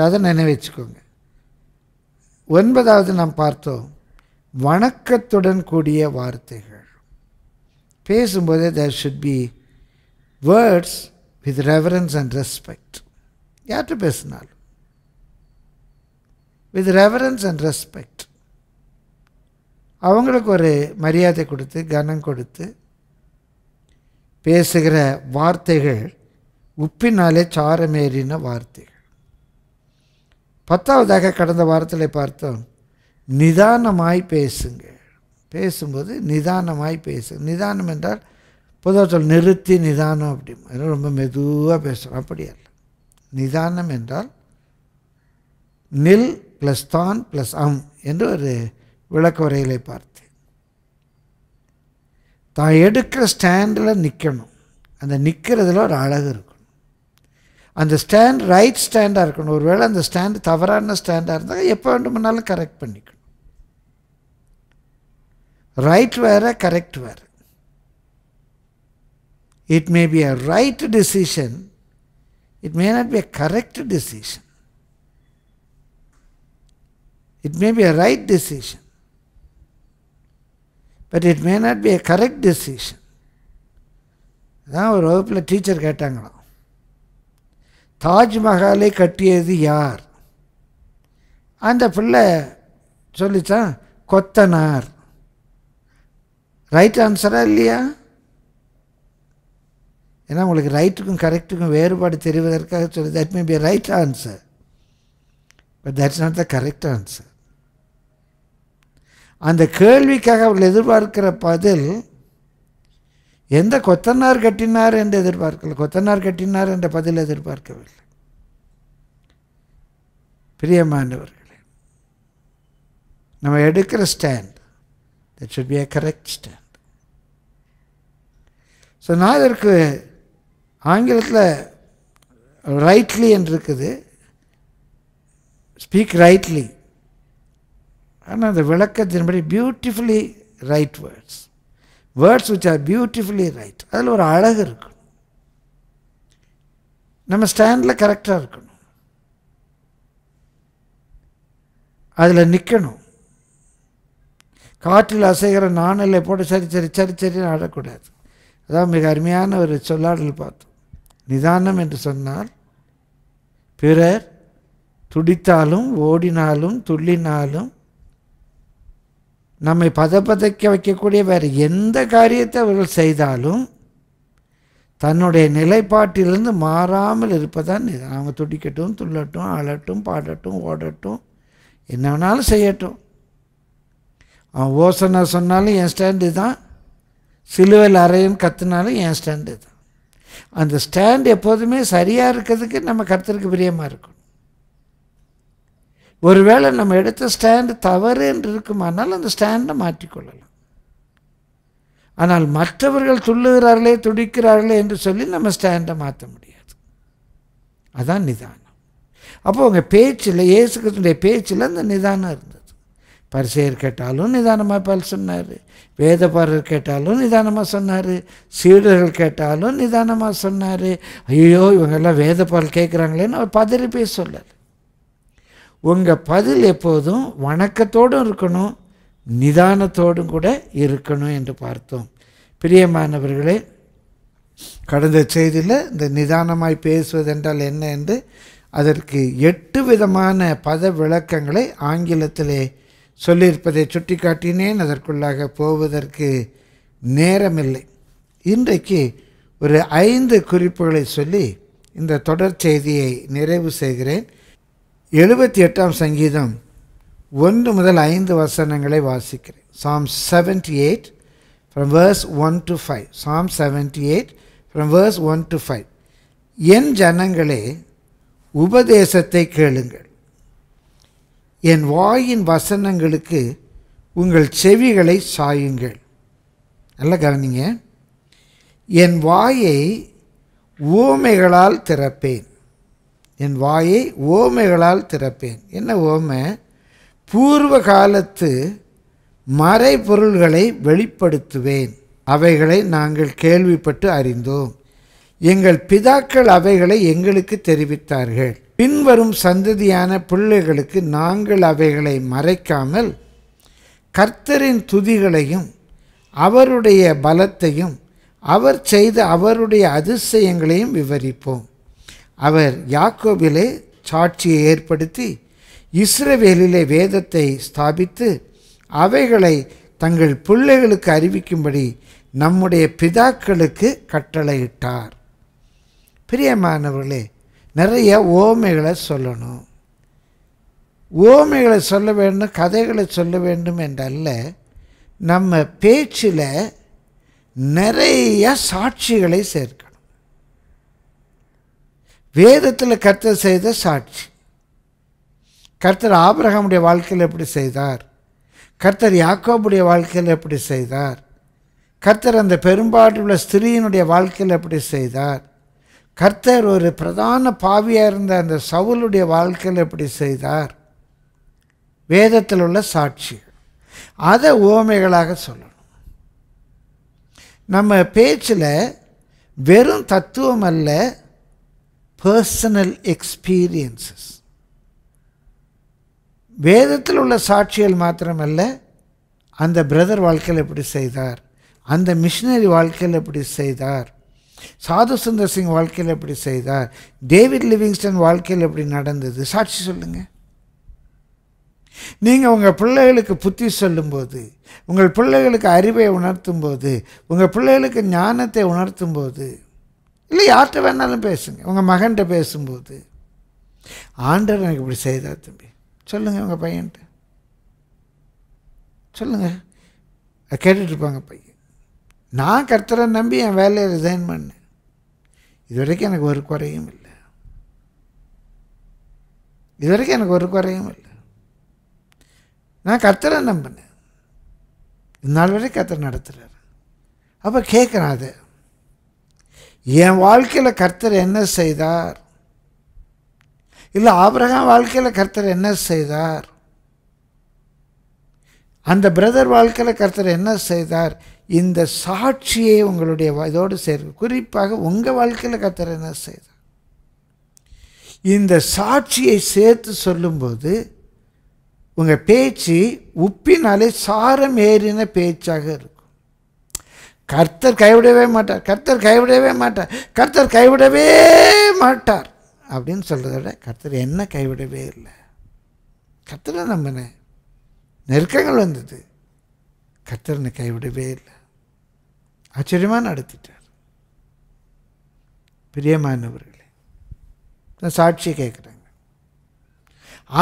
அதை வச்சுக்கோங்க ஒன்பதாவது நாம் பார்த்தோம் வணக்கத்துடன் கூடிய வார்த்தைகள் பேசும்போதே there should be words with reverence and respect யார்கிட்ட பேசினாலும் வித் ரெவரன்ஸ் அண்ட் ரெஸ்பெக்ட் அவங்களுக்கு ஒரு மரியாதை கொடுத்து கனம் கொடுத்து பேசுகிற வார்த்தைகள் உப்பினாலே சாரமேறின வார்த்தைகள் பத்தாவதாக கடந்த வாரத்தில் பார்த்தோம் நிதானமாய் பேசுங்க பேசும்போது நிதானமாய் பேசு நிதானம் என்றால் பொதுவாக சொல் நிறுத்தி நிதானம் அப்படி ரொம்ப மெதுவாக பேசுகிறோம் அப்படி அல்ல நிதானம் என்றால் நில் ப்ளஸ் தான் ப்ளஸ் அம் என்று ஒரு விளக்க உரையிலே பார்த்தேன் தான் எடுக்கிற ஸ்டாண்டில் நிற்கணும் அந்த நிற்கிறதுல ஒரு அழகு இருக்கும் அந்த ஸ்டாண்ட் ரைட் ஸ்டாண்டாக இருக்கணும் ஒரு வேளை அந்த ஸ்டாண்டு தவறான ஸ்டாண்டாக இருந்தால் எப்போ வேண்டுமானாலும் கரெக்ட் பண்ணிக்கணும் ரைட் வேறு கரெக்ட் வேறு it may be a right decision it may not be a correct decision it may be a right decision but it may not be a correct decision அதான் ஒரு வகுப்பில் டீச்சர் கேட்டாங்களாம் தாஜ்மஹாலை கட்டியது யார் அந்த பிள்ளை சொல்லித்தான் கொத்தனார் ரைட் ஆன்சரா இல்லையா ஏன்னா உங்களுக்கு ரைட்டுக்கும் கரெக்டுக்கும் வேறுபாடு தெரிவதற்காக சொல்லி that may be right answer but that's not the correct answer அந்த கேள்விக்காக அவர்கள் எதிர்பார்க்கிற பதில் எந்த கொத்தனார் கட்டினார் என்று எதிர்பார்க்கல கொத்தனார் கட்டினார் என்ற பதில் எதிர்பார்க்கவில்லை பிரியமானவர்களே நம்ம எடுக்கிற stand that should be a correct stand so நான் இதற்கு ஆங்கிலத்தில் ரைட்லி என்று இருக்குது ஸ்பீக் ரைட்லி ஆனால் அந்த விளக்கத்தின்படி beautifully right words words which are beautifully right அதில் ஒரு அழகு இருக்கணும் நம்ம ஸ்டாண்டில் கரெக்டாக இருக்கணும் அதில் நிற்கணும் காற்றில் அசைகிற நாணலை போட்டு சரி சரி சரி சரின்னு ஆடக்கூடாது அதான் மிக அருமையான ஒரு சொல்லாடல் பார்த்தோம் நிதானம் என்று சொன்னால் பிறர் துடித்தாலும் ஓடினாலும் துள்ளினாலும் நம்மை பதப்பதைக்க வைக்கக்கூடிய வேறு எந்த காரியத்தை அவர்கள் செய்தாலும் தன்னுடைய நிலைப்பாட்டிலிருந்து மாறாமல் இருப்பதான் அவங்க துடிக்கட்டும் துள்ளட்டும் அழட்டும் பாடட்டும் ஓடட்டும் என்ன வேணாலும் செய்யட்டும் அவன் ஓசனை சொன்னாலும் என் ஸ்டாண்டு தான் சிலுவையில் அறையும் கற்றுனாலும் என் ஸ்டாண்டு தான் அந்த ஸ்டாண்ட் எப்போதுமே சரியாக இருக்கிறதுக்கு நம்ம கருத்துருக்கு பிரியமாக இருக்கும் ஒருவேளை நம்ம எடுத்த ஸ்டாண்டு தவறு என்று இருக்குமானால் அந்த ஸ்டாண்டை மாற்றிக்கொள்ளலாம் ஆனால் மற்றவர்கள் துள்ளுகிறார்களே துடிக்கிறார்களே என்று சொல்லி நம்ம ஸ்டாண்டை மாற்ற முடியாது அதான் நிதானம் அப்போ அவங்க பேச்சில் இயேசுக்கிறதுடைய பேச்சில் அந்த நிதானம் இருந்தது பரிசெயர் கேட்டாலும் நிதானமாக பல் சொன்னார் வேதபாரர் கேட்டாலும் நிதானமாக சொன்னார் சீடர்கள் கேட்டாலும் நிதானமாக சொன்னார் ஐயோ இவங்கெல்லாம் வேதப்பால் கேட்குறாங்களேன்னு அவர் பதறி போய் சொல்லலை உங்கள் பதில் எப்போதும் வணக்கத்தோடும் இருக்கணும் நிதானத்தோடும் கூட இருக்கணும் என்று பார்த்தோம் பிரியமானவர்களே கடந்த செய்தியில் இந்த நிதானமாய் பேசுவது என்றால் என்ன என்று அதற்கு எட்டு விதமான பத விளக்கங்களை ஆங்கிலத்திலே சொல்லியிருப்பதை சுட்டி காட்டினேன் அதற்குள்ளாக போவதற்கு நேரமில்லை இன்றைக்கு ஒரு ஐந்து குறிப்புகளை சொல்லி இந்த தொடர் செய்தியை நிறைவு செய்கிறேன் எழுபத்தி எட்டாம் சங்கீதம் ஒன்று முதல் ஐந்து வசனங்களை வாசிக்கிறேன் psalm seventy eight from verse one to five psalm seventy eight from verse one to five என் ஜனங்களே உபதேசத்தை கேளுங்கள் என் வாயின் வசனங்களுக்கு உங்கள் செவிகளை சாயுங்கள் நல்லா கவனிங்க என் வாயை ஊமைகளால் திறப்பேன் என் வாயை ஓமைகளால் திறப்பேன் என்ன ஓமை பூர்வ காலத்து மறைபொருள்களை வெளிப்படுத்துவேன் அவைகளை நாங்கள் கேள்விப்பட்டு அறிந்தோம் எங்கள் பிதாக்கள் அவைகளை எங்களுக்கு தெரிவித்தார்கள் பின்வரும் சந்ததியான பிள்ளைகளுக்கு நாங்கள் அவைகளை மறைக்காமல் கர்த்தரின் துதிகளையும் அவருடைய பலத்தையும் அவர் செய்த அவருடைய அதிசயங்களையும் விவரிப்போம் அவர் யாக்கோபிலே சாட்சியை ஏற்படுத்தி இஸ்ரவேலிலே வேதத்தை ஸ்தாபித்து அவைகளை தங்கள் பிள்ளைகளுக்கு அறிவிக்கும்படி நம்முடைய பிதாக்களுக்கு கட்டளையிட்டார் பிரியமானவர்களே நிறைய ஓமைகளை சொல்லணும் ஓமைகளை சொல்ல வேண்டும் கதைகளை சொல்ல வேண்டும் என்றல்ல நம்ம பேச்சில் நிறைய சாட்சிகளை சேர்க்கணும் வேதத்தில் கர்த்தர் செய்த சாட்சி கர்த்தர் ஆபிரகமுடைய வாழ்க்கையில் எப்படி செய்தார் கர்த்தர் யாக்கோபுடைய வாழ்க்கையில் எப்படி செய்தார் கர்த்தர் அந்த பெரும்பாடுள்ள ஸ்திரீயினுடைய வாழ்க்கையில் எப்படி செய்தார் கர்த்தர் ஒரு பிரதான பாவியாக இருந்த அந்த சவுளுடைய வாழ்க்கையில் எப்படி செய்தார் வேதத்தில் உள்ள சாட்சி அதை ஓமைகளாக சொல்லணும் நம்ம பேச்சில் வெறும் தத்துவம் அல்ல பர்சனல் எக்ஸ்பீரியன்சஸ் வேதத்தில் உள்ள சாட்சிகள் மாத்திரமல்ல அந்த பிரதர் வாழ்க்கையில் எப்படி செய்தார் அந்த மிஷினரி வாழ்க்கையில் எப்படி செய்தார் சாது சுந்தர் சிங் வாழ்க்கையில் எப்படி செய்தார் டேவிட் லிவிங்ஸ்டன் வாழ்க்கையில் எப்படி நடந்தது சாட்சி சொல்லுங்கள் நீங்கள் உங்கள் பிள்ளைகளுக்கு புத்தி சொல்லும்போது உங்கள் பிள்ளைகளுக்கு அறிவை உணர்த்தும் போது உங்கள் பிள்ளைகளுக்கு ஞானத்தை உணர்த்தும் போது இல்லை யார்கிட்ட வேணாலும் பேசுங்க உங்கள் மகன்கிட்ட பேசும்போது ஆண்டவர் எனக்கு இப்படி செய்தார் தம்பி சொல்லுங்கள் உங்கள் பையன்ட்டு சொல்லுங்கள் கேட்டுட்ருப்பாங்க பையன் நான் கர்த்தரை நம்பி என் வேலையை ரிசைன் பண்ணேன் இது வரைக்கும் எனக்கு ஒரு குறையும் இல்லை இது வரைக்கும் எனக்கு ஒரு குறையும் இல்லை நான் கர்த்தரை நம்பினேன் நாள் வரைக்கும் கர்த்தர் நடத்துகிறார் அப்போ கேட்குறேன் அதை என் வாழ்க்கையில் கர்த்தர் என்ன செய்தார் இல்லை ஆபிரகாம் வாழ்க்கையில் கர்த்தர் என்ன செய்தார் அந்த பிரதர் வாழ்க்கையில் கர்த்தர் என்ன செய்தார் இந்த சாட்சியை உங்களுடைய இதோடு சேர்க்க குறிப்பாக உங்கள் வாழ்க்கையில் கர்த்தர் என்ன செய்தார் இந்த சாட்சியை சேர்த்து சொல்லும்போது உங்கள் பேச்சு உப்பினாலே சாரம் ஏறின பேச்சாக இருக்கும் கர்த்தர் கைவிடவே மாட்டார் கர்த்தர் கைவிடவே மாட்டார் கர்த்தர் கைவிடவே மாட்டார் அப்படின்னு சொல்கிறத விட கர்த்தர் என்ன கைவிடவே இல்லை கர்த்தரை நம்பினேன் நெருக்கங்கள் வந்தது கர்த்தர்னு கைவிடவே இல்லை ஆச்சரியமாக நடத்திட்டார் பிரியமானவர்களே நான் சாட்சி கேட்குறேங்க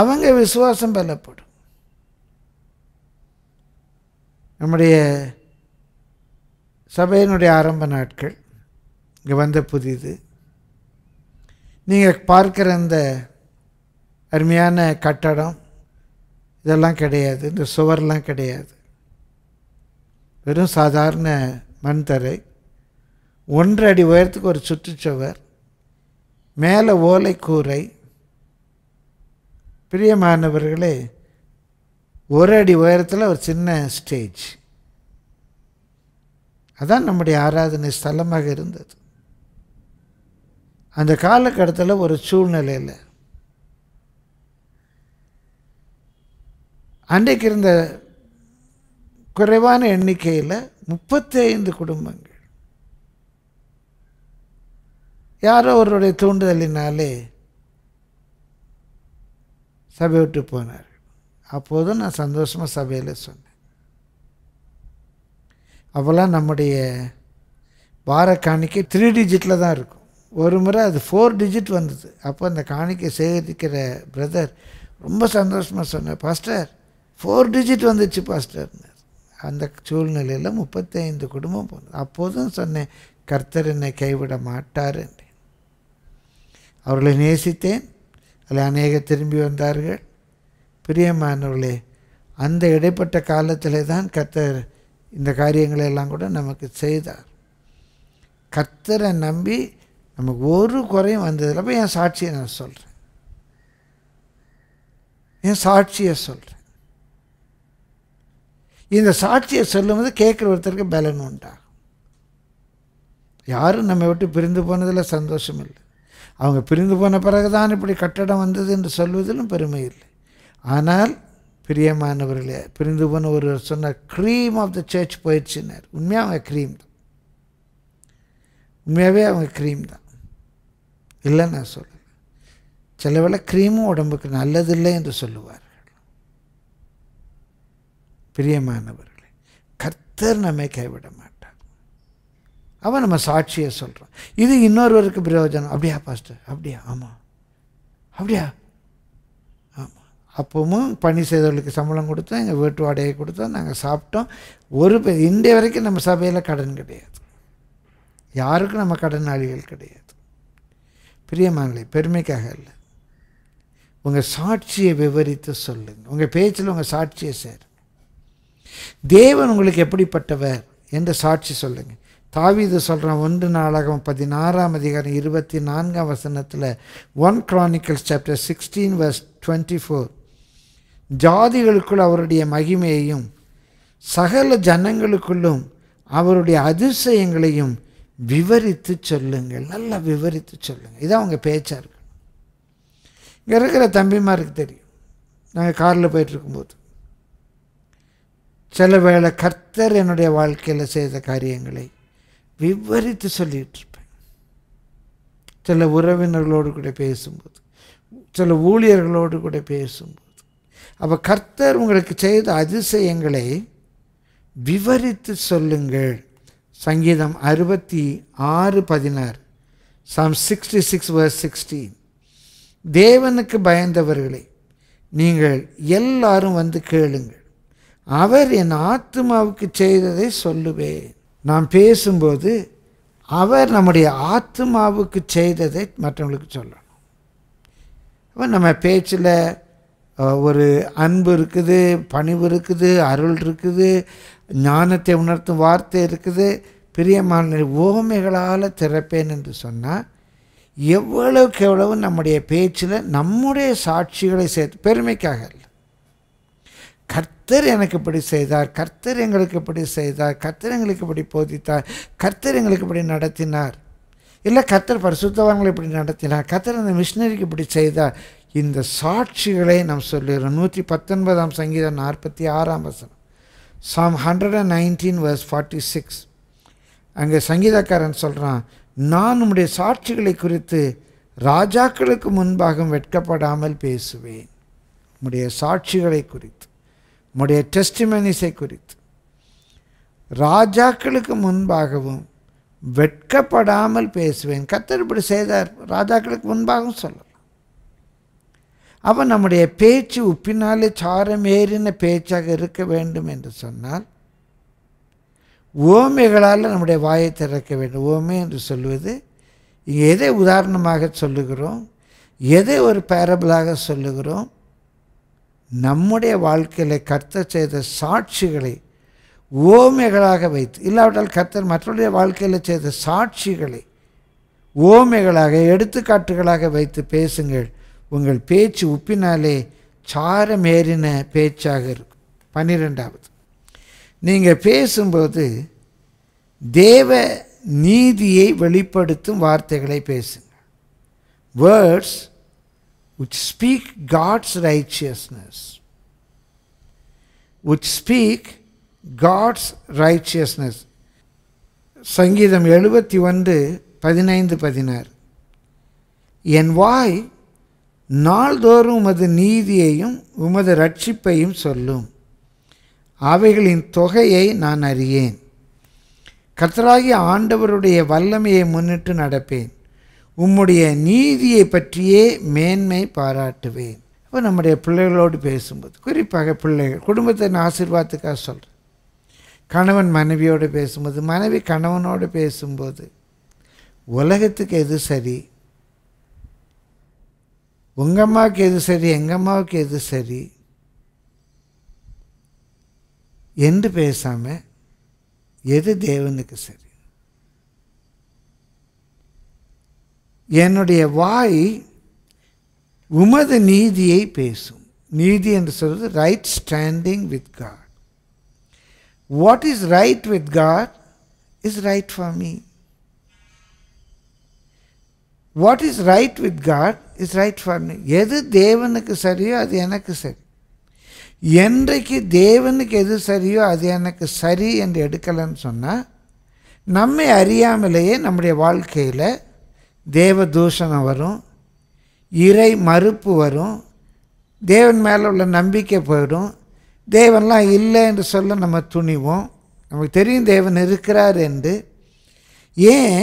அவங்க விசுவாசம் பலப்படும் நம்முடைய சபையினுடைய ஆரம்ப நாட்கள் இங்கே வந்த புதிது நீங்கள் பார்க்குற அந்த அருமையான கட்டடம் இதெல்லாம் கிடையாது இந்த சுவர்லாம் கிடையாது வெறும் சாதாரண மண் தரை ஒன்று அடி உயரத்துக்கு ஒரு சுற்றுச்சுவர் மேலே ஓலை கூரை பிரியமானவர்களே ஒரு அடி உயரத்தில் ஒரு சின்ன ஸ்டேஜ் அதான் நம்முடைய ஆராதனை ஸ்தலமாக இருந்தது அந்த காலகட்டத்தில் ஒரு சூழ்நிலையில் அன்றைக்கு இருந்த குறைவான எண்ணிக்கையில் முப்பத்தி ஐந்து குடும்பங்கள் யாரோ அவருடைய தூண்டுதலினாலே சபை விட்டு போனார் அப்போதும் நான் சந்தோஷமாக சபையில் சொன்னேன் அப்போல்லாம் நம்முடைய வார காணிக்கை த்ரீ டிஜிட்டில் தான் இருக்கும் ஒரு முறை அது ஃபோர் டிஜிட் வந்தது அப்போ அந்த காணிக்கை சேகரிக்கிற பிரதர் ரொம்ப சந்தோஷமாக சொன்னார் பாஸ்டர் ஃபோர் டிஜிட் வந்துச்சு பாஸ்டர்னு அந்த சூழ்நிலையில் முப்பத்தைந்து குடும்பம் போனது அப்போதும் சொன்னேன் கர்த்தர் என்னை கைவிட மாட்டார் என்றேன் அவர்களை நேசித்தேன் அதில் அநேக திரும்பி வந்தார்கள் பிரியமானவர்களே அந்த இடைப்பட்ட காலத்திலே தான் கர்த்தர் இந்த காரியங்களெல்லாம் கூட நமக்கு செய்தார் கத்தரை நம்பி நமக்கு ஒரு குறையும் வந்ததில்லை அப்போ என் சாட்சியை நான் சொல்கிறேன் என் சாட்சியை சொல்கிறேன் இந்த சாட்சியை சொல்லும்போது கேட்குற ஒருத்தருக்கு பலன் உண்டாகும் யாரும் நம்ம விட்டு பிரிந்து போனதில் சந்தோஷம் இல்லை அவங்க பிரிந்து போன பிறகு தான் இப்படி கட்டடம் வந்தது என்று சொல்வதிலும் பெருமை இல்லை ஆனால் பிரியமானவர்களே பிரிந்து போன ஒருவர் சொன்னார் க்ரீம் ஆஃப் த சர்ச் போயிடுச்சுன்னார் உண்மையாக அவங்க க்ரீம் தான் உண்மையாகவே அவங்க க்ரீம் தான் இல்லை நான் சொல்லலை சில வேளை க்ரீமும் உடம்புக்கு நல்லதில்லை என்று சொல்லுவார்கள் பிரியமானவர்களே கர்த்தர் நம்மை கைவிட மாட்டார் அவன் நம்ம சாட்சியை சொல்கிறான் இது இன்னொருவருக்கு பிரயோஜனம் அப்படியா பாஸ்டர் அப்படியா ஆமாம் அப்படியா அப்பவும் பணி செய்தவர்களுக்கு சம்பளம் கொடுத்தோம் எங்கள் வீட்டு வாடகை கொடுத்தோம் நாங்கள் சாப்பிட்டோம் ஒரு இன்றைய வரைக்கும் நம்ம சபையில் கடன் கிடையாது யாருக்கும் நம்ம கடனாளிகள் கிடையாது பிரியமானலை பெருமைக்காக இல்லை உங்கள் சாட்சியை விவரித்து சொல்லுங்கள் உங்கள் பேச்சில் உங்கள் சாட்சியை சார் தேவன் உங்களுக்கு எப்படிப்பட்டவர் என்று சாட்சி சொல்லுங்கள் இது சொல்கிறான் ஒன்று நாளாகவும் பதினாறாம் அதிகாரம் இருபத்தி நான்காம் வசனத்தில் one Chronicle chapter sixteen verse twenty four ஜாதிகளுக்குள் அவருடைய மகிமையையும் சகல ஜனங்களுக்குள்ளும் அவருடைய அதிசயங்களையும் விவரித்து சொல்லுங்கள் நல்லா விவரித்து சொல்லுங்கள் இதான் அவங்க பேச்சாக இருக்கு இங்கே இருக்கிற தம்பிமாருக்கு தெரியும் நாங்கள் காரில் போயிட்டுருக்கும்போது சில வேளை கர்த்தர் என்னுடைய வாழ்க்கையில் செய்த காரியங்களை விவரித்து சொல்லிகிட்டு இருப்பேன் சில உறவினர்களோடு கூட பேசும்போது சில ஊழியர்களோடு கூட பேசும்போது அப்போ கர்த்தர் உங்களுக்கு செய்த அதிசயங்களை விவரித்து சொல்லுங்கள் சங்கீதம் அறுபத்தி ஆறு பதினாறு psalm sixty six verse sixteen தேவனுக்கு பயந்தவர்களை நீங்கள் எல்லாரும் வந்து கேளுங்கள் அவர் என் ஆத்மாவுக்கு செய்ததை சொல்லுவேன் நாம் பேசும்போது அவர் நம்முடைய ஆத்மாவுக்கு செய்ததை மற்றவங்களுக்கு சொல்லணும் அப்போ நம்ம பேச்சில் ஒரு அன்பு இருக்குது பணிவு இருக்குது அருள் இருக்குது ஞானத்தை உணர்த்தும் வார்த்தை இருக்குது பிரியமான ஓமைகளால் திறப்பேன் என்று சொன்னால் எவ்வளவுக்கு எவ்வளவு நம்முடைய பேச்சில் நம்முடைய சாட்சிகளை சேர்த்து பெருமைக்காக இல்லை கர்த்தர் எனக்கு இப்படி செய்தார் கர்த்தர் எங்களுக்கு இப்படி செய்தார் கர்த்தர் எங்களுக்கு இப்படி போதித்தார் கர்த்தர் எங்களுக்கு இப்படி நடத்தினார் இல்லை கர்த்தர் பரிசுத்தவான்களை இப்படி நடத்தினார் கர்த்தர் அந்த மிஷினரிக்கு இப்படி செய்தார் இந்த சாட்சிகளை நாம் சொல்லிடுறோம் நூற்றி பத்தொன்பதாம் சங்கீதம் நாற்பத்தி ஆறாம் வசனம் psalm hundred and nineteen verse forty six அங்கே சங்கீதக்காரன் சொல்கிறான் நான் நம்முடைய சாட்சிகளை குறித்து ராஜாக்களுக்கு முன்பாகவும் வெட்கப்படாமல் பேசுவேன் நம்முடைய சாட்சிகளை குறித்து நம்முடைய டெஸ்டிமனிஸை குறித்து ராஜாக்களுக்கு முன்பாகவும் வெட்கப்படாமல் பேசுவேன் கத்தர் இப்படி செய்தார் ராஜாக்களுக்கு முன்பாகவும் சொல்லும் அவன் நம்முடைய பேச்சு உப்பினாலே சாரமேறின பேச்சாக இருக்க வேண்டும் என்று சொன்னால் ஓமைகளால் நம்முடைய வாயை திறக்க வேண்டும் ஓமை என்று சொல்லுவது இங்கே எதை உதாரணமாக சொல்லுகிறோம் எதை ஒரு பேரபிளாக சொல்லுகிறோம் நம்முடைய வாழ்க்கையில் கர்த்தர் செய்த சாட்சிகளை ஓமைகளாக வைத்து இல்லாவிட்டால் கர்த்தர் மற்றவருடைய வாழ்க்கையில் செய்த சாட்சிகளை ஓமைகளாக எடுத்துக்காட்டுகளாக வைத்து பேசுங்கள் உங்கள் பேச்சு உப்பினாலே சாரமேறின பேச்சாக இருக்கும் பன்னிரெண்டாவது நீங்கள் பேசும்போது தேவ நீதியை வெளிப்படுத்தும் வார்த்தைகளை பேசுங்க words which speak God's righteousness which speak God's righteousness சங்கீதம் எழுபத்தி ஒன்று பதினைந்து பதினாறு என் வாய் நாள்தோறும் உமது நீதியையும் உமது ரட்சிப்பையும் சொல்லும் அவைகளின் தொகையை நான் அறியேன் கத்தராகி ஆண்டவருடைய வல்லமையை முன்னிட்டு நடப்பேன் உம்முடைய நீதியை பற்றியே மேன்மை பாராட்டுவேன் இப்போ நம்முடைய பிள்ளைகளோடு பேசும்போது குறிப்பாக பிள்ளைகள் குடும்பத்தின் ஆசீர்வாதத்துக்காக சொல்கிறேன் கணவன் மனைவியோடு பேசும்போது மனைவி கணவனோடு பேசும்போது உலகத்துக்கு எது சரி உங்கள் அம்மாவுக்கு எது சரி எங்கள் அம்மாவுக்கு எது சரி என்று பேசாமல் எது தேவனுக்கு சரி என்னுடைய வாய் உமது நீதியை பேசும் நீதி என்று சொல்வது right standing with God what is right with God is right for me what is right with God is right for me எது தேவனுக்கு சரியோ அது எனக்கு சரி என்றைக்கு தேவனுக்கு எது சரியோ அது எனக்கு சரி என்று எடுக்கலைன்னு சொன்னால் நம்மை அறியாமலேயே நம்முடைய வாழ்க்கையில் தேவ தூஷணம் வரும் இறை மறுப்பு வரும் தேவன் மேலே உள்ள நம்பிக்கை போயிடும் தேவன்லாம் இல்லை என்று சொல்ல நம்ம துணிவோம் நமக்கு தெரியும் தேவன் இருக்கிறார் என்று ஏன்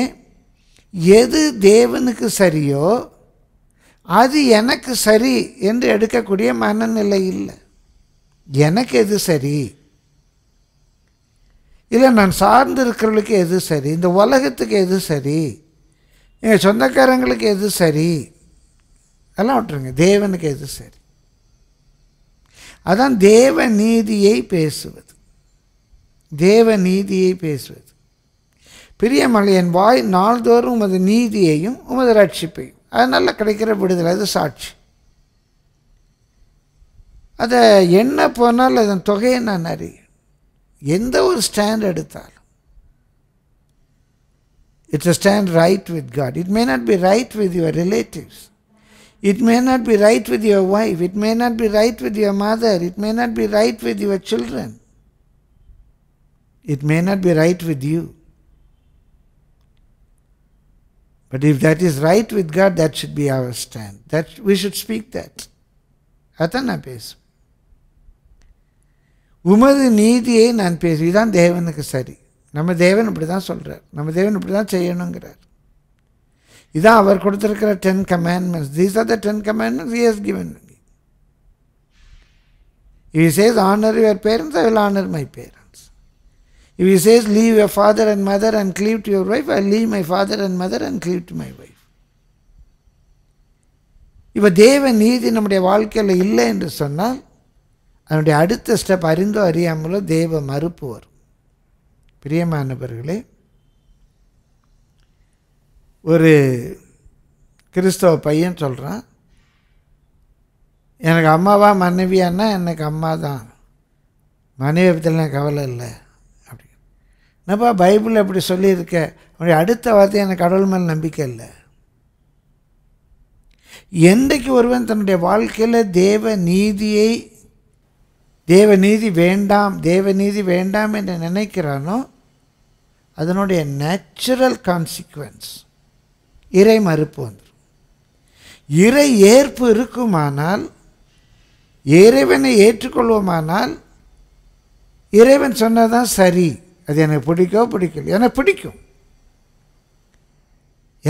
எது தேவனுக்கு சரியோ அது எனக்கு சரி என்று எடுக்கக்கூடிய மனநிலை இல்லை எனக்கு எது சரி இல்லை நான் சார்ந்து எது சரி இந்த உலகத்துக்கு எது சரி எங்கள் சொந்தக்காரங்களுக்கு எது சரி அதெல்லாம் விட்டுருங்க தேவனுக்கு எது சரி அதான் தேவ நீதியை பேசுவது தேவ நீதியை பேசுவது பிரியமலையன் வாய் நாள்தோறும் உமது நீதியையும் உமது ரட்சிப்பையும் அதனால் கிடைக்கிற விடுதலை அது சாட்சி அதை என்ன போனாலும் அதன் தொகையை நான் அறிகிறேன் எந்த ஒரு ஸ்டாண்ட் எடுத்தாலும் it's a stand right with God it may not be right with your relatives it may not be right with your wife it may not be right with your mother it may not be right with your children it may not be right with you But if that is right with God, that should be our stand. That we should speak that. ಅದನ್ನು பேசு உமது நீதியை நான் பேசு இதுதான் தேவனுக்கு சரி நம்ம தேவன் இப்படி தான் சொல்கிறார் நம்ம தேவன் இப்படி தான் செய்யணுங்கிறார் இதான் அவர் கொடுத்துருக்கிற ten commandments these are the ten commandments is given is as honour your parents I will honour my parents If he says, Leave your father and mother and cleave to your wife, I'll leave my father and mother and cleave to my wife. இப்போ தேவ நீதி நம்முடைய வாழ்க்கையில் இல்லை என்று சொன்னால் அதனுடைய அடுத்த ஸ்டெப் அறிந்தோ அறியாமலோ தேவ மறுப்பு வரும் பிரியமானவர்களே ஒரு கிறிஸ்தவ பையன் சொல்கிறான் எனக்கு அம்மாவா மனைவியானா எனக்கு அம்மா தான் மனைவி பற்றிலாம் கவலை இல்லை என்னப்பா பைபிள் அப்படி சொல்லியிருக்க உடைய அடுத்த வார்த்தை எனக்கு கடவுள் மேல் நம்பிக்கை இல்லை என்றைக்கு ஒருவன் தன்னுடைய வாழ்க்கையில் தேவ நீதியை தேவ நீதி வேண்டாம் தேவ நீதி வேண்டாம் என்று நினைக்கிறானோ அதனுடைய நேச்சுரல் கான்சிக்வன்ஸ் இறை மறுப்பு வந்துடும் இறை ஏற்பு இருக்குமானால் இறைவனை ஏற்றுக்கொள்வோமானால் இறைவன் சொன்னதான் சரி அது எனக்கு பிடிக்கோ பிடிக்கல எனக்கு பிடிக்கும்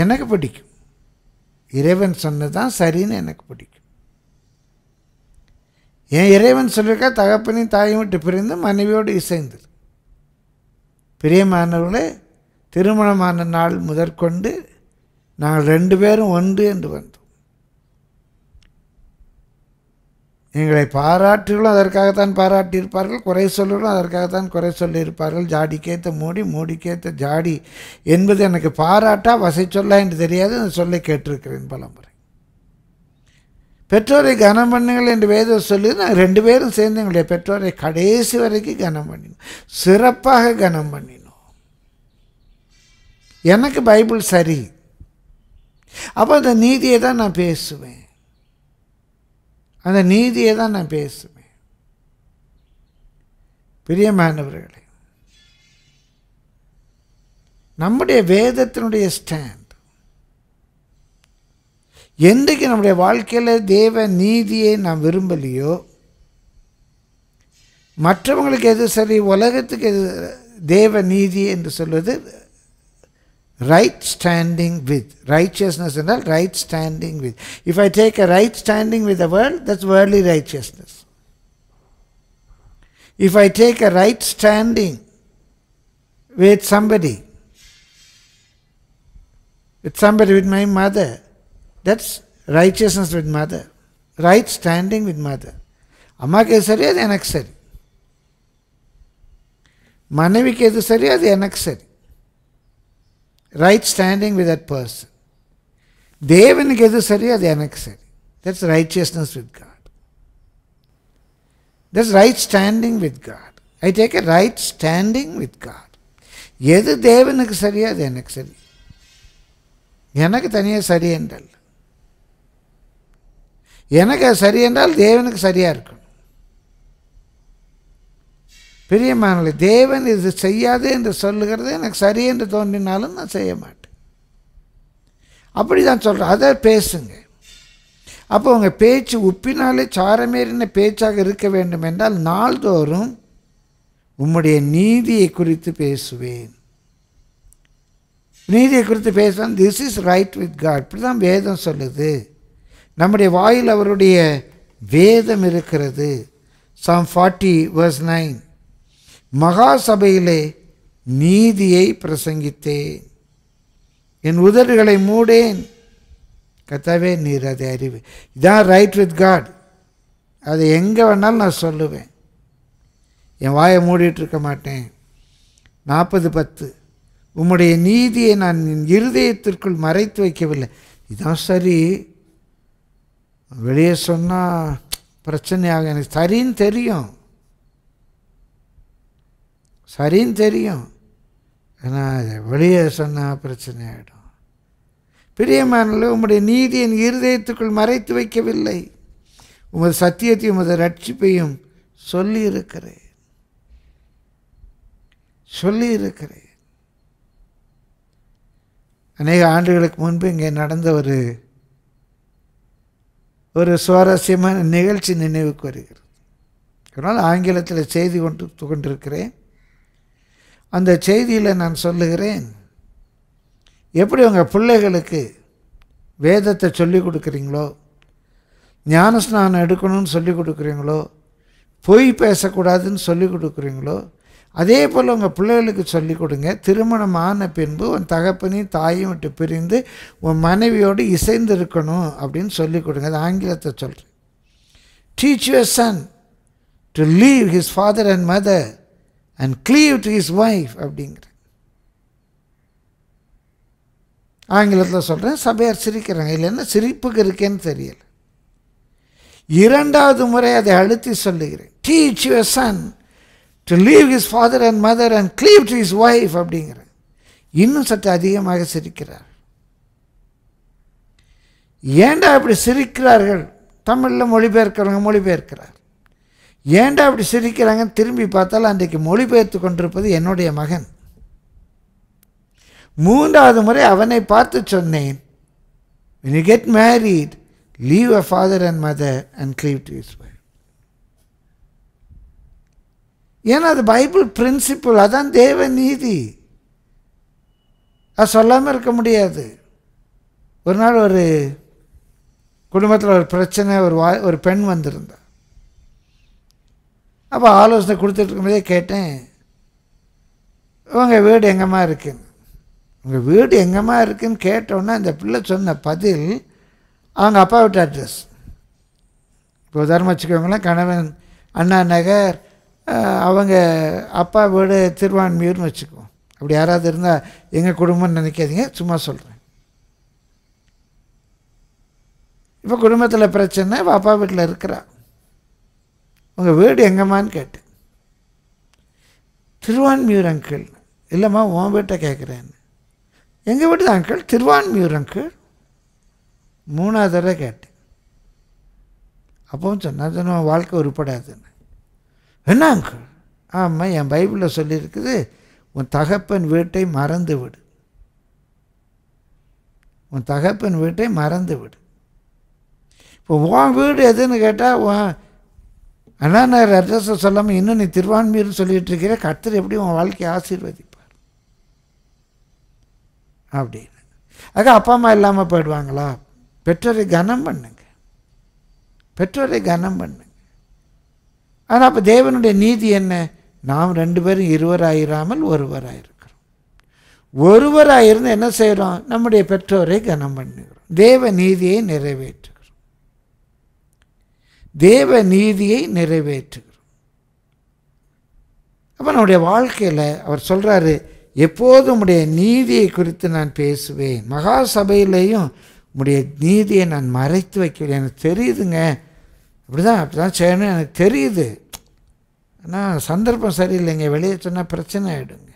எனக்கு பிடிக்கும் இறைவன் சொன்னது தான் சரின்னு எனக்கு பிடிக்கும் என் இறைவன் சொல்லியிருக்கா தகப்பனையும் தாயும் விட்டு பிரிந்து மனைவியோடு இசைந்தது பிரியமானவர்களே திருமணமான நாள் முதற்கொண்டு நாங்கள் ரெண்டு பேரும் ஒன்று என்று வந்தோம் எங்களை பாராட்டுகளும் அதற்காகத்தான் பாராட்டியிருப்பார்கள் குறை சொல்லுகளும் அதற்காகத்தான் குறை சொல்லியிருப்பார்கள் ஜாடி கேத்த மூடி மூடி கேத்த ஜாடி என்பது எனக்கு பாராட்டா வசை சொல்ல என்று தெரியாது அந்த சொல்லை கேட்டிருக்கிறேன் பலமுறை பெற்றோரை கனம் பண்ணுங்கள் என்று வேத சொல்லி நாங்கள் ரெண்டு பேரும் சேர்ந்து எங்களுடைய பெற்றோரை கடைசி வரைக்கும் கனம் பண்ணினோம் சிறப்பாக கனம் பண்ணினோம் எனக்கு பைபிள் சரி அப்போ அந்த நீதியை தான் நான் பேசுவேன் அந்த நீதியை தான் நான் பேசுவேன் மாணவர்களே நம்முடைய வேதத்தினுடைய ஸ்டாண்ட் என்றைக்கு நம்முடைய வாழ்க்கையில் தேவ நீதியை நாம் விரும்பலையோ மற்றவங்களுக்கு எது சரி உலகத்துக்கு எது தேவ நீதி என்று சொல்வது right standing with. Righteousness and all, right standing with. If I take a right standing with the world, that's worldly righteousness. If I take a right standing with somebody, with somebody, with my mother, that's righteousness with mother, right standing with mother. ಅಮ್ಮಗೆ ಸರಿ ಅದು ನನಗೆ ಸರಿ ಮನೆವಿಗೆ ಅದು sari ಅದು ನನಗೆ ಸರಿ right standing with that person. ದೇವನಿಗೆ ಎದು ಸರಿ ಅದು ನನಗೆ ಸರಿ that's righteousness with God that's right standing with God I take a right standing with God எது தேவனுக்கு சரி அது எனக்கு சரி எனக்கு தனியாக சரி என்றால் எனக்கு அது சரி என்றால் தேவனுக்கு சரியாக இருக்கும் பிரியமானே தேவன் இது செய்யாது என்று சொல்லுகிறது எனக்கு சரி என்று தோன்றினாலும் நான் செய்ய மாட்டேன் அப்படி தான் சொல்கிறேன் அதை பேசுங்க அப்போ உங்கள் பேச்சு உப்பினாலே சாரமேறின பேச்சாக இருக்க வேண்டும் என்றால் நாள்தோறும் உம்முடைய நீதியை குறித்து பேசுவேன் நீதியை குறித்து பேசுவேன் this is right with God இப்படி தான் வேதம் சொல்லுது நம்முடைய வாயில் அவருடைய வேதம் இருக்கிறது சம் ஃபார்ட்டி வர்ஸ் நைன் மகா சபையிலே நீதியை பிரசங்கித்தேன் என் உதடுகளை மூடேன் கத்தாவே நீர் அதை அறிவு இதான் ரைட் வித் காட் அதை எங்கே வேணாலும் நான் சொல்லுவேன் என் வாயை மூடிட்டு இருக்க மாட்டேன் நாற்பது பத்து உம்முடைய நீதியை நான் என் இருதயத்திற்குள் மறைத்து வைக்கவில்லை இதான் சரி வெளியே சொன்னால் பிரச்சனையாக எனக்கு சரின்னு தெரியும் சரின்னு தெரியும் ஆனால் வெளியே சொன்னால் பிரச்சனை ஆகிடும் பிரியமானல உங்களுடைய நீதி என் இருதயத்துக்குள் மறைத்து வைக்கவில்லை உமது சத்தியத்தையும் உமது ரட்சிப்பையும் சொல்லியிருக்கிறேன் சொல்லியிருக்கிறேன் அநேக ஆண்டுகளுக்கு முன்பு இங்கே நடந்த ஒரு ஒரு சுவாரஸ்யமான நிகழ்ச்சி நினைவுக்கு வருகிறது அதனால் ஆங்கிலத்தில் செய்தி கொண்டு கொண்டிருக்கிறேன் அந்த செய்தியில் நான் சொல்லுகிறேன் எப்படி உங்கள் பிள்ளைகளுக்கு வேதத்தை சொல்லிக் கொடுக்குறீங்களோ ஞானஸ்நானம் எடுக்கணும்னு சொல்லிக் கொடுக்குறீங்களோ பொய் பேசக்கூடாதுன்னு சொல்லி கொடுக்குறீங்களோ அதே போல் உங்கள் பிள்ளைகளுக்கு சொல்லிக் கொடுங்க திருமணம் ஆன பின்பு உன் தகப்பனையும் தாயும் விட்டு பிரிந்து உன் மனைவியோடு இசைந்து இருக்கணும் அப்படின்னு சொல்லிக் கொடுங்க அது ஆங்கிலத்தை சொல்கிறேன் teach your son to leave his father and mother and cleave to his wife அப்படிங்கிற ஆங்கிலத்தில் சொல்கிறேன் சபையார் சிரிக்கிறாங்க என்ன சிரிப்புக்கு இருக்கேன்னு தெரியல இரண்டாவது முறை அதை அழுத்தி சொல்லுகிறேன் teach your son to leave his father and mother and cleave to his wife அப்படிங்கிற இன்னும் சற்று அதிகமாக சிரிக்கிறார் ஏண்டா இப்படி சிரிக்கிறார்கள் தமிழில் மொழிபெயர்க்கிறவங்க மொழிபெயர்க்கிறார் ஏண்டா அப்படி சிரிக்கிறாங்கன்னு திரும்பி பார்த்தால் அன்றைக்கு மொழிபெயர்த்து கொண்டிருப்பது என்னுடைய மகன் மூன்றாவது முறை அவனை பார்த்து சொன்னேன் when you get married leave a father and mother and cleave to his ஏன்னா அது பைபிள் பிரின்சிபிள் அதான் தேவ நீதி அது சொல்லாமல் இருக்க முடியாது ஒரு நாள் ஒரு குடும்பத்தில் ஒரு பிரச்சனை ஒரு வா ஒரு பெண் வந்திருந்தா அப்போ ஆலோசனை கொடுத்துட்ருக்கும்போதே கேட்டேன் உங்கள் வீடு எங்கேம்மா இருக்குன்னு உங்கள் வீடு எங்கேம்மா இருக்குன்னு கேட்டோன்னே அந்த பிள்ளை சொன்ன பதில் அவங்க அப்பா வீட்டு அட்ரஸ் இப்போ உதாரணம் வச்சுக்கோங்களேன் கணவன் அண்ணா நகர் அவங்க அப்பா வீடு திருவான்மியூர்னு வச்சுக்குவோம் அப்படி யாராவது இருந்தால் எங்கள் குடும்பம்னு நினைக்காதீங்க சும்மா சொல்கிறேன் இப்போ குடும்பத்தில் பிரச்சனை அப்பா வீட்டில் இருக்கிறான் உங்கள் வீடு எங்கம்மான்னு கேட்டேன் திருவான்மியூர் அங்கிள் இல்லைம்மா உன் வீட்டை கேட்குறேன்னு எங்கள் வீட்டு அங்கிள் திருவான்மியூர் அங்கிள் மூணாவது தடவை கேட்டேன் அப்பவும் சொன்னேன் அது வாழ்க்கை உருப்படாதுன்னு என்ன அங்கிள் ஆமாம் என் பைபிளில் சொல்லியிருக்குது உன் தகப்பன் வீட்டை மறந்து விடு உன் தகப்பன் வீட்டை மறந்து விடு இப்போ உன் வீடு எதுன்னு கேட்டால் உன் நான் அட்ரஸை சொல்லாமல் இன்னும் நீ திருவான்மீர்னு சொல்லிகிட்டு இருக்கிற கர்த்தர் எப்படி உன் வாழ்க்கையை ஆசீர்வதிப்பார் அப்படின்னு ஆக அப்பா அம்மா இல்லாமல் போயிடுவாங்களா பெற்றோரை கனம் பண்ணுங்க பெற்றோரை கனம் பண்ணுங்க ஆனால் அப்போ தேவனுடைய நீதி என்ன நாம் ரெண்டு பேரும் இருவராயிராமல் ஒருவராயிருக்கிறோம் ஒருவராயிருந்து என்ன செய்கிறோம் நம்முடைய பெற்றோரை கனம் பண்ணுகிறோம் தேவ நீதியை நிறைவேற்று தேவ நீதியை நிறைவேற்றுகிறோம் அப்போ நம்முடைய வாழ்க்கையில் அவர் சொல்கிறாரு எப்போதும் உடைய நீதியை குறித்து நான் பேசுவேன் மகா சபையிலையும் உடைய நீதியை நான் மறைத்து வைக்கவில்லை எனக்கு தெரியுதுங்க அப்படி தான் அப்படி தான் செய்யணும் எனக்கு தெரியுது ஆனால் சந்தர்ப்பம் சரியில்லைங்க வெளியே சொன்னால் பிரச்சனை ஆகிடுங்க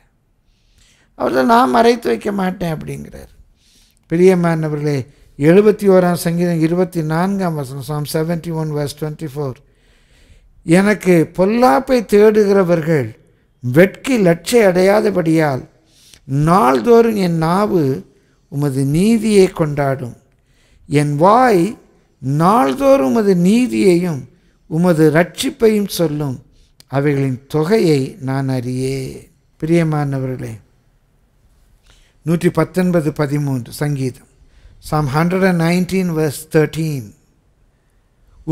அவர் தான் நான் மறைத்து வைக்க மாட்டேன் அப்படிங்கிறார் பிரியமானவர்களே எழுபத்தி ஓராம் சங்கீதம் இருபத்தி நான்காம் வசனம் psalm seventy one verse twenty four எனக்கு பொல்லாப்பை தேடுகிறவர்கள் வெட்கி லட்சை அடையாதபடியால் நாள்தோறும் என் நாவு உமது நீதியை கொண்டாடும் என் வாய் நாள்தோறும் உமது நீதியையும் உமது ரட்சிப்பையும் சொல்லும் அவைகளின் தொகையை நான் அறியே பிரியமானவர்களே நூற்றி பத்தொன்பது பதிமூன்று சங்கீதம் psalm hundred and nineteen verse thirteen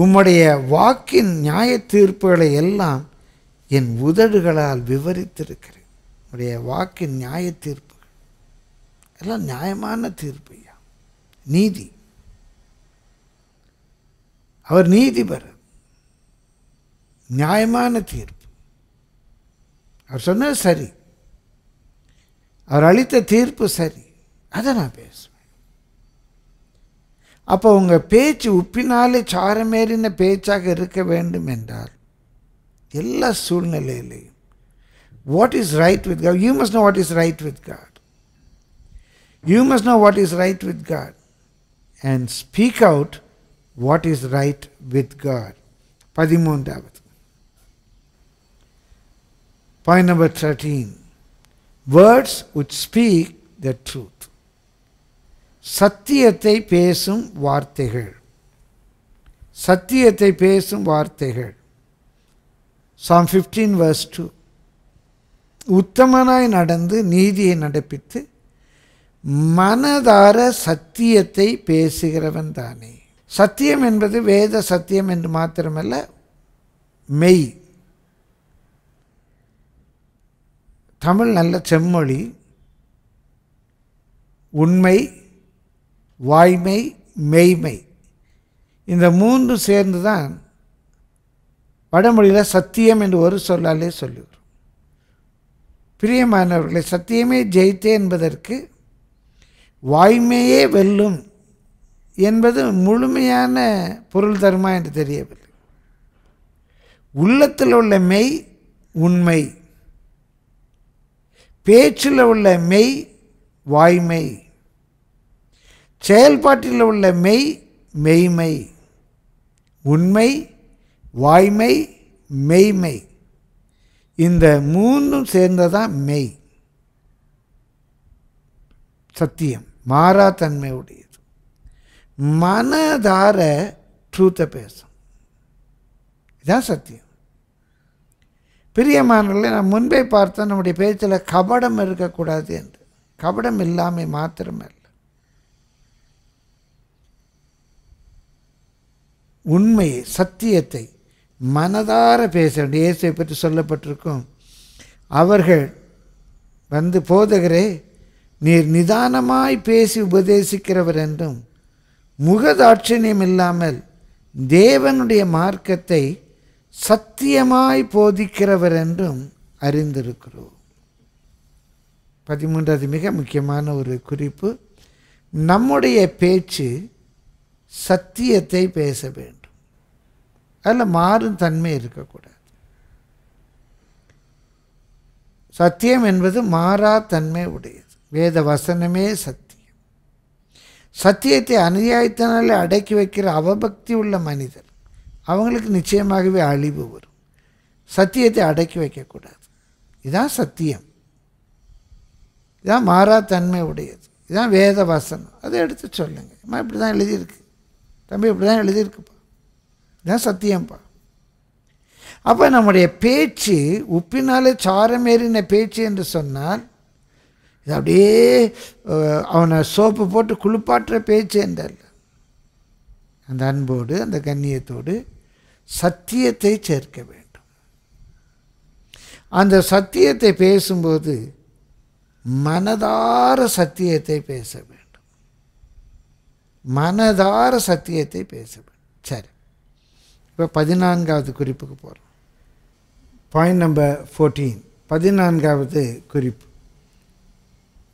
உம்முடைய வாக்கின் நியாய தீர்ப்புகளை எல்லாம் என் உதடுகளால் விவரித்திருக்கிறேன் உடைய வாக்கின் நியாய தீர்ப்புகள் எல்லாம் நியாயமான தீர்ப்பு ஐயா நீதி அவர் நீதிபர் நியாயமான தீர்ப்பு அவர் சொன்னது சரி அவர் அளித்த தீர்ப்பு சரி அதை நான் அப்போ உங்கள் பேச்சு உப்பினாலே சாரமேறின பேச்சாக இருக்க வேண்டும் என்றால் எல்லா சூழ்நிலையிலையும் what is right with God you must know what is right with God you must know what is right with God and speak out what is right with God பதிமூன்றாவது point number thirteen words would speak the truth சத்தியத்தை பேசும் வார்த்தைகள் சத்தியத்தை பேசும் வார்த்தைகள் psalm fifteen verse two உத்தமனாய் நடந்து நீதியை நடப்பித்து மனதார சத்தியத்தை பேசுகிறவன் தானே சத்தியம் என்பது வேத சத்தியம் என்று மாத்திரமல்ல மெய் தமிழ் நல்ல செம்மொழி உண்மை வாய்மை மெய்மை இந்த மூன்று சேர்ந்து தான் வடமொழியில் சத்தியம் என்று ஒரு சொல்லாலே சொல்லிவிடும் பிரியமானவர்களை சத்தியமே ஜெயித்தே என்பதற்கு வாய்மையே வெல்லும் என்பது முழுமையான பொருள் தருமா என்று தெரியவில்லை உள்ளத்தில் உள்ள மெய் உண்மை பேச்சில் உள்ள மெய் வாய்மை செயல்பாட்டில் உள்ள மெய் மெய்மை உண்மை வாய்மை மெய்மை இந்த மூன்றும் சேர்ந்ததான் மெய் சத்தியம் மாறா தன்மை உடையது மனதார ட்ரூத்தை பேசும் இதான் சத்தியம் பிரியமானவர்களை நான் முன்பே பார்த்தேன் நம்முடைய பேச்சில் கபடம் இருக்கக்கூடாது என்று கபடம் இல்லாமல் மாத்திரமே உண்மையை சத்தியத்தை மனதார பேச வேண்டும் இயேசுவை பற்றி சொல்லப்பட்டிருக்கும் அவர்கள் வந்து போதகரே நீர் நிதானமாய் பேசி உபதேசிக்கிறவர் என்றும் முகதாட்சியம் இல்லாமல் தேவனுடைய மார்க்கத்தை சத்தியமாய் போதிக்கிறவர் என்றும் அறிந்திருக்கிறோம் பதிமூன்றாவது மிக முக்கியமான ஒரு குறிப்பு நம்முடைய பேச்சு சத்தியத்தை பேச வேண்டும் அதில் மாறும் தன்மை இருக்கக்கூடாது சத்தியம் என்பது மாறா தன்மை உடையது வேத வசனமே சத்தியம் சத்தியத்தை அநியாயத்தினாலே அடக்கி வைக்கிற அவபக்தி உள்ள மனிதர் அவங்களுக்கு நிச்சயமாகவே அழிவு வரும் சத்தியத்தை அடக்கி வைக்கக்கூடாது இதுதான் சத்தியம் இதான் மாறா தன்மை உடையது இதுதான் வேத வசனம் அதை எடுத்து சொல்லுங்கள் இப்படி தான் எழுதியிருக்கு தம்பி இப்படி தான் எழுதியிருக்குப்பா இதுதான் சத்தியம்ப்பா அப்போ நம்முடைய பேச்சு உப்பினாலே சாரமேறின பேச்சு என்று சொன்னால் இது அப்படியே அவனை சோப்பு போட்டு குளிப்பாட்டுற பேச்சு என்றால் அந்த அன்போடு அந்த கண்ணியத்தோடு சத்தியத்தை சேர்க்க வேண்டும் அந்த சத்தியத்தை பேசும்போது மனதார சத்தியத்தை பேச வேண்டும் மனதார சத்தியத்தை பேசப்படும் சரி இப்போ பதினான்காவது குறிப்புக்கு போகிறோம் பாயிண்ட் நம்பர் ஃபோர்டீன் பதினான்காவது குறிப்பு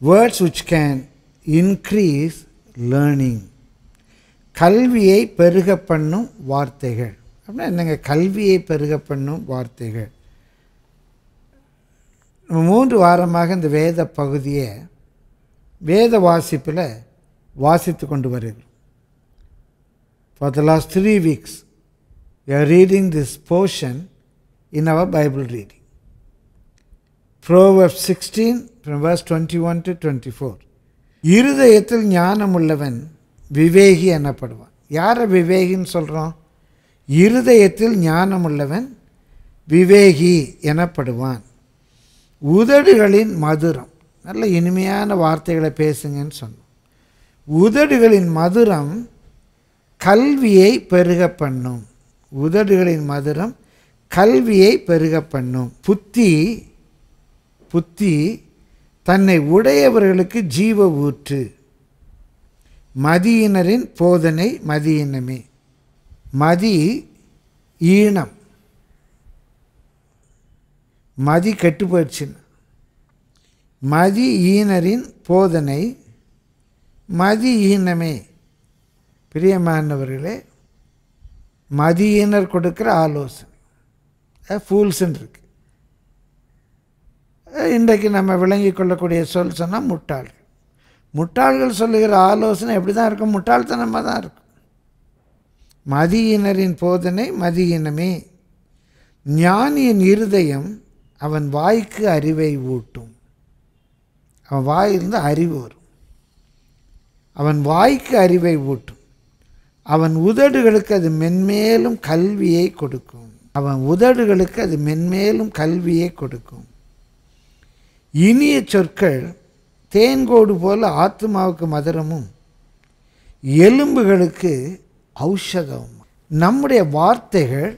words which can increase learning கல்வியை பெருக பண்ணும் வார்த்தைகள் அப்படின்னா என்னங்க கல்வியை பெருக பண்ணும் வார்த்தைகள் மூன்று வாரமாக இந்த வேத பகுதியை வேத வாசிப்பில் வாசித்து கொண்டு வருகிறோம் for the last three weeks you are reading this portion in our Bible reading proverb sixteen from verse twenty one to twenty four இருதயத்தில் ஞானம் உள்ளவன் விவேகி எனப்படுவான் யாரை விவேகின்னு சொல்கிறோம் இருதயத்தில் ஞானம் உள்ளவன் விவேகி எனப்படுவான் உதடுகளின் மதுரம் நல்ல இனிமையான வார்த்தைகளை பேசுங்கன்னு சொன்னான் உதடுகளின் மதுரம் கல்வியை பெருக பண்ணும் உதடுகளின் மதுரம் கல்வியை பெருக பண்ணும் புத்தி புத்தி தன்னை உடையவர்களுக்கு ஜீவ ஊற்று மதியினரின் போதனை மதியினமே மதி ஈனம் மதி கெட்டு போயிடுச்சுன்னு மதி ஈனரின் போதனை மதியீனமே பிரியமானவர்களே மதியினர் கொடுக்குற ஆலோசனை ஃபூல்ஸ்ன்னு இருக்கு இன்றைக்கு நம்ம விளங்கி கொள்ளக்கூடிய சொல் சொன்னால் முட்டாள்கள் முட்டாள்கள் சொல்லுகிற ஆலோசனை எப்படி தான் இருக்கும் முட்டாள்தனமாக தான் இருக்கும் மதியினரின் போதனை மதியினமே ஞானியின் இருதயம் அவன் வாய்க்கு அறிவை ஊட்டும் அவன் வாயிலிருந்து அறிவு வரும் அவன் வாய்க்கு அறிவை ஊட்டும் அவன் உதடுகளுக்கு அது மென்மேலும் கல்வியை கொடுக்கும் அவன் உதடுகளுக்கு அது மென்மேலும் கல்வியை கொடுக்கும் இனிய சொற்கள் தேன்கோடு போல ஆத்மாவுக்கு மதுரமும் எலும்புகளுக்கு ஔஷதமும் நம்முடைய வார்த்தைகள்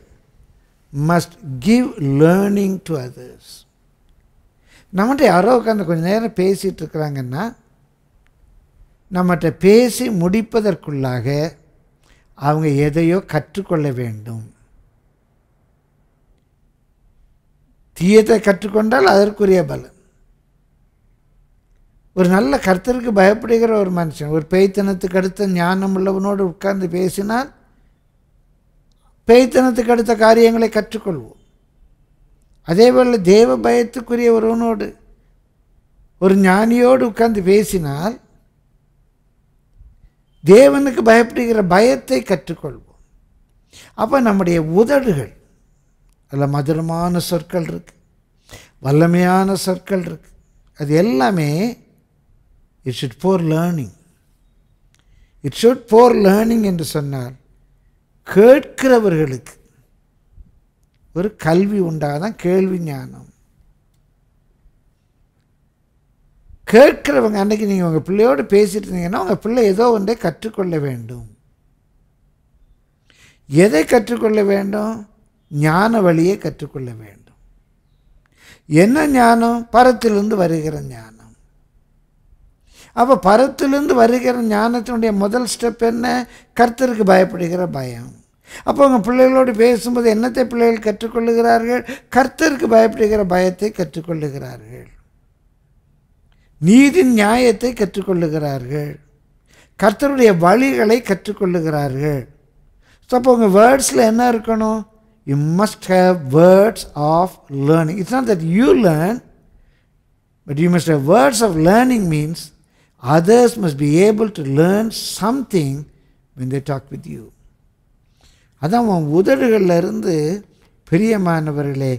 must give learning to others நம்மகிட்ட யாரோ உட்காந்து கொஞ்சம் நேரம் பேசிகிட்டு இருக்கிறாங்கன்னா நம்மகிட்ட பேசி முடிப்பதற்குள்ளாக அவங்க எதையோ கற்றுக்கொள்ள வேண்டும் தீயத்தை கற்றுக்கொண்டால் அதற்குரிய பலன் ஒரு நல்ல கருத்தருக்கு பயப்படுகிற ஒரு மனுஷன் ஒரு பெய்த்தனத்துக்கு அடுத்த ஞானம் உள்ளவனோடு உட்கார்ந்து பேசினால் பேய்த்தனத்துக்கு அடுத்த காரியங்களை கற்றுக்கொள்வோம் அதேபோல் தேவ பயத்துக்குரிய ஒருவனோடு ஒரு ஞானியோடு உட்கார்ந்து பேசினால் தேவனுக்கு பயப்படுகிற பயத்தை கற்றுக்கொள்வோம் அப்போ நம்முடைய உதடுகள் அதில் மதுரமான சொற்கள் இருக்குது வல்லமையான சொற்கள் இருக்குது அது எல்லாமே it should for learning it should for learning என்று சொன்னால் கேட்கிறவர்களுக்கு ஒரு கல்வி உண்டாக தான் கேள்வி ஞானம் கேட்குறவங்க அன்றைக்கி நீங்கள் உங்கள் பிள்ளையோடு பேசிட்டு இருந்தீங்கன்னா உங்கள் பிள்ளை ஏதோ ஒன்றை கற்றுக்கொள்ள வேண்டும் எதை கற்றுக்கொள்ள வேண்டும் ஞான வழியை கற்றுக்கொள்ள வேண்டும் என்ன ஞானம் பரத்திலிருந்து வருகிற ஞானம் அப்போ பரத்திலிருந்து வருகிற ஞானத்தினுடைய முதல் ஸ்டெப் என்ன கர்த்தருக்கு பயப்படுகிற பயம் அப்போ உங்கள் பிள்ளைகளோடு பேசும்போது என்னத்தை பிள்ளைகள் கற்றுக்கொள்ளுகிறார்கள் கர்த்தருக்கு பயப்படுகிற பயத்தை கற்றுக்கொள்ளுகிறார்கள் நீதின் நியாயத்தை கற்றுக்கொள்ளுகிறார்கள் கர்த்தருடைய வழிகளை கற்றுக்கொள்ளுகிறார்கள் ஸோ அப்போ உங்கள் வேர்ட்ஸில் என்ன இருக்கணும் you must have words of learning it's not that you learn but you must have words of learning means others must be able to learn something when they talk with you அதான் உன் உதடுகளிலிருந்து பிரியமானவர்களே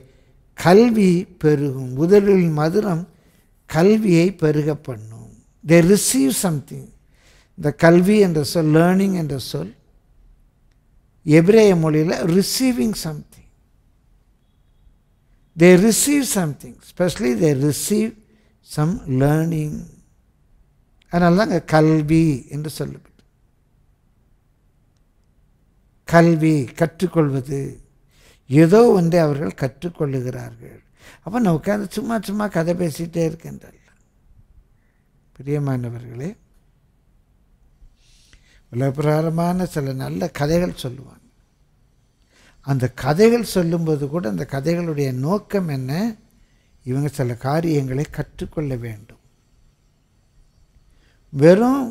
கல்வி பெருகும் உதடுகளின் மதுரம் கல்வியை பெருக பண்ணும் தே receive something இந்த கல்வி என்ற சொல் லேர்னிங் என்ற சொல் எபிரேய மொழியில் receiving something they receive something specially they receive some learning அதனால தான் அங்கே கல்வி என்று சொல்லப்பட்டு கல்வி கற்றுக்கொள்வது ஏதோ ஒன்றை அவர்கள் கற்றுக்கொள்ளுகிறார்கள் அப்போ நான் உட்காந்து சும்மா சும்மா கதை பேசிகிட்டே இருக்கின்றல்ல பிரியமானவர்களே உலகப்பிரகாரமான சில நல்ல கதைகள் சொல்லுவாங்க அந்த கதைகள் சொல்லும்போது கூட அந்த கதைகளுடைய நோக்கம் என்ன இவங்க சில காரியங்களை கற்றுக்கொள்ள வேண்டும் வெறும்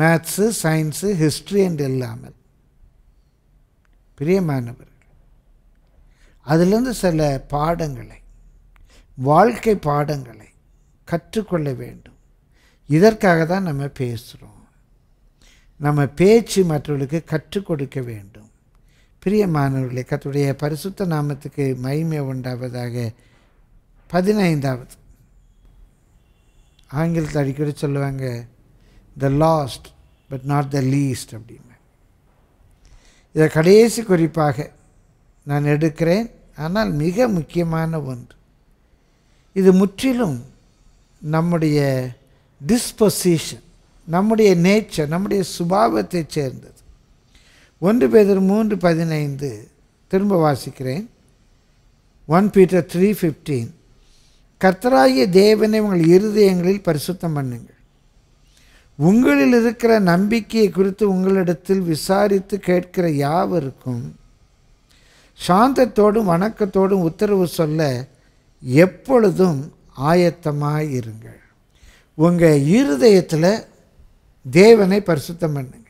மேத்ஸு சயின்ஸு ஹிஸ்ட்ரி என்று இல்லாமல் பிரியமானவர் அதிலிருந்து சில பாடங்களை வாழ்க்கை பாடங்களை கற்றுக்கொள்ள வேண்டும் இதற்காக தான் நம்ம பேசுகிறோம் நம்ம பேச்சு மற்றவர்களுக்கு கற்றுக் கொடுக்க வேண்டும் பிரியமானவர்களே கத்துடைய பரிசுத்த நாமத்துக்கு மகிமை உண்டாவதாக பதினைந்தாவது ஆங்கிலத்தில் அடிக்கடி சொல்லுவாங்க the last but not the least அப்படின்னு இதை கடைசி குறிப்பாக நான் எடுக்கிறேன் ஆனால் மிக முக்கியமான ஒன்று இது முற்றிலும் நம்முடைய டிஸ்பொசிஷன் நம்முடைய நேச்சர் நம்முடைய சுபாவத்தை சேர்ந்தது ஒன்று பேதர் மூன்று பதினைந்து திரும்ப வாசிக்கிறேன் ஒன் பீட்டர் த்ரீ ஃபிஃப்டீன் கர்த்தராகிய தேவனை உங்கள் இருதயங்களில் பரிசுத்தம் பண்ணுங்கள் உங்களில் இருக்கிற நம்பிக்கையை குறித்து உங்களிடத்தில் விசாரித்து கேட்கிற யாவருக்கும் சாந்தத்தோடும் வணக்கத்தோடும் உத்தரவு சொல்ல எப்பொழுதும் ஆயத்தமாக இருங்கள் உங்கள் இருதயத்தில் தேவனை பரிசுத்தம் பண்ணுங்க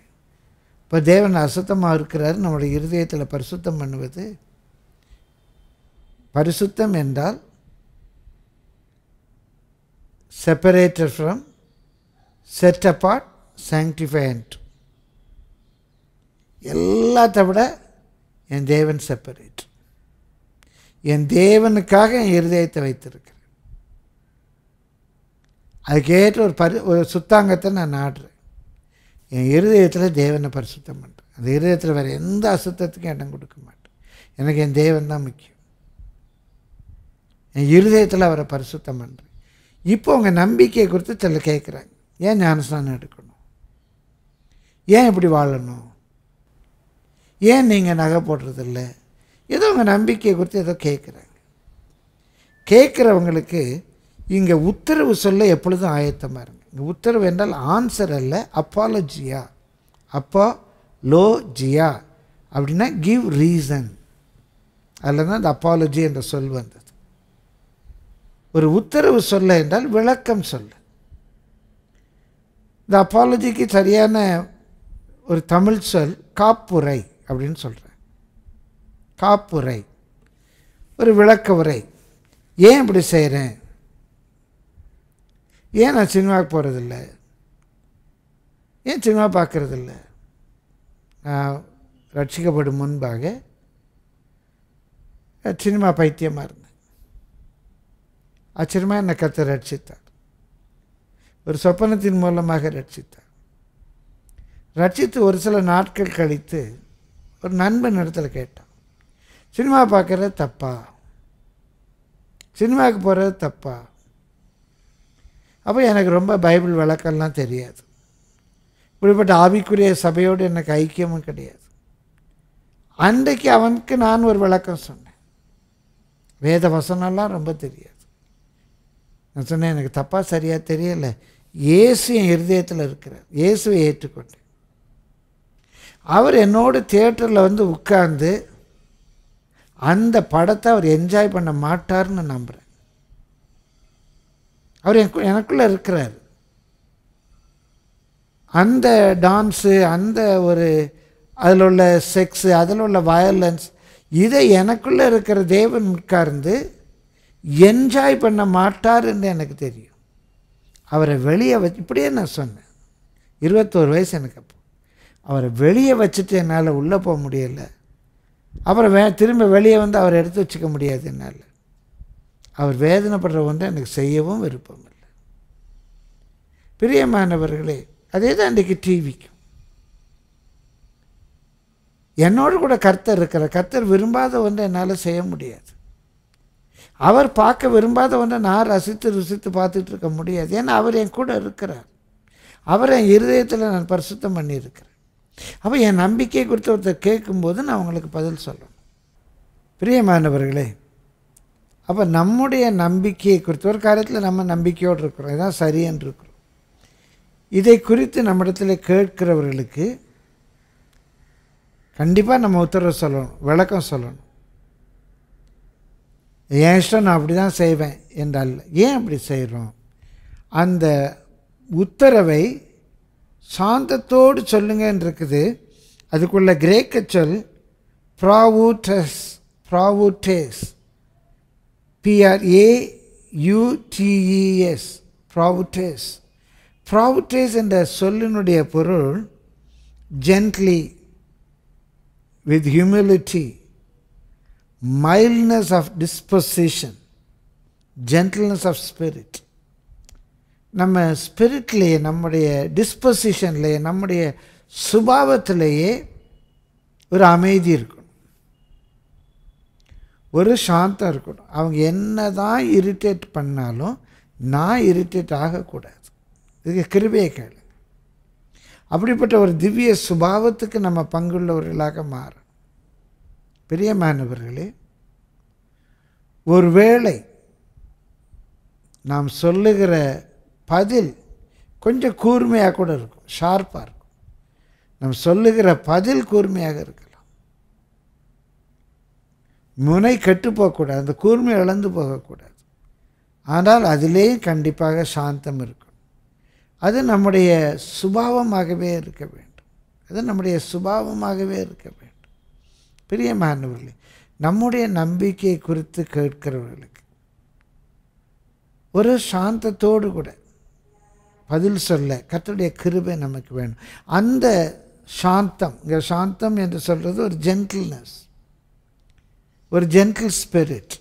இப்போ தேவன் அசுத்தமாக இருக்கிறார் நம்முடைய இருதயத்தில் பரிசுத்தம் பண்ணுவது பரிசுத்தம் என்றால் separated from set apart sanctified எல்லாத்த விட என் தேவன் செப்பரேட் என் தேவனுக்காக என் இருதயத்தை வைத்திருக்கிறேன் அதுக்கேற்ற ஒரு பரி ஒரு சுத்தாங்கத்தை நான் நாடுறேன் என் இருதயத்தில் தேவனை பரிசுத்தம் பண்ணுறேன் அந்த இருதயத்தில் வேறு எந்த அசுத்தத்துக்கும் இடம் கொடுக்க மாட்டேன் எனக்கு என் தேவன் தான் முக்கியம் என் இருதயத்தில் அவரை பரிசுத்தம் பண்ணுறேன் இப்போ உங்கள் நம்பிக்கையை குறித்து சில கேட்குறாங்க ஏன் ஞானஸ்தானம் எடுக்கணும் ஏன் இப்படி வாழணும் ஏன் நீங்கள் நகை போடுறதில்ல ஏதோ உங்கள் நம்பிக்கையை குறித்து ஏதோ கேட்குறாங்க கேட்குறவங்களுக்கு இங்கே உத்தரவு சொல்ல எப்பொழுதும் ஆயத்தமாக இருங்க இங்கே உத்தரவு என்றால் ஆன்சர் அல்ல அப்பாலஜியா அப்பா லோ ஜியா அப்படின்னா கிவ் ரீசன் அதில் தான் அந்த அப்பாலஜி என்ற சொல் வந்தது ஒரு உத்தரவு சொல்ல என்றால் விளக்கம் சொல் இந்த அப்பாலஜிக்கு சரியான ஒரு தமிழ் சொல் காப்புரை அப்படின்னு சொல்கிறேன் காப்புரை ஒரு விளக்க உரை ஏன் இப்படி செய்கிறேன் ஏன் நான் சினிமாவுக்கு போகிறதில்ல ஏன் சினிமா பார்க்குறதில்ல நான் ரட்சிக்கப்படும் முன்பாக சினிமா பைத்தியமாக இருந்தேன் ஆச்சரியமாக என்னை கத்தை ரட்சித்தார் ஒரு சொப்பனத்தின் மூலமாக ரட்சித்தார் ரட்சித்து ஒரு சில நாட்கள் கழித்து ஒரு நண்பன் இடத்துல கேட்டான் சினிமா பார்க்குறது தப்பா சினிமாவுக்கு போகிறது தப்பா அப்போ எனக்கு ரொம்ப பைபிள் வழக்கம்லாம் தெரியாது இப்படிப்பட்ட ஆவிக்குரிய சபையோடு எனக்கு ஐக்கியமும் கிடையாது அன்றைக்கு அவனுக்கு நான் ஒரு விளக்கம் சொன்னேன் வேத வசனம்லாம் ரொம்ப தெரியாது நான் சொன்னேன் எனக்கு தப்பாக சரியாக தெரியலை இயேசு என் இருதயத்தில் இருக்கிறார் இயேசுவை ஏற்றுக்கொண்டேன் அவர் என்னோடு தியேட்டரில் வந்து உட்கார்ந்து அந்த படத்தை அவர் என்ஜாய் பண்ண மாட்டார்னு நம்புகிறேன் அவர் எனக்குள்ளே இருக்கிறார் அந்த டான்ஸு அந்த ஒரு அதில் உள்ள செக்ஸு அதில் உள்ள வயலன்ஸ் இதை எனக்குள்ளே இருக்கிற தேவன் உட்கார்ந்து என்ஜாய் பண்ண மாட்டாருன்னு எனக்கு தெரியும் அவரை வெளியே வச்சு இப்படியே நான் சொன்னேன் இருபத்தோரு வயசு எனக்கு அப்போ அவரை வெளியே வச்சுட்டு என்னால் உள்ளே போக முடியலை அப்புறம் வே திரும்ப வெளியே வந்து அவரை எடுத்து வச்சுக்க முடியாது என்னால் அவர் வேதனைப்படுற ஒன்றை எனக்கு செய்யவும் விருப்பம் இல்லை பிரியமானவர்களே அதே தான் இன்றைக்கு டிவிக்கும் என்னோடு கூட கர்த்தர் இருக்கிற கர்த்தர் விரும்பாத ஒன்றை என்னால் செய்ய முடியாது அவர் பார்க்க விரும்பாத ஒன்றை நான் ரசித்து ருசித்து பார்த்துட்டு இருக்க முடியாது ஏன்னா அவர் என் கூட இருக்கிறார் அவரை என் இருதயத்தில் நான் பரிசுத்தம் பண்ணியிருக்கிறேன் அப்போ என் நம்பிக்கையை குறித்து ஒருத்தர் கேட்கும்போது நான் உங்களுக்கு பதில் சொல்லணும் பிரியமானவர்களே அப்போ நம்முடைய நம்பிக்கையை குறித்து ஒரு காரியத்தில் நம்ம நம்பிக்கையோடு இருக்கிறோம் இதுதான் சரியென்று இருக்கிறோம் இதை குறித்து நம்மிடத்தில் கேட்கிறவர்களுக்கு கண்டிப்பாக நம்ம உத்தரவு சொல்லணும் விளக்கம் சொல்லணும் என் இஷ்டம் நான் அப்படி தான் செய்வேன் என்றால் ஏன் அப்படி செய்கிறோம் அந்த உத்தரவை சாந்தத்தோடு சொல்லுங்கன்னு இருக்குது அதுக்குள்ள கிரேக்க சொல் ப்ராவூட்டஸ் ப்ராவுட்டேஸ் பிஆர்ஏ யூடிஇஎஸ் e ப்ராவுட்டேஸ் ப்ராவுட்டேஸ் என்ற சொல்லினுடைய பொருள் gently with humility mildness of disposition gentleness of spirit நம்ம ஸ்பிரிட்லேயே நம்முடைய டிஸ்பொசிஷன்லேயே நம்முடைய சுபாவத்திலேயே ஒரு அமைதி இருக்கணும் ஒரு சாந்தம் இருக்கணும் அவங்க என்ன தான் இரிட்டேட் பண்ணாலும் நான் இரிட்டேட் ஆகக்கூடாது இதுக்கு கிருபையை கேளு அப்படிப்பட்ட ஒரு திவ்ய சுபாவத்துக்கு நம்ம பங்குள்ளவர்களாக மாறும் பெரிய மாணவர்களே ஒருவேளை நாம் சொல்லுகிற பதில் கொஞ்சம் கூர்மையாக கூட இருக்கும் ஷார்ப்பாக இருக்கும் நம்ம சொல்லுகிற பதில் கூர்மையாக இருக்கலாம் முனை கெட்டு போகக்கூடாது அந்த கூர்மை இழந்து போகக்கூடாது ஆனால் அதிலேயும் கண்டிப்பாக சாந்தம் இருக்கும் அது நம்முடைய சுபாவமாகவே இருக்க வேண்டும் அது நம்முடைய சுபாவமாகவே இருக்க வேண்டும் மாணவர்களே நம்முடைய நம்பிக்கை குறித்து கேட்கிறவர்களுக்கு ஒரு சாந்தத்தோடு கூட பதில் சொல்ல கத்தருடைய கிருபை நமக்கு வேணும் அந்த சாந்தம் இங்கே சாந்தம் என்று சொல்கிறது ஒரு ஜென்டில்னஸ் ஒரு gentle spirit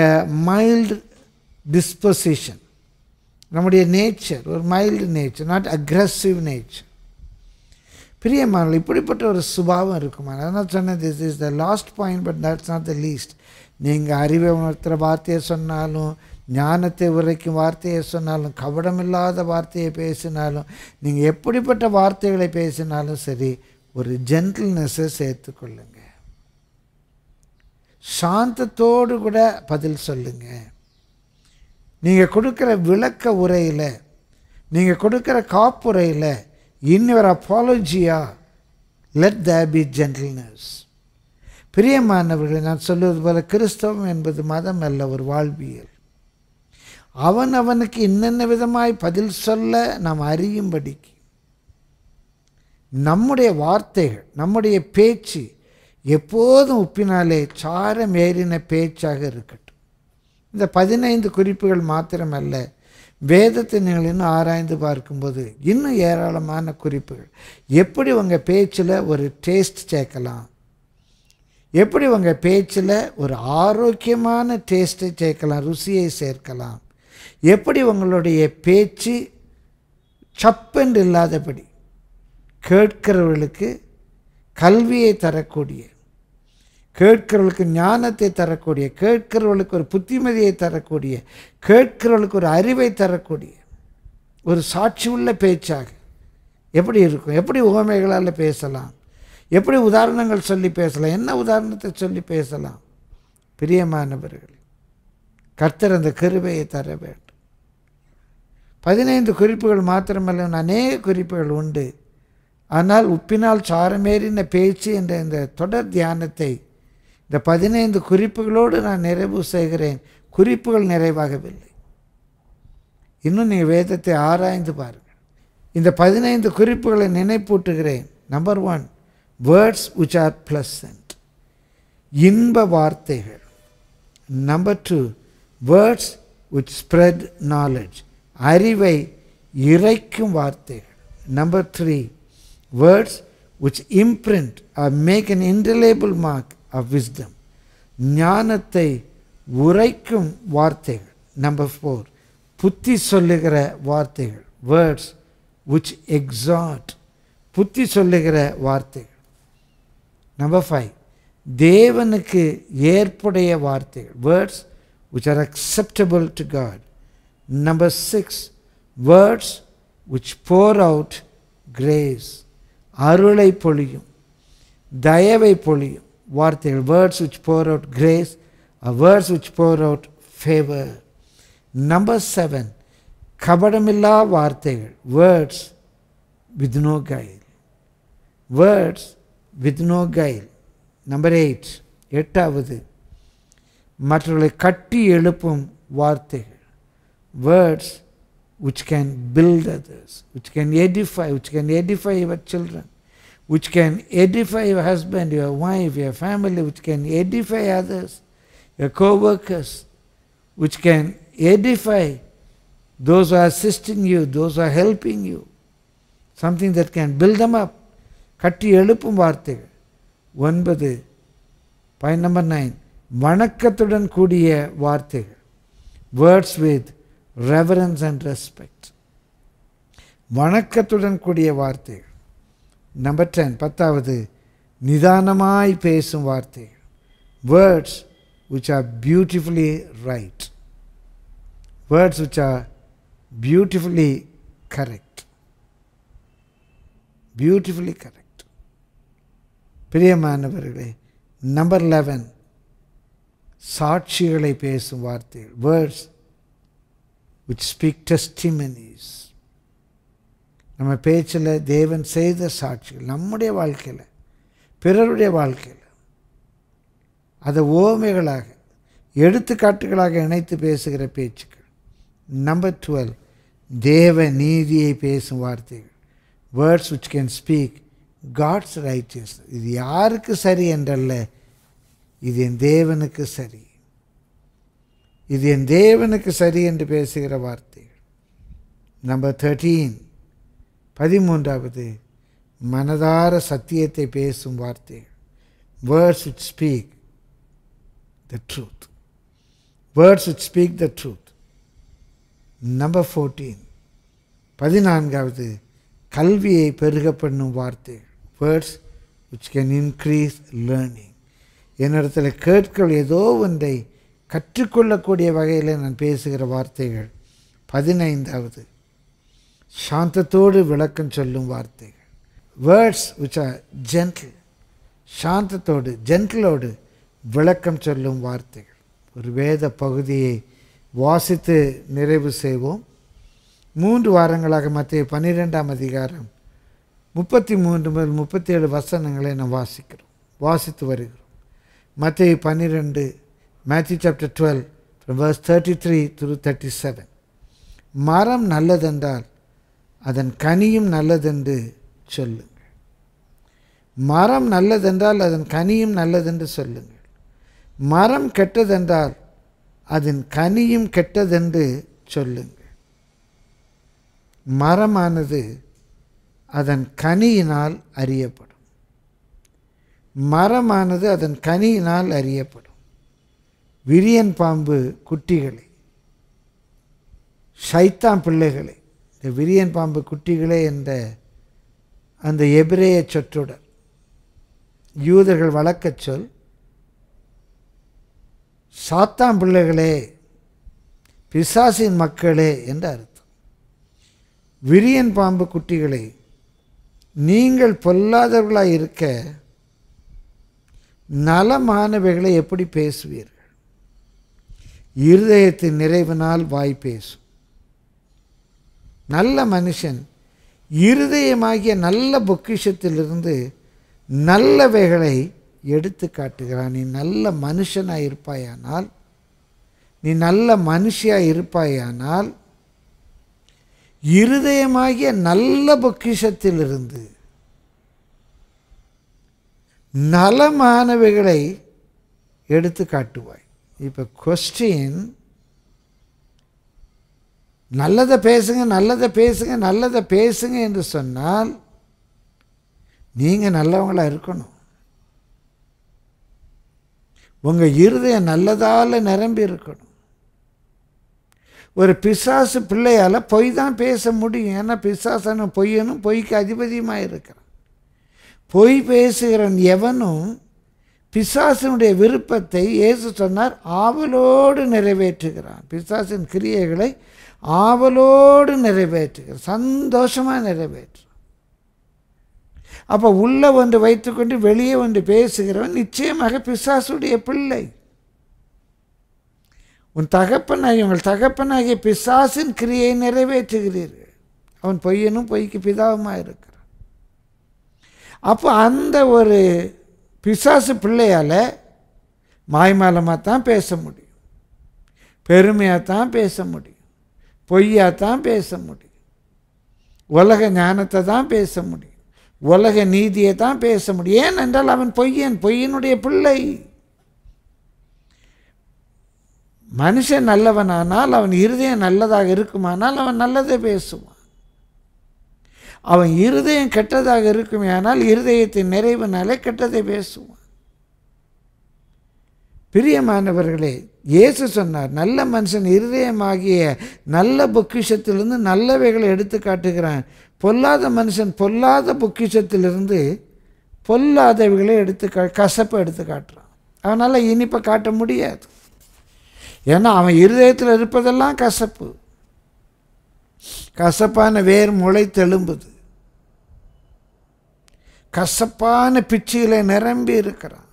a mild disposition நம்முடைய நேச்சர் ஒரு mild nature not aggressive nature பிரியமானல் இப்படிப்பட்ட ஒரு சுபாவம் இருக்குமா அதனால் சொன்னேன் this is the last point but that's not the least நீங்கள் அறிவை உணர்த்துகிற வார்த்தையை சொன்னாலும் ஞானத்தை உரைக்கும் வார்த்தையை சொன்னாலும் கபடமில்லாத வார்த்தையை பேசினாலும் நீங்கள் எப்படிப்பட்ட வார்த்தைகளை பேசினாலும் சரி ஒரு ஜென்டில்னஸை சேர்த்துக்கொள்ளுங்க சாந்தத்தோடு கூட பதில் சொல்லுங்க நீங்கள் கொடுக்குற விளக்க உரையில் நீங்கள் கொடுக்குற காப்புரையில் இன்னொரு அப்பாலஜியா லெட் த பி ஜென்டில்னஸ் பிரியமானவர்களை நான் சொல்லுவது போல கிறிஸ்தவம் என்பது மதம் அல்ல ஒரு வாழ்வியல் அவன் அவனுக்கு என்னென்ன விதமாய் பதில் சொல்ல நாம் அறியும்படிக்கு நம்முடைய வார்த்தைகள் நம்முடைய பேச்சு எப்போதும் உப்பினாலே ஏறின பேச்சாக இருக்கட்டும் இந்த பதினைந்து குறிப்புகள் மாத்திரமல்ல வேதத்தை நீங்கள் இன்னும் ஆராய்ந்து பார்க்கும்போது இன்னும் ஏராளமான குறிப்புகள் எப்படி உங்கள் பேச்சில் ஒரு டேஸ்ட் சேர்க்கலாம் எப்படி உங்கள் பேச்சில் ஒரு ஆரோக்கியமான டேஸ்ட்டை சேர்க்கலாம் ருசியை சேர்க்கலாம் எப்படி உங்களுடைய பேச்சு சப்பென்று இல்லாதபடி கேட்கிறவர்களுக்கு கல்வியை தரக்கூடிய கேட்கிறவர்களுக்கு ஞானத்தை தரக்கூடிய கேட்கிறவர்களுக்கு ஒரு புத்திமதியை தரக்கூடிய கேட்கிறவர்களுக்கு ஒரு அறிவை தரக்கூடிய ஒரு சாட்சி உள்ள பேச்சாக எப்படி இருக்கும் எப்படி உவமைகளால் பேசலாம் எப்படி உதாரணங்கள் சொல்லி பேசலாம் என்ன உதாரணத்தை சொல்லி பேசலாம் பிரியமானவர்கள் கர்த்தர் அந்த கருவையை தர வேண்டும் பதினைந்து குறிப்புகள் மாத்திரமல்ல அநேக குறிப்புகள் உண்டு ஆனால் உப்பினால் சாரமேறின பேச்சு என்ற இந்த தொடர் தியானத்தை இந்த பதினைந்து குறிப்புகளோடு நான் நிறைவு செய்கிறேன் குறிப்புகள் நிறைவாகவில்லை இன்னும் நீங்கள் வேதத்தை ஆராய்ந்து பாருங்கள் இந்த பதினைந்து குறிப்புகளை நினைப்பூட்டுகிறேன் number one words which are pleasant இன்ப வார்த்தைகள் number two words which spread knowledge அறிவை இறைக்கும் வார்த்தைகள் number three words which imprint or make an indelible mark of wisdom ஞானத்தை உரைக்கும் வார்த்தைகள் நம்பர் ஃபோர் புத்தி சொல்லுகிற வார்த்தைகள் வேர்ட்ஸ் விச் எக்ஸாட் புத்தி சொல்லுகிற வார்த்தைகள் நம்பர் ஃபைவ் தேவனுக்கு ஏற்புடைய வார்த்தைகள் words which are acceptable to God Number six, words which pour out grace. அருளை பொழியும் தயவை பொழியும் வார்த்தைகள் words which pour out grace words which pour out favour number seven கபடமில்லா வார்த்தைகள் words with no guile words with no guile number eight எட்டாவது மற்றவர்களை கட்டி எழுப்பும் வார்த்தைகள் words which can build others, which can edify, which can edify your children, which can edify your husband, your wife, your family, which can edify others, your co workers, which can edify those who are assisting you, those who are helping you. Something that can build them up. கட்டி எழுப்பும் வார்த்தைகள் ஒன்பது Point number nine. வணக்கத்துடன் kudiye வார்த்தைகள் Words with reverence and respect வணக்கத்துடன் கூடிய வார்த்தைகள் number ten பத்தாவது நிதானமாய் பேசும் வார்த்தைகள் words which are beautifully right words which are beautifully correct beautifully correct பிரியமானவர்களே நம்பர் லெவன் சாட்சிகளை பேசும் வார்த்தைகள் வேர்ட்ஸ் விச் ஸ்பீக் டெஸ்டிமெனிஸ் நம்ம பேச்சில் தேவன் செய்த சாட்சிகள் நம்முடைய வாழ்க்கையில் பிறருடைய வாழ்க்கையில் அதை ஓமைகளாக எடுத்துக்காட்டுகளாக இணைத்து பேசுகிற பேச்சுக்கள் நம்பர் டுவெல் தேவ நீதியை பேசும் வார்த்தைகள் words which can speak God's righteous இது யாருக்கு சரி என்றல்ல இது என் தேவனுக்கு சரி இது என் தேவனுக்கு சரி என்று பேசுகிற வார்த்தை நம்பர் தேர்ட்டீன் பதிமூன்றாவது மனதார சத்தியத்தை பேசும் வார்த்தை words it speak the truth words it speak the truth number fourteen பதினான்காவது கல்வியை பெருக பண்ணும் வார்த்தை words which can increase learning என்னிடத்தில் கேட்கள் ஏதோ ஒன்றை கற்றுக்கொள்ளக்கூடிய வகையில் நான் பேசுகிற வார்த்தைகள் பதினைந்தாவது சாந்தத்தோடு விளக்கம் சொல்லும் வார்த்தைகள் வேர்ட்ஸ் விச் ஆர் ஜென்டில் சாந்தத்தோடு ஜென்டிலோடு விளக்கம் சொல்லும் வார்த்தைகள் ஒரு வேத பகுதியை வாசித்து நிறைவு செய்வோம் மூன்று வாரங்களாக மத்திய பன்னிரெண்டாம் அதிகாரம் முப்பத்தி மூன்று முதல் முப்பத்தி ஏழு வசனங்களை நாம் வாசிக்கிறோம் வாசித்து வருகிறோம் மத்திய பன்னிரெண்டு Matthew chapter twelve verse thirty three through thirty seven மரம் நல்லதென்றால் அதன் கனியும் நல்லதென்று சொல்லுங்கள் மரம் நல்லதென்றால் அதன் கனியும் நல்லதென்று சொல்லுங்கள் மரம் கெட்டதென்றால் அதன் கனியும் கெட்டதென்று சொல்லுங்கள் மரமானது அதன் கனியினால் அறியப்படும் மரமானது அதன் கனியினால் அறியப்படும் விரியன் பாம்பு குட்டிகளை சைத்தான் பிள்ளைகளை இந்த விரியன் பாம்பு குட்டிகளே என்ற அந்த எபிரேய சொற்றொடர் யூதர்கள் வழக்க சொல் சாத்தாம் பிள்ளைகளே பிசாசின் மக்களே என்று அர்த்தம் விரியன் பாம்பு குட்டிகளை நீங்கள் பொல்லாதவர்களாக இருக்க நலமானவைகளை எப்படி பேசுவீர்கள் இருதயத்தின் நிறைவினால் வாய் பேசும் நல்ல மனுஷன் இருதயமாகிய நல்ல பொக்கிஷத்திலிருந்து நல்லவைகளை எடுத்து காட்டுகிறான் நீ நல்ல மனுஷனாக இருப்பாயானால் நீ நல்ல மனுஷியாக இருப்பாயானால் இருதயமாகிய நல்ல பொக்கிஷத்திலிருந்து நலமானவைகளை எடுத்து காட்டுவாய் இப்போ கொஸ்டின் நல்லதை பேசுங்க நல்லதை பேசுங்க நல்லதை பேசுங்க என்று சொன்னால் நீங்கள் நல்லவங்களாக இருக்கணும் உங்கள் இருதயம் நல்லதால் நிரம்பி இருக்கணும் ஒரு பிசாசு பிள்ளையால் பொய் தான் பேச முடியும் ஏன்னா பிசாசனும் பொய்யனும் பொய்க்கு அதிபதியுமாக இருக்கிறான் பொய் பேசுகிறவன் எவனும் பிசாசினுடைய விருப்பத்தை இயேசு சொன்னார் ஆவலோடு நிறைவேற்றுகிறான் பிசாசின் கிரியைகளை ஆவலோடு நிறைவேற்றுகிறான் சந்தோஷமாக நிறைவேற்று அப்போ உள்ளே ஒன்று வைத்துக்கொண்டு வெளியே ஒன்று பேசுகிறவன் நிச்சயமாக பிசாசுடைய பிள்ளை உன் தகப்பனாகி உங்கள் தகப்பனாகிய பிசாசின் கிரியை நிறைவேற்றுகிறீர்கள் அவன் பொய்யனும் பொய்க்கு பிதாவுமாக இருக்கிறான் அப்போ அந்த ஒரு பிசாசு பிள்ளையால் மாய்மாலமாக தான் பேச முடியும் பெருமையாக தான் பேச முடியும் பொய்யாக தான் பேச முடியும் உலக ஞானத்தை தான் பேச முடியும் உலக நீதியை தான் பேச முடியும் ஏன் என்றால் அவன் பொய்யன் பொய்யினுடைய பிள்ளை மனுஷன் நல்லவனானால் அவன் இருதயம் நல்லதாக இருக்குமானால் அவன் நல்லதை பேசுவான் அவன் இருதயம் கெட்டதாக இருக்குமே ஆனால் இருதயத்தின் நிறைவுனாலே கெட்டதை பேசுவான் பிரியமானவர்களே இயேசு சொன்னார் நல்ல மனுஷன் இருதயமாகிய நல்ல பொக்கிஷத்திலிருந்து நல்லவைகளை எடுத்து காட்டுகிறான் பொல்லாத மனுஷன் பொல்லாத பொக்கிஷத்திலிருந்து பொல்லாதவைகளை எடுத்து கா கசப்பை எடுத்து காட்டுறான் அவனால் இனிப்பை காட்ட முடியாது ஏன்னா அவன் இருதயத்தில் இருப்பதெல்லாம் கசப்பு கசப்பான வேர் முளை தெழும்புது கசப்பான பிச்சியில் நிரம்பி இருக்கிறான்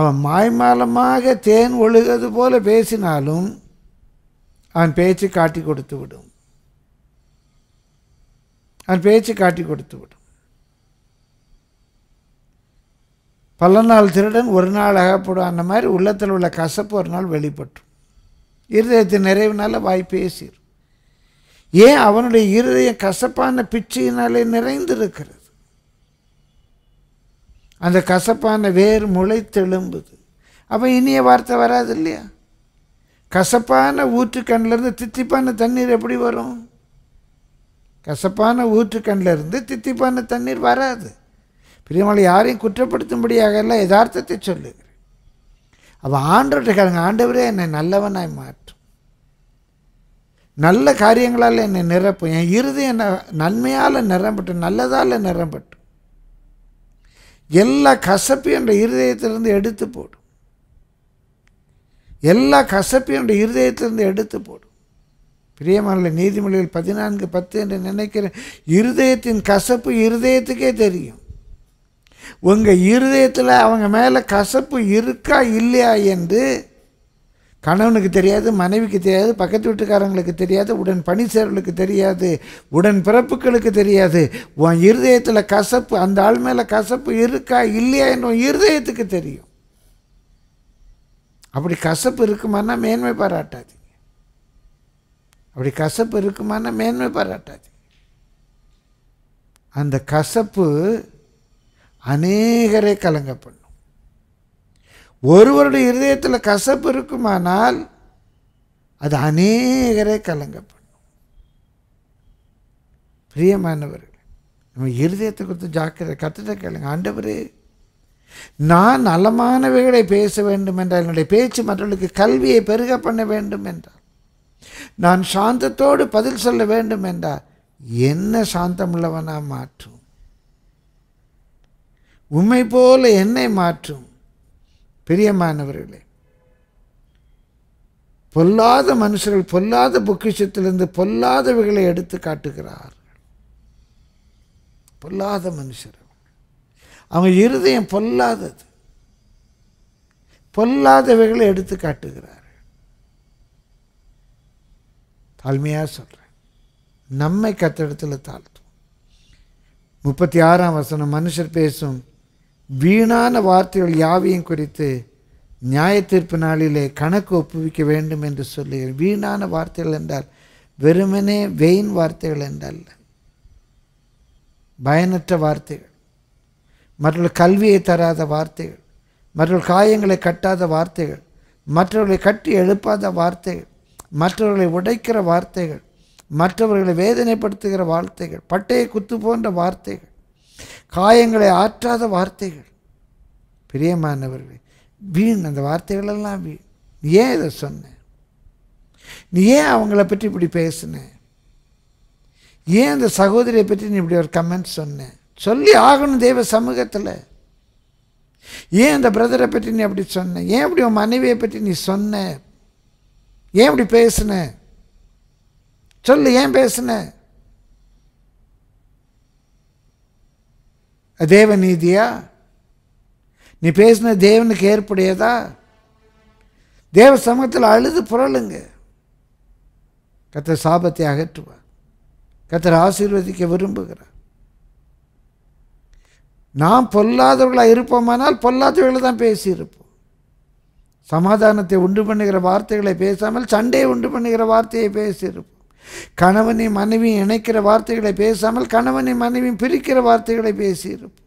அவன் மாய்மாலமாக தேன் ஒழுகிறது போல பேசினாலும் அவன் பேச்சு காட்டி கொடுத்து விடும் அவன் பேச்சு காட்டி கொடுத்து விடும் பல நாள் திருடன் ஒரு நாள் அகப்படும் அந்த மாதிரி உள்ளத்தில் உள்ள கசப்பு ஒரு நாள் வெளிப்பட்டும் இருதயத்தின் நிறைவினால் வாய் பேசிடு ஏன் அவனுடைய இருதயம் கசப்பான பிச்சையினாலே நிறைந்திருக்கிறது அந்த கசப்பான வேர் முளைத்தெழும்புது அப்போ இனிய வார்த்தை வராது இல்லையா கசப்பான ஊற்றுக்கண்ணிலேருந்து தித்திப்பான தண்ணீர் எப்படி வரும் கசப்பான ஊற்றுக்கண்ணிலேருந்து தித்திப்பான தண்ணீர் வராது பிரியமலை யாரையும் குற்றப்படுத்தும்படியாக எல்லாம் யதார்த்தத்தை சொல்லுகிறேன் அவன் ஆண்டவர்கிட்ட ஆண்டவரே என்னை நல்லவனாய் மாற்ற நல்ல காரியங்களால் என்னை நிரப்பும் என் இறுதி என்னை நன்மையால் நிரம்பட்டு நல்லதால் நிரம்பட்டு எல்லா கசப்பையும் என்ற இருதயத்திலிருந்து எடுத்து போடும் எல்லா கசப்பையும் என்ற இருதயத்திலிருந்து எடுத்து போடும் பிரியமான நீதிமொழிகள் பதினான்கு பத்து என்று நினைக்கிறேன் இருதயத்தின் கசப்பு இருதயத்துக்கே தெரியும் உங்கள் இருதயத்தில் அவங்க மேலே கசப்பு இருக்கா இல்லையா என்று கணவனுக்கு தெரியாது மனைவிக்கு தெரியாது பக்கத்து வீட்டுக்காரங்களுக்கு தெரியாது உடன் பணி சேர்களுக்கு தெரியாது உடன் பிறப்புகளுக்கு தெரியாது உன் இருதயத்தில் கசப்பு அந்த ஆள் மேலே கசப்பு இருக்கா இல்லையா என்ற இருதயத்துக்கு தெரியும் அப்படி கசப்பு இருக்குமானா மேன்மை பாராட்டாது அப்படி கசப்பு இருக்குமானா மேன்மை பாராட்டாது அந்த கசப்பு அநேகரை கலங்கப்படும் ஒருவருடைய இருதயத்தில் கசப்பு இருக்குமானால் அது அநேகரை கலங்கப்படும் பிரியமானவர் நம்ம இருதயத்தை கொடுத்து ஜாக்கிரதை கற்றுட்ட கேளுங்க ஆண்டவர் நான் நலமானவைகளை பேச வேண்டும் என்றால் என்னுடைய பேச்சு மற்றவர்களுக்கு கல்வியை பெருக பண்ண வேண்டும் என்றால் நான் சாந்தத்தோடு பதில் சொல்ல வேண்டும் என்றால் என்ன சாந்தமுள்ளவனாக மாற்றும் உண்மை போல என்னை மாற்றும் பிரியமானவர்களே பொல்லாத மனுஷர்கள் பொல்லாத பொக்கிஷத்திலிருந்து பொல்லாதவைகளை எடுத்து காட்டுகிறார்கள் பொல்லாத மனுஷர்கள் அவங்க இருதயம் பொல்லாதது பொல்லாதவைகளை எடுத்து காட்டுகிறார்கள் தாழ்மையாக சொல்கிறேன் நம்மை கத்தடத்தில் தாழ்த்தும் முப்பத்தி ஆறாம் வசனம் மனுஷர் பேசும் வீணான வார்த்தைகள் யாவையும் குறித்து நியாய தீர்ப்பு நாளிலே கணக்கு ஒப்புவிக்க வேண்டும் என்று சொல்லி வீணான வார்த்தைகள் என்றால் வெறுமனே வெயின் வார்த்தைகள் என்றால் பயனற்ற வார்த்தைகள் மற்றவர்கள் கல்வியை தராத வார்த்தைகள் மற்றவர்கள் காயங்களை கட்டாத வார்த்தைகள் மற்றவர்களை கட்டி எழுப்பாத வார்த்தைகள் மற்றவர்களை உடைக்கிற வார்த்தைகள் மற்றவர்களை வேதனைப்படுத்துகிற வார்த்தைகள் பட்டையை குத்து போன்ற வார்த்தைகள் காயங்களை ஆற்றாத வார்த்தைகள் பிரியமானவர்களே வீண் அந்த வார்த்தைகளெல்லாம் வீண் நீ ஏன் இதை சொன்ன நீ ஏன் அவங்கள பற்றி இப்படி பேசின ஏன் அந்த சகோதரியை பற்றி நீ இப்படி ஒரு கமெண்ட் சொன்ன சொல்லி ஆகணும் தெய்வ சமூகத்தில் ஏன் அந்த பிரதரை பற்றி நீ அப்படி சொன்ன ஏன் இப்படி உன் மனைவியை பற்றி நீ சொன்ன ஏன் இப்படி பேசுன சொல்லு ஏன் பேசுன தேவ நீதியா நீ பேசின தேவனுக்கு ஏற்புடையதா தேவ சமூகத்தில் அழுது புரளுங்க கத்தர் சாபத்தை அகற்றுவார் கத்தர் ஆசீர்வதிக்க விரும்புகிறார் நாம் பொல்லாதவர்களாக இருப்போமானால் பொல்லாதவர்களை தான் பேசியிருப்போம் சமாதானத்தை உண்டு பண்ணுகிற வார்த்தைகளை பேசாமல் சண்டையை உண்டு பண்ணுகிற வார்த்தையை பேசியிருப்போம் கணவனை மனைவி இணைக்கிற வார்த்தைகளை பேசாமல் கணவனை மனைவி பிரிக்கிற வார்த்தைகளை பேசியிருப்போம்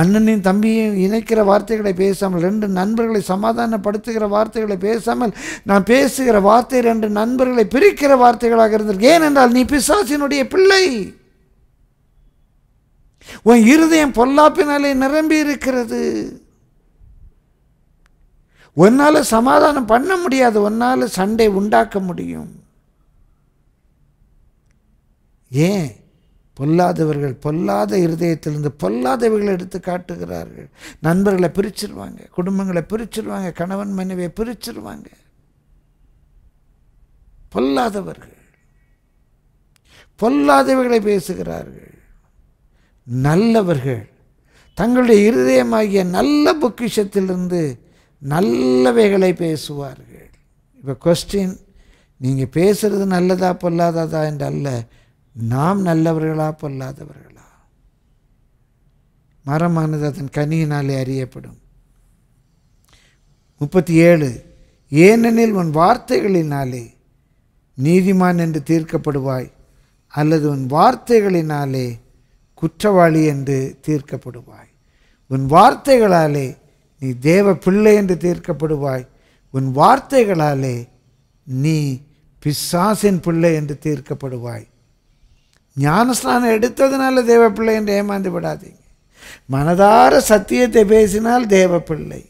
அண்ணனின் தம்பியும் இணைக்கிற வார்த்தைகளை பேசாமல் ரெண்டு நண்பர்களை சமாதானப்படுத்துகிற வார்த்தைகளை பேசாமல் நான் பேசுகிற வார்த்தை ரெண்டு நண்பர்களை பிரிக்கிற வார்த்தைகளாக இருந்திருக்கு ஏனென்றால் நீ பிசாசினுடைய பிள்ளை உன் இருதயம் பொல்லாப்பினாலே நிரம்பி இருக்கிறது உன்னால் சமாதானம் பண்ண முடியாது உன்னால் சண்டை உண்டாக்க முடியும் ஏன் பொல்லாதவர்கள் பொல்லாத இருதயத்திலிருந்து பொல்லாதவர்களை எடுத்து காட்டுகிறார்கள் நண்பர்களை பிரிச்சிருவாங்க குடும்பங்களை பிரிச்சிருவாங்க கணவன் மனைவியை பிரிச்சிருவாங்க பொல்லாதவர்கள் பொல்லாதவர்களை பேசுகிறார்கள் நல்லவர்கள் தங்களுடைய இருதயமாகிய நல்ல பொக்கிஷத்திலிருந்து நல்லவைகளை பேசுவார்கள் இப்போ கொஸ்டின் நீங்கள் பேசுகிறது நல்லதா பொல்லாததா என்று அல்ல நாம் நல்லவர்களா பொல்லாதவர்களா மரமானது அதன் கனியினாலே அறியப்படும் முப்பத்தி ஏழு ஏனெனில் உன் வார்த்தைகளினாலே நீதிமான் என்று தீர்க்கப்படுவாய் அல்லது உன் வார்த்தைகளினாலே குற்றவாளி என்று தீர்க்கப்படுவாய் உன் வார்த்தைகளாலே நீ தேவ பிள்ளை என்று தீர்க்கப்படுவாய் உன் வார்த்தைகளாலே நீ பிசாசின் பிள்ளை என்று தீர்க்கப்படுவாய் ஞானஸ்நானம் எடுத்ததுனால தேவப்பிள்ளை என்று ஏமாந்து விடாதீங்க மனதார சத்தியத்தை பேசினால் தேவப்பிள்ளை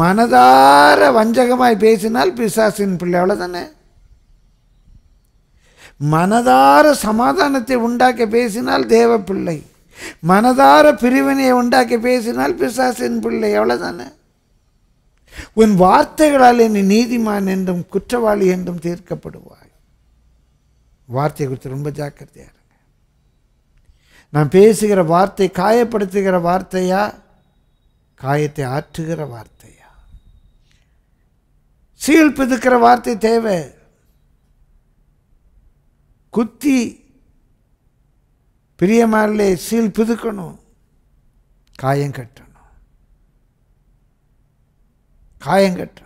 மனதார வஞ்சகமாய் பேசினால் பிசாசின் பிள்ளை அவ்வளோதானே மனதார சமாதானத்தை உண்டாக்க பேசினால் தேவப்பிள்ளை மனதார பிரிவினையை உண்டாக்க பேசினால் பிசாசின் பிள்ளை தானே உன் வார்த்தைகளால் என்னை நீதிமான் என்றும் குற்றவாளி என்றும் தீர்க்கப்படுவார் வார்த்தையை குறித்து ரொம்ப ஜாக்கிரதையாக இருங்க நான் பேசுகிற வார்த்தை காயப்படுத்துகிற வார்த்தையா காயத்தை ஆற்றுகிற வார்த்தையா சீல் பிதுக்கிற வார்த்தை தேவை குத்தி பிரியமாரிலே சீல் பிதுக்கணும் காயம் கட்டணும் காயம் கட்டணும்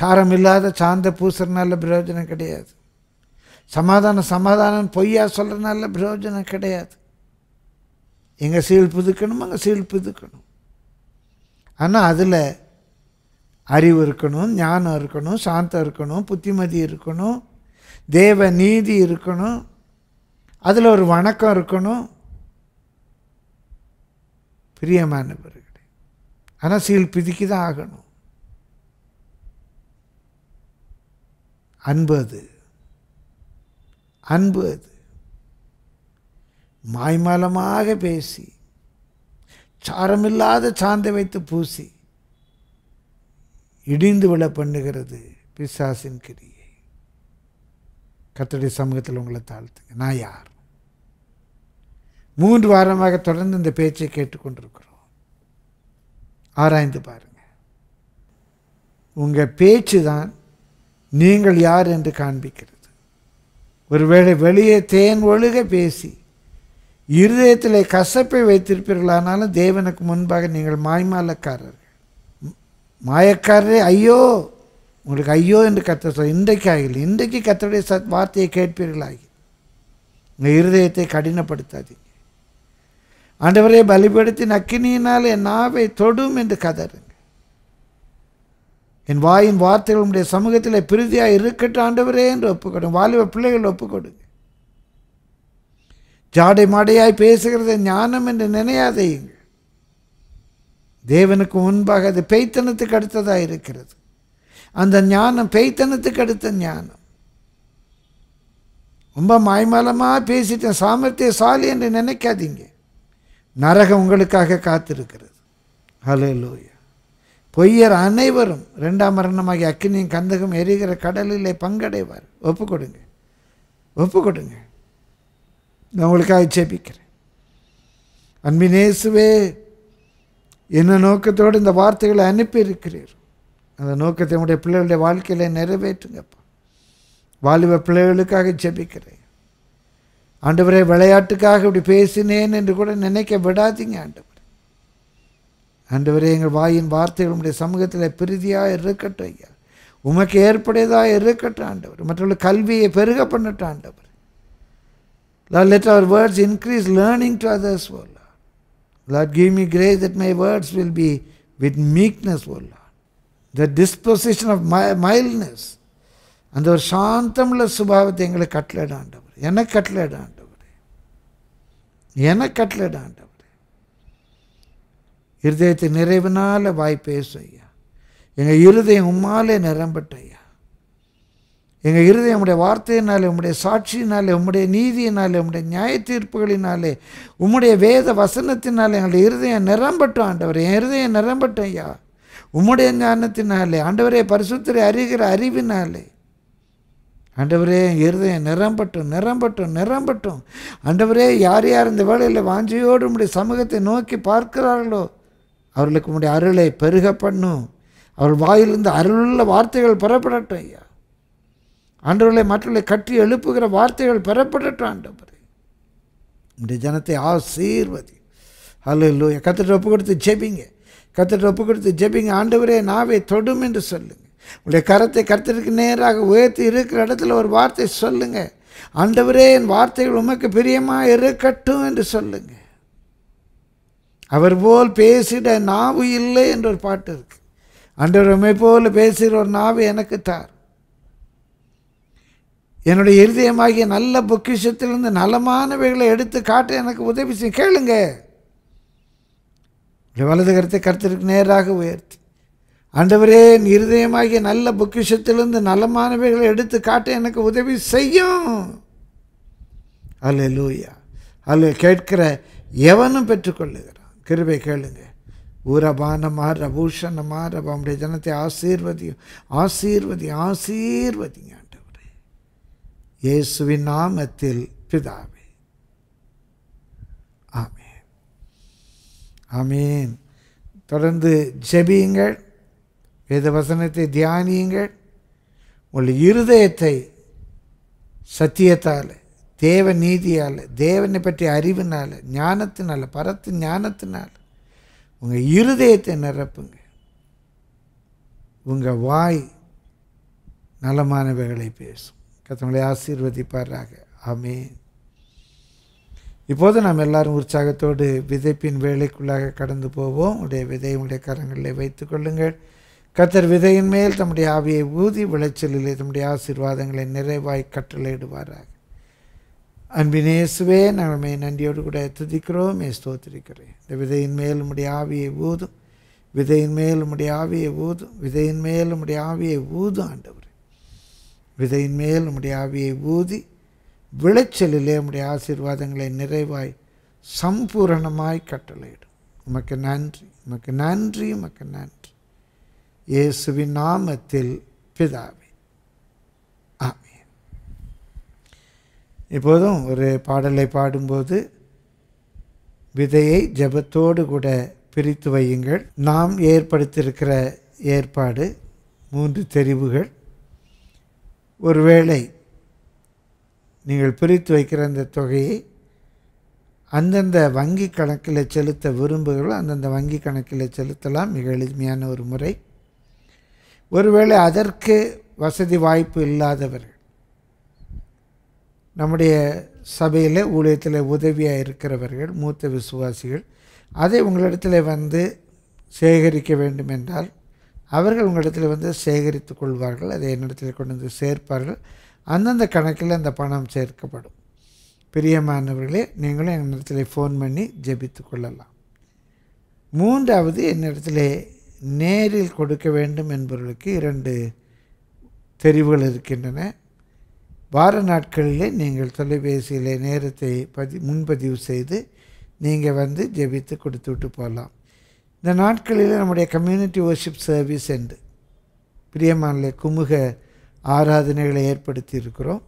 சாரம் இல்லாத சாந்த பூசுறதுனால பிரயோஜனம் கிடையாது சமாதானம் சமாதானம் பொய்யா சொல்கிறதுனால பிரயோஜனம் கிடையாது எங்கள் சீல் புதுக்கணும் அங்கே சீல் புதுக்கணும் ஆனால் அதில் அறிவு இருக்கணும் ஞானம் இருக்கணும் சாந்தம் இருக்கணும் புத்திமதி இருக்கணும் தேவ நீதி இருக்கணும் அதில் ஒரு வணக்கம் இருக்கணும் பிரியமானவர்கள் ஆனால் சீல் பிதுக்கி தான் ஆகணும் அன்பு அது அன்பு அது மாய்மலமாக பேசி சாரமில்லாத சாந்தை வைத்து பூசி இடிந்து விழ பண்ணுகிறது பிசாசின் கிரியை கத்தடி சமூகத்தில் உங்களை தாழ்த்துங்க நான் யார் மூன்று வாரமாக தொடர்ந்து இந்த பேச்சை கேட்டுக்கொண்டிருக்கிறோம் ஆராய்ந்து பாருங்கள் உங்கள் பேச்சு தான் நீங்கள் யார் என்று காண்பிக்கிறது ஒருவேளை வெளியே தேன் ஒழுக பேசி இருதயத்தில் கசப்பை வைத்திருப்பீர்களானாலும் தேவனுக்கு முன்பாக நீங்கள் மாய்மாலக்காரர்கள் மாயக்காரரே ஐயோ உங்களுக்கு ஐயோ என்று கத்த சொல் இன்றைக்கு ஆகியில் இன்றைக்கு கத்தருடைய சத் வார்த்தையை கேட்பீர்களாகி உங்கள் இருதயத்தை கடினப்படுத்தாதீங்க ஆண்டவரை பலிபடுத்தி நக்கினியினால் என் நாவை தொடும் என்று கதறுங்க என் வாயின் வார்த்தைகள் உடைய சமூகத்தில் பிரிதியாக இருக்கட்டும் ஆண்டவரே என்று ஒப்புக்கொடு வாலிப பிள்ளைகள் ஒப்புக்கொடுங்க ஜாடை மாடையாய் பேசுகிறத ஞானம் என்று நினையாதையுங்க தேவனுக்கு முன்பாக அது பெய்த்தனத்துக்கு அடுத்ததாக இருக்கிறது அந்த ஞானம் பெய்த்தனத்துக்கு அடுத்த ஞானம் ரொம்ப மாய்மாலமாக பேசிட்டேன் சாமர்த்தியசாலி என்று நினைக்காதீங்க நரகம் உங்களுக்காக காத்திருக்கிறது ஹலோ லோயா பொய்யர் அனைவரும் ரெண்டாம் மரணமாகிய அக்கினியும் கந்தகம் எரிகிற கடலிலே பங்கடைவார் ஒப்பு கொடுங்க ஒப்பு கொடுங்க நான் உங்களுக்காக சேபிக்கிறேன் அன்பினேசுவே என்ன நோக்கத்தோடு இந்த வார்த்தைகளை அனுப்பி இருக்கிறீர் அந்த நோக்கத்தை உங்களுடைய பிள்ளைகளுடைய வாழ்க்கையில் நிறைவேற்றுங்கப்பா வாலிப பிள்ளைகளுக்காக ஜெபிக்கிறேன் ஆண்டவரே விளையாட்டுக்காக இப்படி பேசினேன் என்று கூட நினைக்க விடாதீங்க ஆண்டவர் அன்றுவரே எங்கள் வாயின் வார்த்தைகள் உடைய சமூகத்தில் பிரிதியாக இருக்கட்டும் ஐயா உமக்கு ஏற்படையதாக இருக்கட்டும் ஆண்டவர் மற்றவர்கள் கல்வியை பெருக பண்ணட்டும் ஆண்டவர் Lord, let our words increase learning to others ஓல்லா Lord. Give me grace that my words will be with meekness ஓல்லா the disposition of my mildness அந்த ஒரு சாந்தமுள்ள சுபாவத்தை எங்களை கட்டளையிட ஆண்டவர் எனக்கு கட்டளையிட ஆண்டவர் எனக்கு கட்டளையிட ஆண்டவர் இருதயத்தை நிறைவினால் வாய் பேசு ஐயா எங்கள் இருதயம் உம்மாலே நிரம்பட்ட ஐயா எங்கள் இருதயம் உடைய வார்த்தையினாலே உம்முடைய சாட்சியினாலே உம்முடைய நீதியினாலே உம்முடைய நியாய தீர்ப்புகளினாலே உம்முடைய வேத வசனத்தினாலே எங்களுடைய இருதயம் நிரம்பட்டோம் ஆண்டவர் என் இருதயம் நிரம்பட்டும் ஐயா உம்முடைய ஞானத்தினாலே ஆண்டவரே பரிசுத்தரை அறிகிற அறிவினாலே ஆண்டவரே இருதயம் நிரம்பட்டும் நிரம்பட்டும் நிரம்பட்டும் ஆண்டவரே யார் யார் இந்த வேலையில் வாஞ்சியோடு உடைய சமூகத்தை நோக்கி பார்க்கிறார்களோ அவர்களுக்கு உன்னுடைய அருளை பெருக பண்ணும் அவர்கள் வாயிலிருந்து அருளுள்ள வார்த்தைகள் பெறப்படட்டும் ஐயா ஆண்டவர்களை மற்றவர்களை கட்டி எழுப்புகிற வார்த்தைகள் பெறப்படட்டும் ஆண்டவரே உடைய ஜனத்தை ஆசீர்வதி அல்ல இல்லோ கத்துட்டு ஒப்பு கொடுத்து ஜெபிங்க கத்துட்டு ஒப்பு கொடுத்து ஜெபிங்க ஆண்டவரே நாவை தொடும் என்று சொல்லுங்கள் உடைய கரத்தை கருத்திற்கு நேராக உயர்த்தி இருக்கிற இடத்துல ஒரு வார்த்தை சொல்லுங்கள் ஆண்டவரே என் வார்த்தைகள் உமக்கு பிரியமாக இருக்கட்டும் என்று சொல்லுங்கள் அவர் போல் பேசிட நாவு இல்லை என்ற ஒரு பாட்டு இருக்குது அன்றவருமை போல் பேசுகிற ஒரு நாவு எனக்கு தார் என்னுடைய இருதயமாகிய நல்ல பொக்கிஷத்திலிருந்து நலமானவைகளை எடுத்து காட்ட எனக்கு உதவி செய்ய கேளுங்க வலது கருத்தை கருத்திற்கு நேராக உயர்த்தி அண்டவரே என் இருதயமாகிய நல்ல பொக்கிஷத்திலிருந்து நலமானவைகளை எடுத்து காட்ட எனக்கு உதவி செய்யும் அல்ல லூயா அல்ல கேட்கிற எவனும் பெற்றுக்கொள்ளுகிறான் கிருபை கேளுங்க ஊரபானமா ரபூஷணமா ரப அவனுடைய ஜனத்தை ஆசீர்வதி ஆசீர்வதி ஆசீர்வதிங்க ஆண்டவரே இயேசுவின் நாமத்தில் பிதாவே ஆமேன் ஆமேன் தொடர்ந்து ஜெபியுங்கள் வேத வசனத்தை தியானியுங்கள் உங்கள் இருதயத்தை சத்தியத்தால் தேவ நீதியால் தேவனை பற்றிய அறிவினால் ஞானத்தினால் பரத்து ஞானத்தினால் உங்கள் இருதயத்தை நிரப்புங்க உங்கள் வாய் நலமானவைகளை பேசும் கத்தவங்களை ஆசீர்வதிப்பார்றாங்க ஆமே இப்போது நாம் எல்லாரும் உற்சாகத்தோடு விதைப்பின் வேலைக்குள்ளாக கடந்து போவோம் உடைய விதையை உடைய கரங்களில் வைத்து கொள்ளுங்கள் கத்தர் விதையின் மேல் தம்முடைய ஆவியை ஊதி விளைச்சலிலே தம்முடைய ஆசீர்வாதங்களை நிறைவாய் கட்டளையிடுவாராக அன்பினேசுவே நாங்கள் நன்றியோடு கூட துதிக்கிறோம் ஸ்தோத்திருக்கிறேன் இந்த விதையின் மேல் உடைய ஆவியை ஊதும் விதையின் மேல் உடைய ஆவியை ஊதும் விதையின் மேல் உடைய ஆவியை ஊதும் ஆண்டவர் விதையின் மேல் உடைய ஆவியை ஊதி விளைச்சலிலே உடைய ஆசீர்வாதங்களை நிறைவாய் சம்பூரணமாய் கட்டளையிடும் உமக்கு நன்றி உமக்கு நன்றி உமக்கு நன்றி இயேசுவின் நாமத்தில் பிதாவே இப்போதும் ஒரு பாடலை பாடும்போது விதையை ஜபத்தோடு கூட பிரித்து வையுங்கள் நாம் ஏற்படுத்தியிருக்கிற ஏற்பாடு மூன்று தெரிவுகள் ஒருவேளை நீங்கள் பிரித்து வைக்கிற அந்த தொகையை அந்தந்த வங்கி கணக்கில் செலுத்த விரும்புகிறோம் அந்தந்த வங்கி கணக்கில் செலுத்தலாம் மிக எளிமையான ஒரு முறை ஒருவேளை அதற்கு வசதி வாய்ப்பு இல்லாதவர்கள் நம்முடைய சபையில் ஊழியத்தில் உதவியாக இருக்கிறவர்கள் மூத்த விசுவாசிகள் அதை உங்களிடத்தில் வந்து சேகரிக்க வேண்டும் என்றால் அவர்கள் உங்களிடத்தில் வந்து சேகரித்து கொள்வார்கள் அதை என்னிடத்தில் கொண்டு வந்து சேர்ப்பார்கள் அந்தந்த கணக்கில் அந்த பணம் சேர்க்கப்படும் பிரியமானவர்களே நீங்களும் என்னிடத்தில் ஃபோன் பண்ணி ஜெபித்து கொள்ளலாம் மூன்றாவது என்னிடத்தில் நேரில் கொடுக்க வேண்டும் என்பவர்களுக்கு இரண்டு தெரிவுகள் இருக்கின்றன வார நாட்களிலே நீங்கள் தொலைபேசியில் நேரத்தை பதி முன்பதிவு செய்து நீங்கள் வந்து ஜெபித்து கொடுத்து விட்டு போகலாம் இந்த நாட்களில் நம்முடைய கம்யூனிட்டி ஒர்ஷிப் சர்வீஸ் என்று பிரியமான குமுக ஆராதனைகளை ஏற்படுத்தி இருக்கிறோம்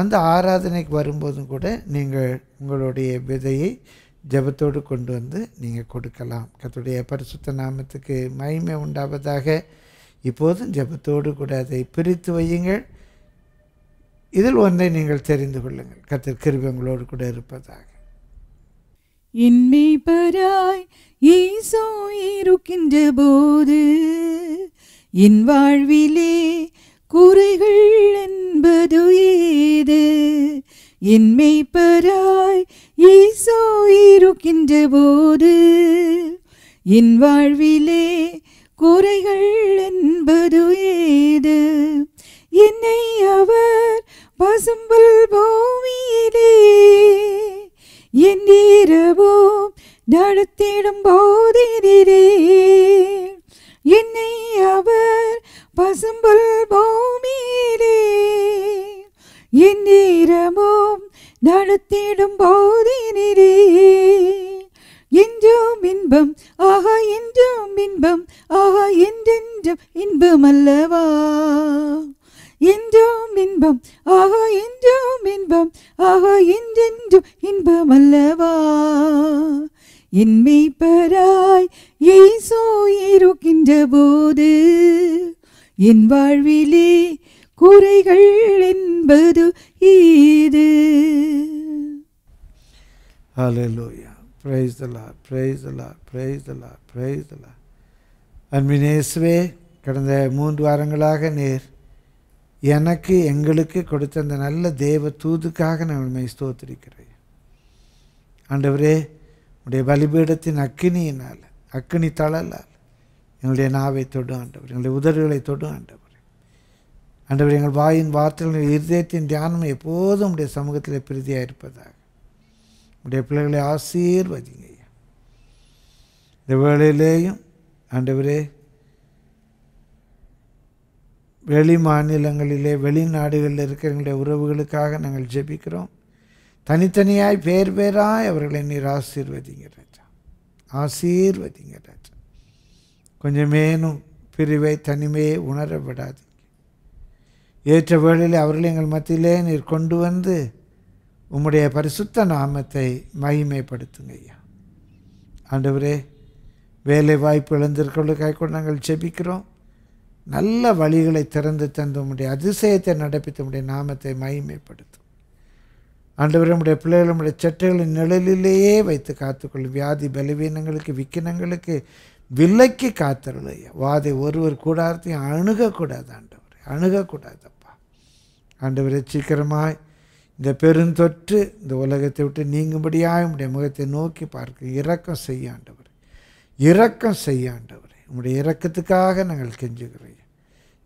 அந்த ஆராதனைக்கு வரும்போதும் கூட நீங்கள் உங்களுடைய விதையை ஜபத்தோடு கொண்டு வந்து நீங்கள் கொடுக்கலாம் கத்துடைய பரிசுத்த நாமத்துக்கு மகிமை உண்டாவதாக இப்போதும் ஜபத்தோடு கூட அதை பிரித்து வையுங்கள் இதில் ஒன்றை நீங்கள் தெரிந்து கொள்ளுங்கள் கத்திற்கு கிருபங்களோடு கூட இருப்பதாக இன்மேய்பராய் ஈசோ இருக்கின்ற போது என் வாழ்விலே குறைகள் என்பது ஏது என் மெய்ப்பராய் ஈசோ இருக்கின்ற போது என் வாழ்விலே குறைகள் என்பது ஏது என்னை அவர் பசும்புல் பூமியிலே என்றிரவும் நடத்திடும் போதிரே என்னை அவர் பசும்புல் பூமியிலே என்றிரவும் நடத்திடும் போதினரே என்றும் இன்பம் ஆக என்றும் இன்பம் ஆக என்றென்றும் இன்பம் அல்லவா இன்றும் இன்பம் ஆஹோ இன்றும் இன்பம் ஆஹோ என்றென்றும் இன்பம் அல்லவா இன்மை பெறாய் ஏசோ இருக்கின்ற போது என் வாழ்விலே குறைகள் என்பது இது Hallelujah. Praise the Lord. Praise the Lord. Praise the Lord. Praise the Lord. அன்பின் இயேசுவே கடந்த மூன்று வாரங்களாக நீர் எனக்கு எங்களுக்கு கொடுத்த அந்த நல்ல தேவ தூதுக்காக நான் உண்மை ஸ்தோத்திருக்கிறேன் ஆண்டவரே உடைய பலிபீடத்தின் அக்கினியினால் அக்கினி தளலால் எங்களுடைய நாவை தொடும் ஆண்டவர் எங்களுடைய உதடுகளை தொடும் ஆண்டவர் ஆண்டவர் எங்கள் வாயின் வார்த்தைகளின் இருதயத்தின் தியானம் எப்போதும் உடைய சமூகத்தில் பிரதியாக இருப்பதாக உடைய பிள்ளைகளை ஆசீர்வதிங்க இந்த வேளையிலேயும் ஆண்டவரே வெளி மாநிலங்களிலே வெளிநாடுகளில் இருக்கிறவங்களுடைய உறவுகளுக்காக நாங்கள் ஜெபிக்கிறோம் தனித்தனியாய் பேர் பேராய் அவர்களை நீர் ஆசீர்வதிங்க ராஜா ஆசீர்வதிங்க ராஜா கொஞ்சமேனும் பிரிவை தனிமையை உணர விடாதீங்க ஏற்ற வேளையில் அவர்களை எங்கள் மத்தியிலே நீர் கொண்டு வந்து உம்முடைய பரிசுத்த நாமத்தை மகிமைப்படுத்துங்க ஐயா ஆண்டவரே வேலை வாய்ப்பு இழந்திருக்கிறவர்களுக்காக நாங்கள் ஜெபிக்கிறோம் நல்ல வழிகளை திறந்து தந்த முடியும் அதிசயத்தை நடப்பித்த முடிய நாமத்தை மகிமைப்படுத்தும் ஆண்டவர் நம்முடைய பிள்ளைகள் நம்முடைய சட்டைகளின் நிழலிலேயே வைத்து காத்துக்கொள்ளும் வியாதி பலவீனங்களுக்கு விக்கினங்களுக்கு விலைக்கு காத்திரலையா வாதை ஒருவர் கூடாரத்தையும் அணுகக்கூடாது ஆண்டவர் அணுகக்கூடாதப்பா ஆண்டவரை சீக்கிரமாய் இந்த பெருந்தொற்று இந்த உலகத்தை விட்டு நீங்கும்படியாக நம்முடைய முகத்தை நோக்கி பார்க்க இரக்கம் செய்யாண்டவர் இறக்கம் இரக்கம் உங்களுடைய இறக்கத்துக்காக நாங்கள் கெஞ்சுகிறோம்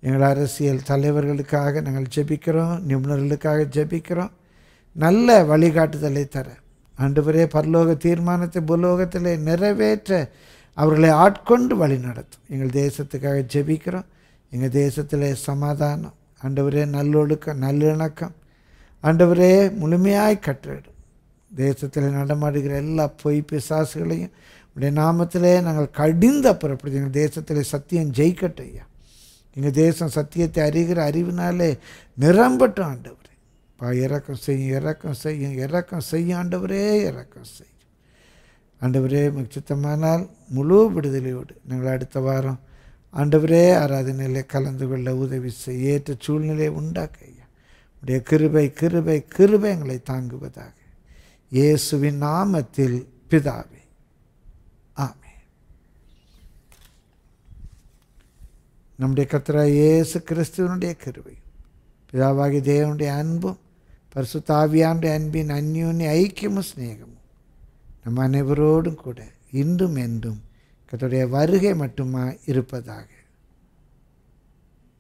எங்கள் அரசியல் தலைவர்களுக்காக நாங்கள் ஜெபிக்கிறோம் நிபுணர்களுக்காக ஜெபிக்கிறோம் நல்ல வழிகாட்டுதலை தர ஆண்டவரே பரலோக தீர்மானத்தை புலோகத்தில் நிறைவேற்ற அவர்களை ஆட்கொண்டு வழி நடத்தும் எங்கள் தேசத்துக்காக ஜெபிக்கிறோம் எங்கள் தேசத்தில் சமாதானம் ஆண்டவரே நல்லொழுக்கம் நல்லிணக்கம் ஆண்டவரே முழுமையாய் கற்றிடும் தேசத்தில் நடமாடுகிற எல்லா பொய் பிசாசுகளையும் உடைய நாமத்திலே நாங்கள் கடிந்த அப்புறப்படுது எங்கள் தேசத்தில் சத்தியம் ஜெயிக்கட்டும் ஐயா எங்கள் தேசம் சத்தியத்தை அறிகிற அறிவினாலே நிரம்பட்டும் ஆண்டவரே பா இறக்கம் செய்யும் இறக்கம் செய்யும் இறக்கம் செய்யும் ஆண்டவரே இறக்கம் செய்யும் ஆண்டவரே சித்தமானால் முழு விடுதலையோடு நாங்கள் அடுத்த வாரம் ஆண்டவரே ஆராதனையிலே கலந்து கொள்ள உதவி செய்ய ஏற்ற சூழ்நிலையை உண்டாக்க ஐயா உடைய கிருபை கிருபை கிருபை எங்களை தாங்குவதாக இயேசுவின் நாமத்தில் பிதாவி நம்முடைய கத்திர இயேசு கிறிஸ்துவனுடைய கிருவை பிதாவாகி தேவனுடைய அன்பும் பரிசுத்தாவியானுடைய அன்பின் அந்யோன்ய ஐக்கியமும் ஸ்நேகமும் நம் அனைவரோடும் கூட இன்றும் என்றும் கத்துடைய வருகை மட்டுமா இருப்பதாக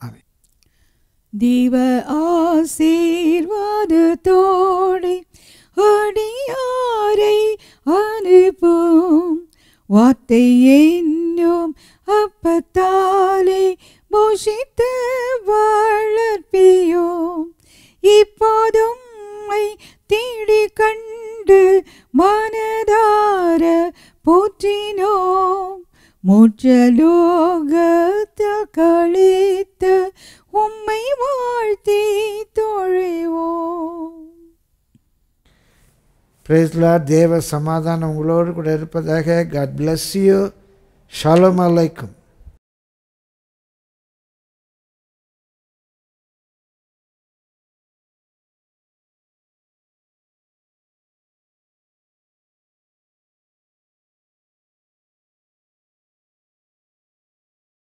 ஆமே தீப ஆசீர்வாதத்தோடே அடியாரை அனுப்போம் வார்த்தை என்னும் அப்பத்தாலே போஷித்து வளர்ப்பியோம் இப்போதும் தேடி கண்டு மனதார போற்றினோ முற்றலோகத்த உம்மை வாழ்த்தி தொழைவோம் பிரேஸ்லா தேவ சமாதானம் உங்களோடு கூட இருப்பதாக God bless you Shalom Aleyküm.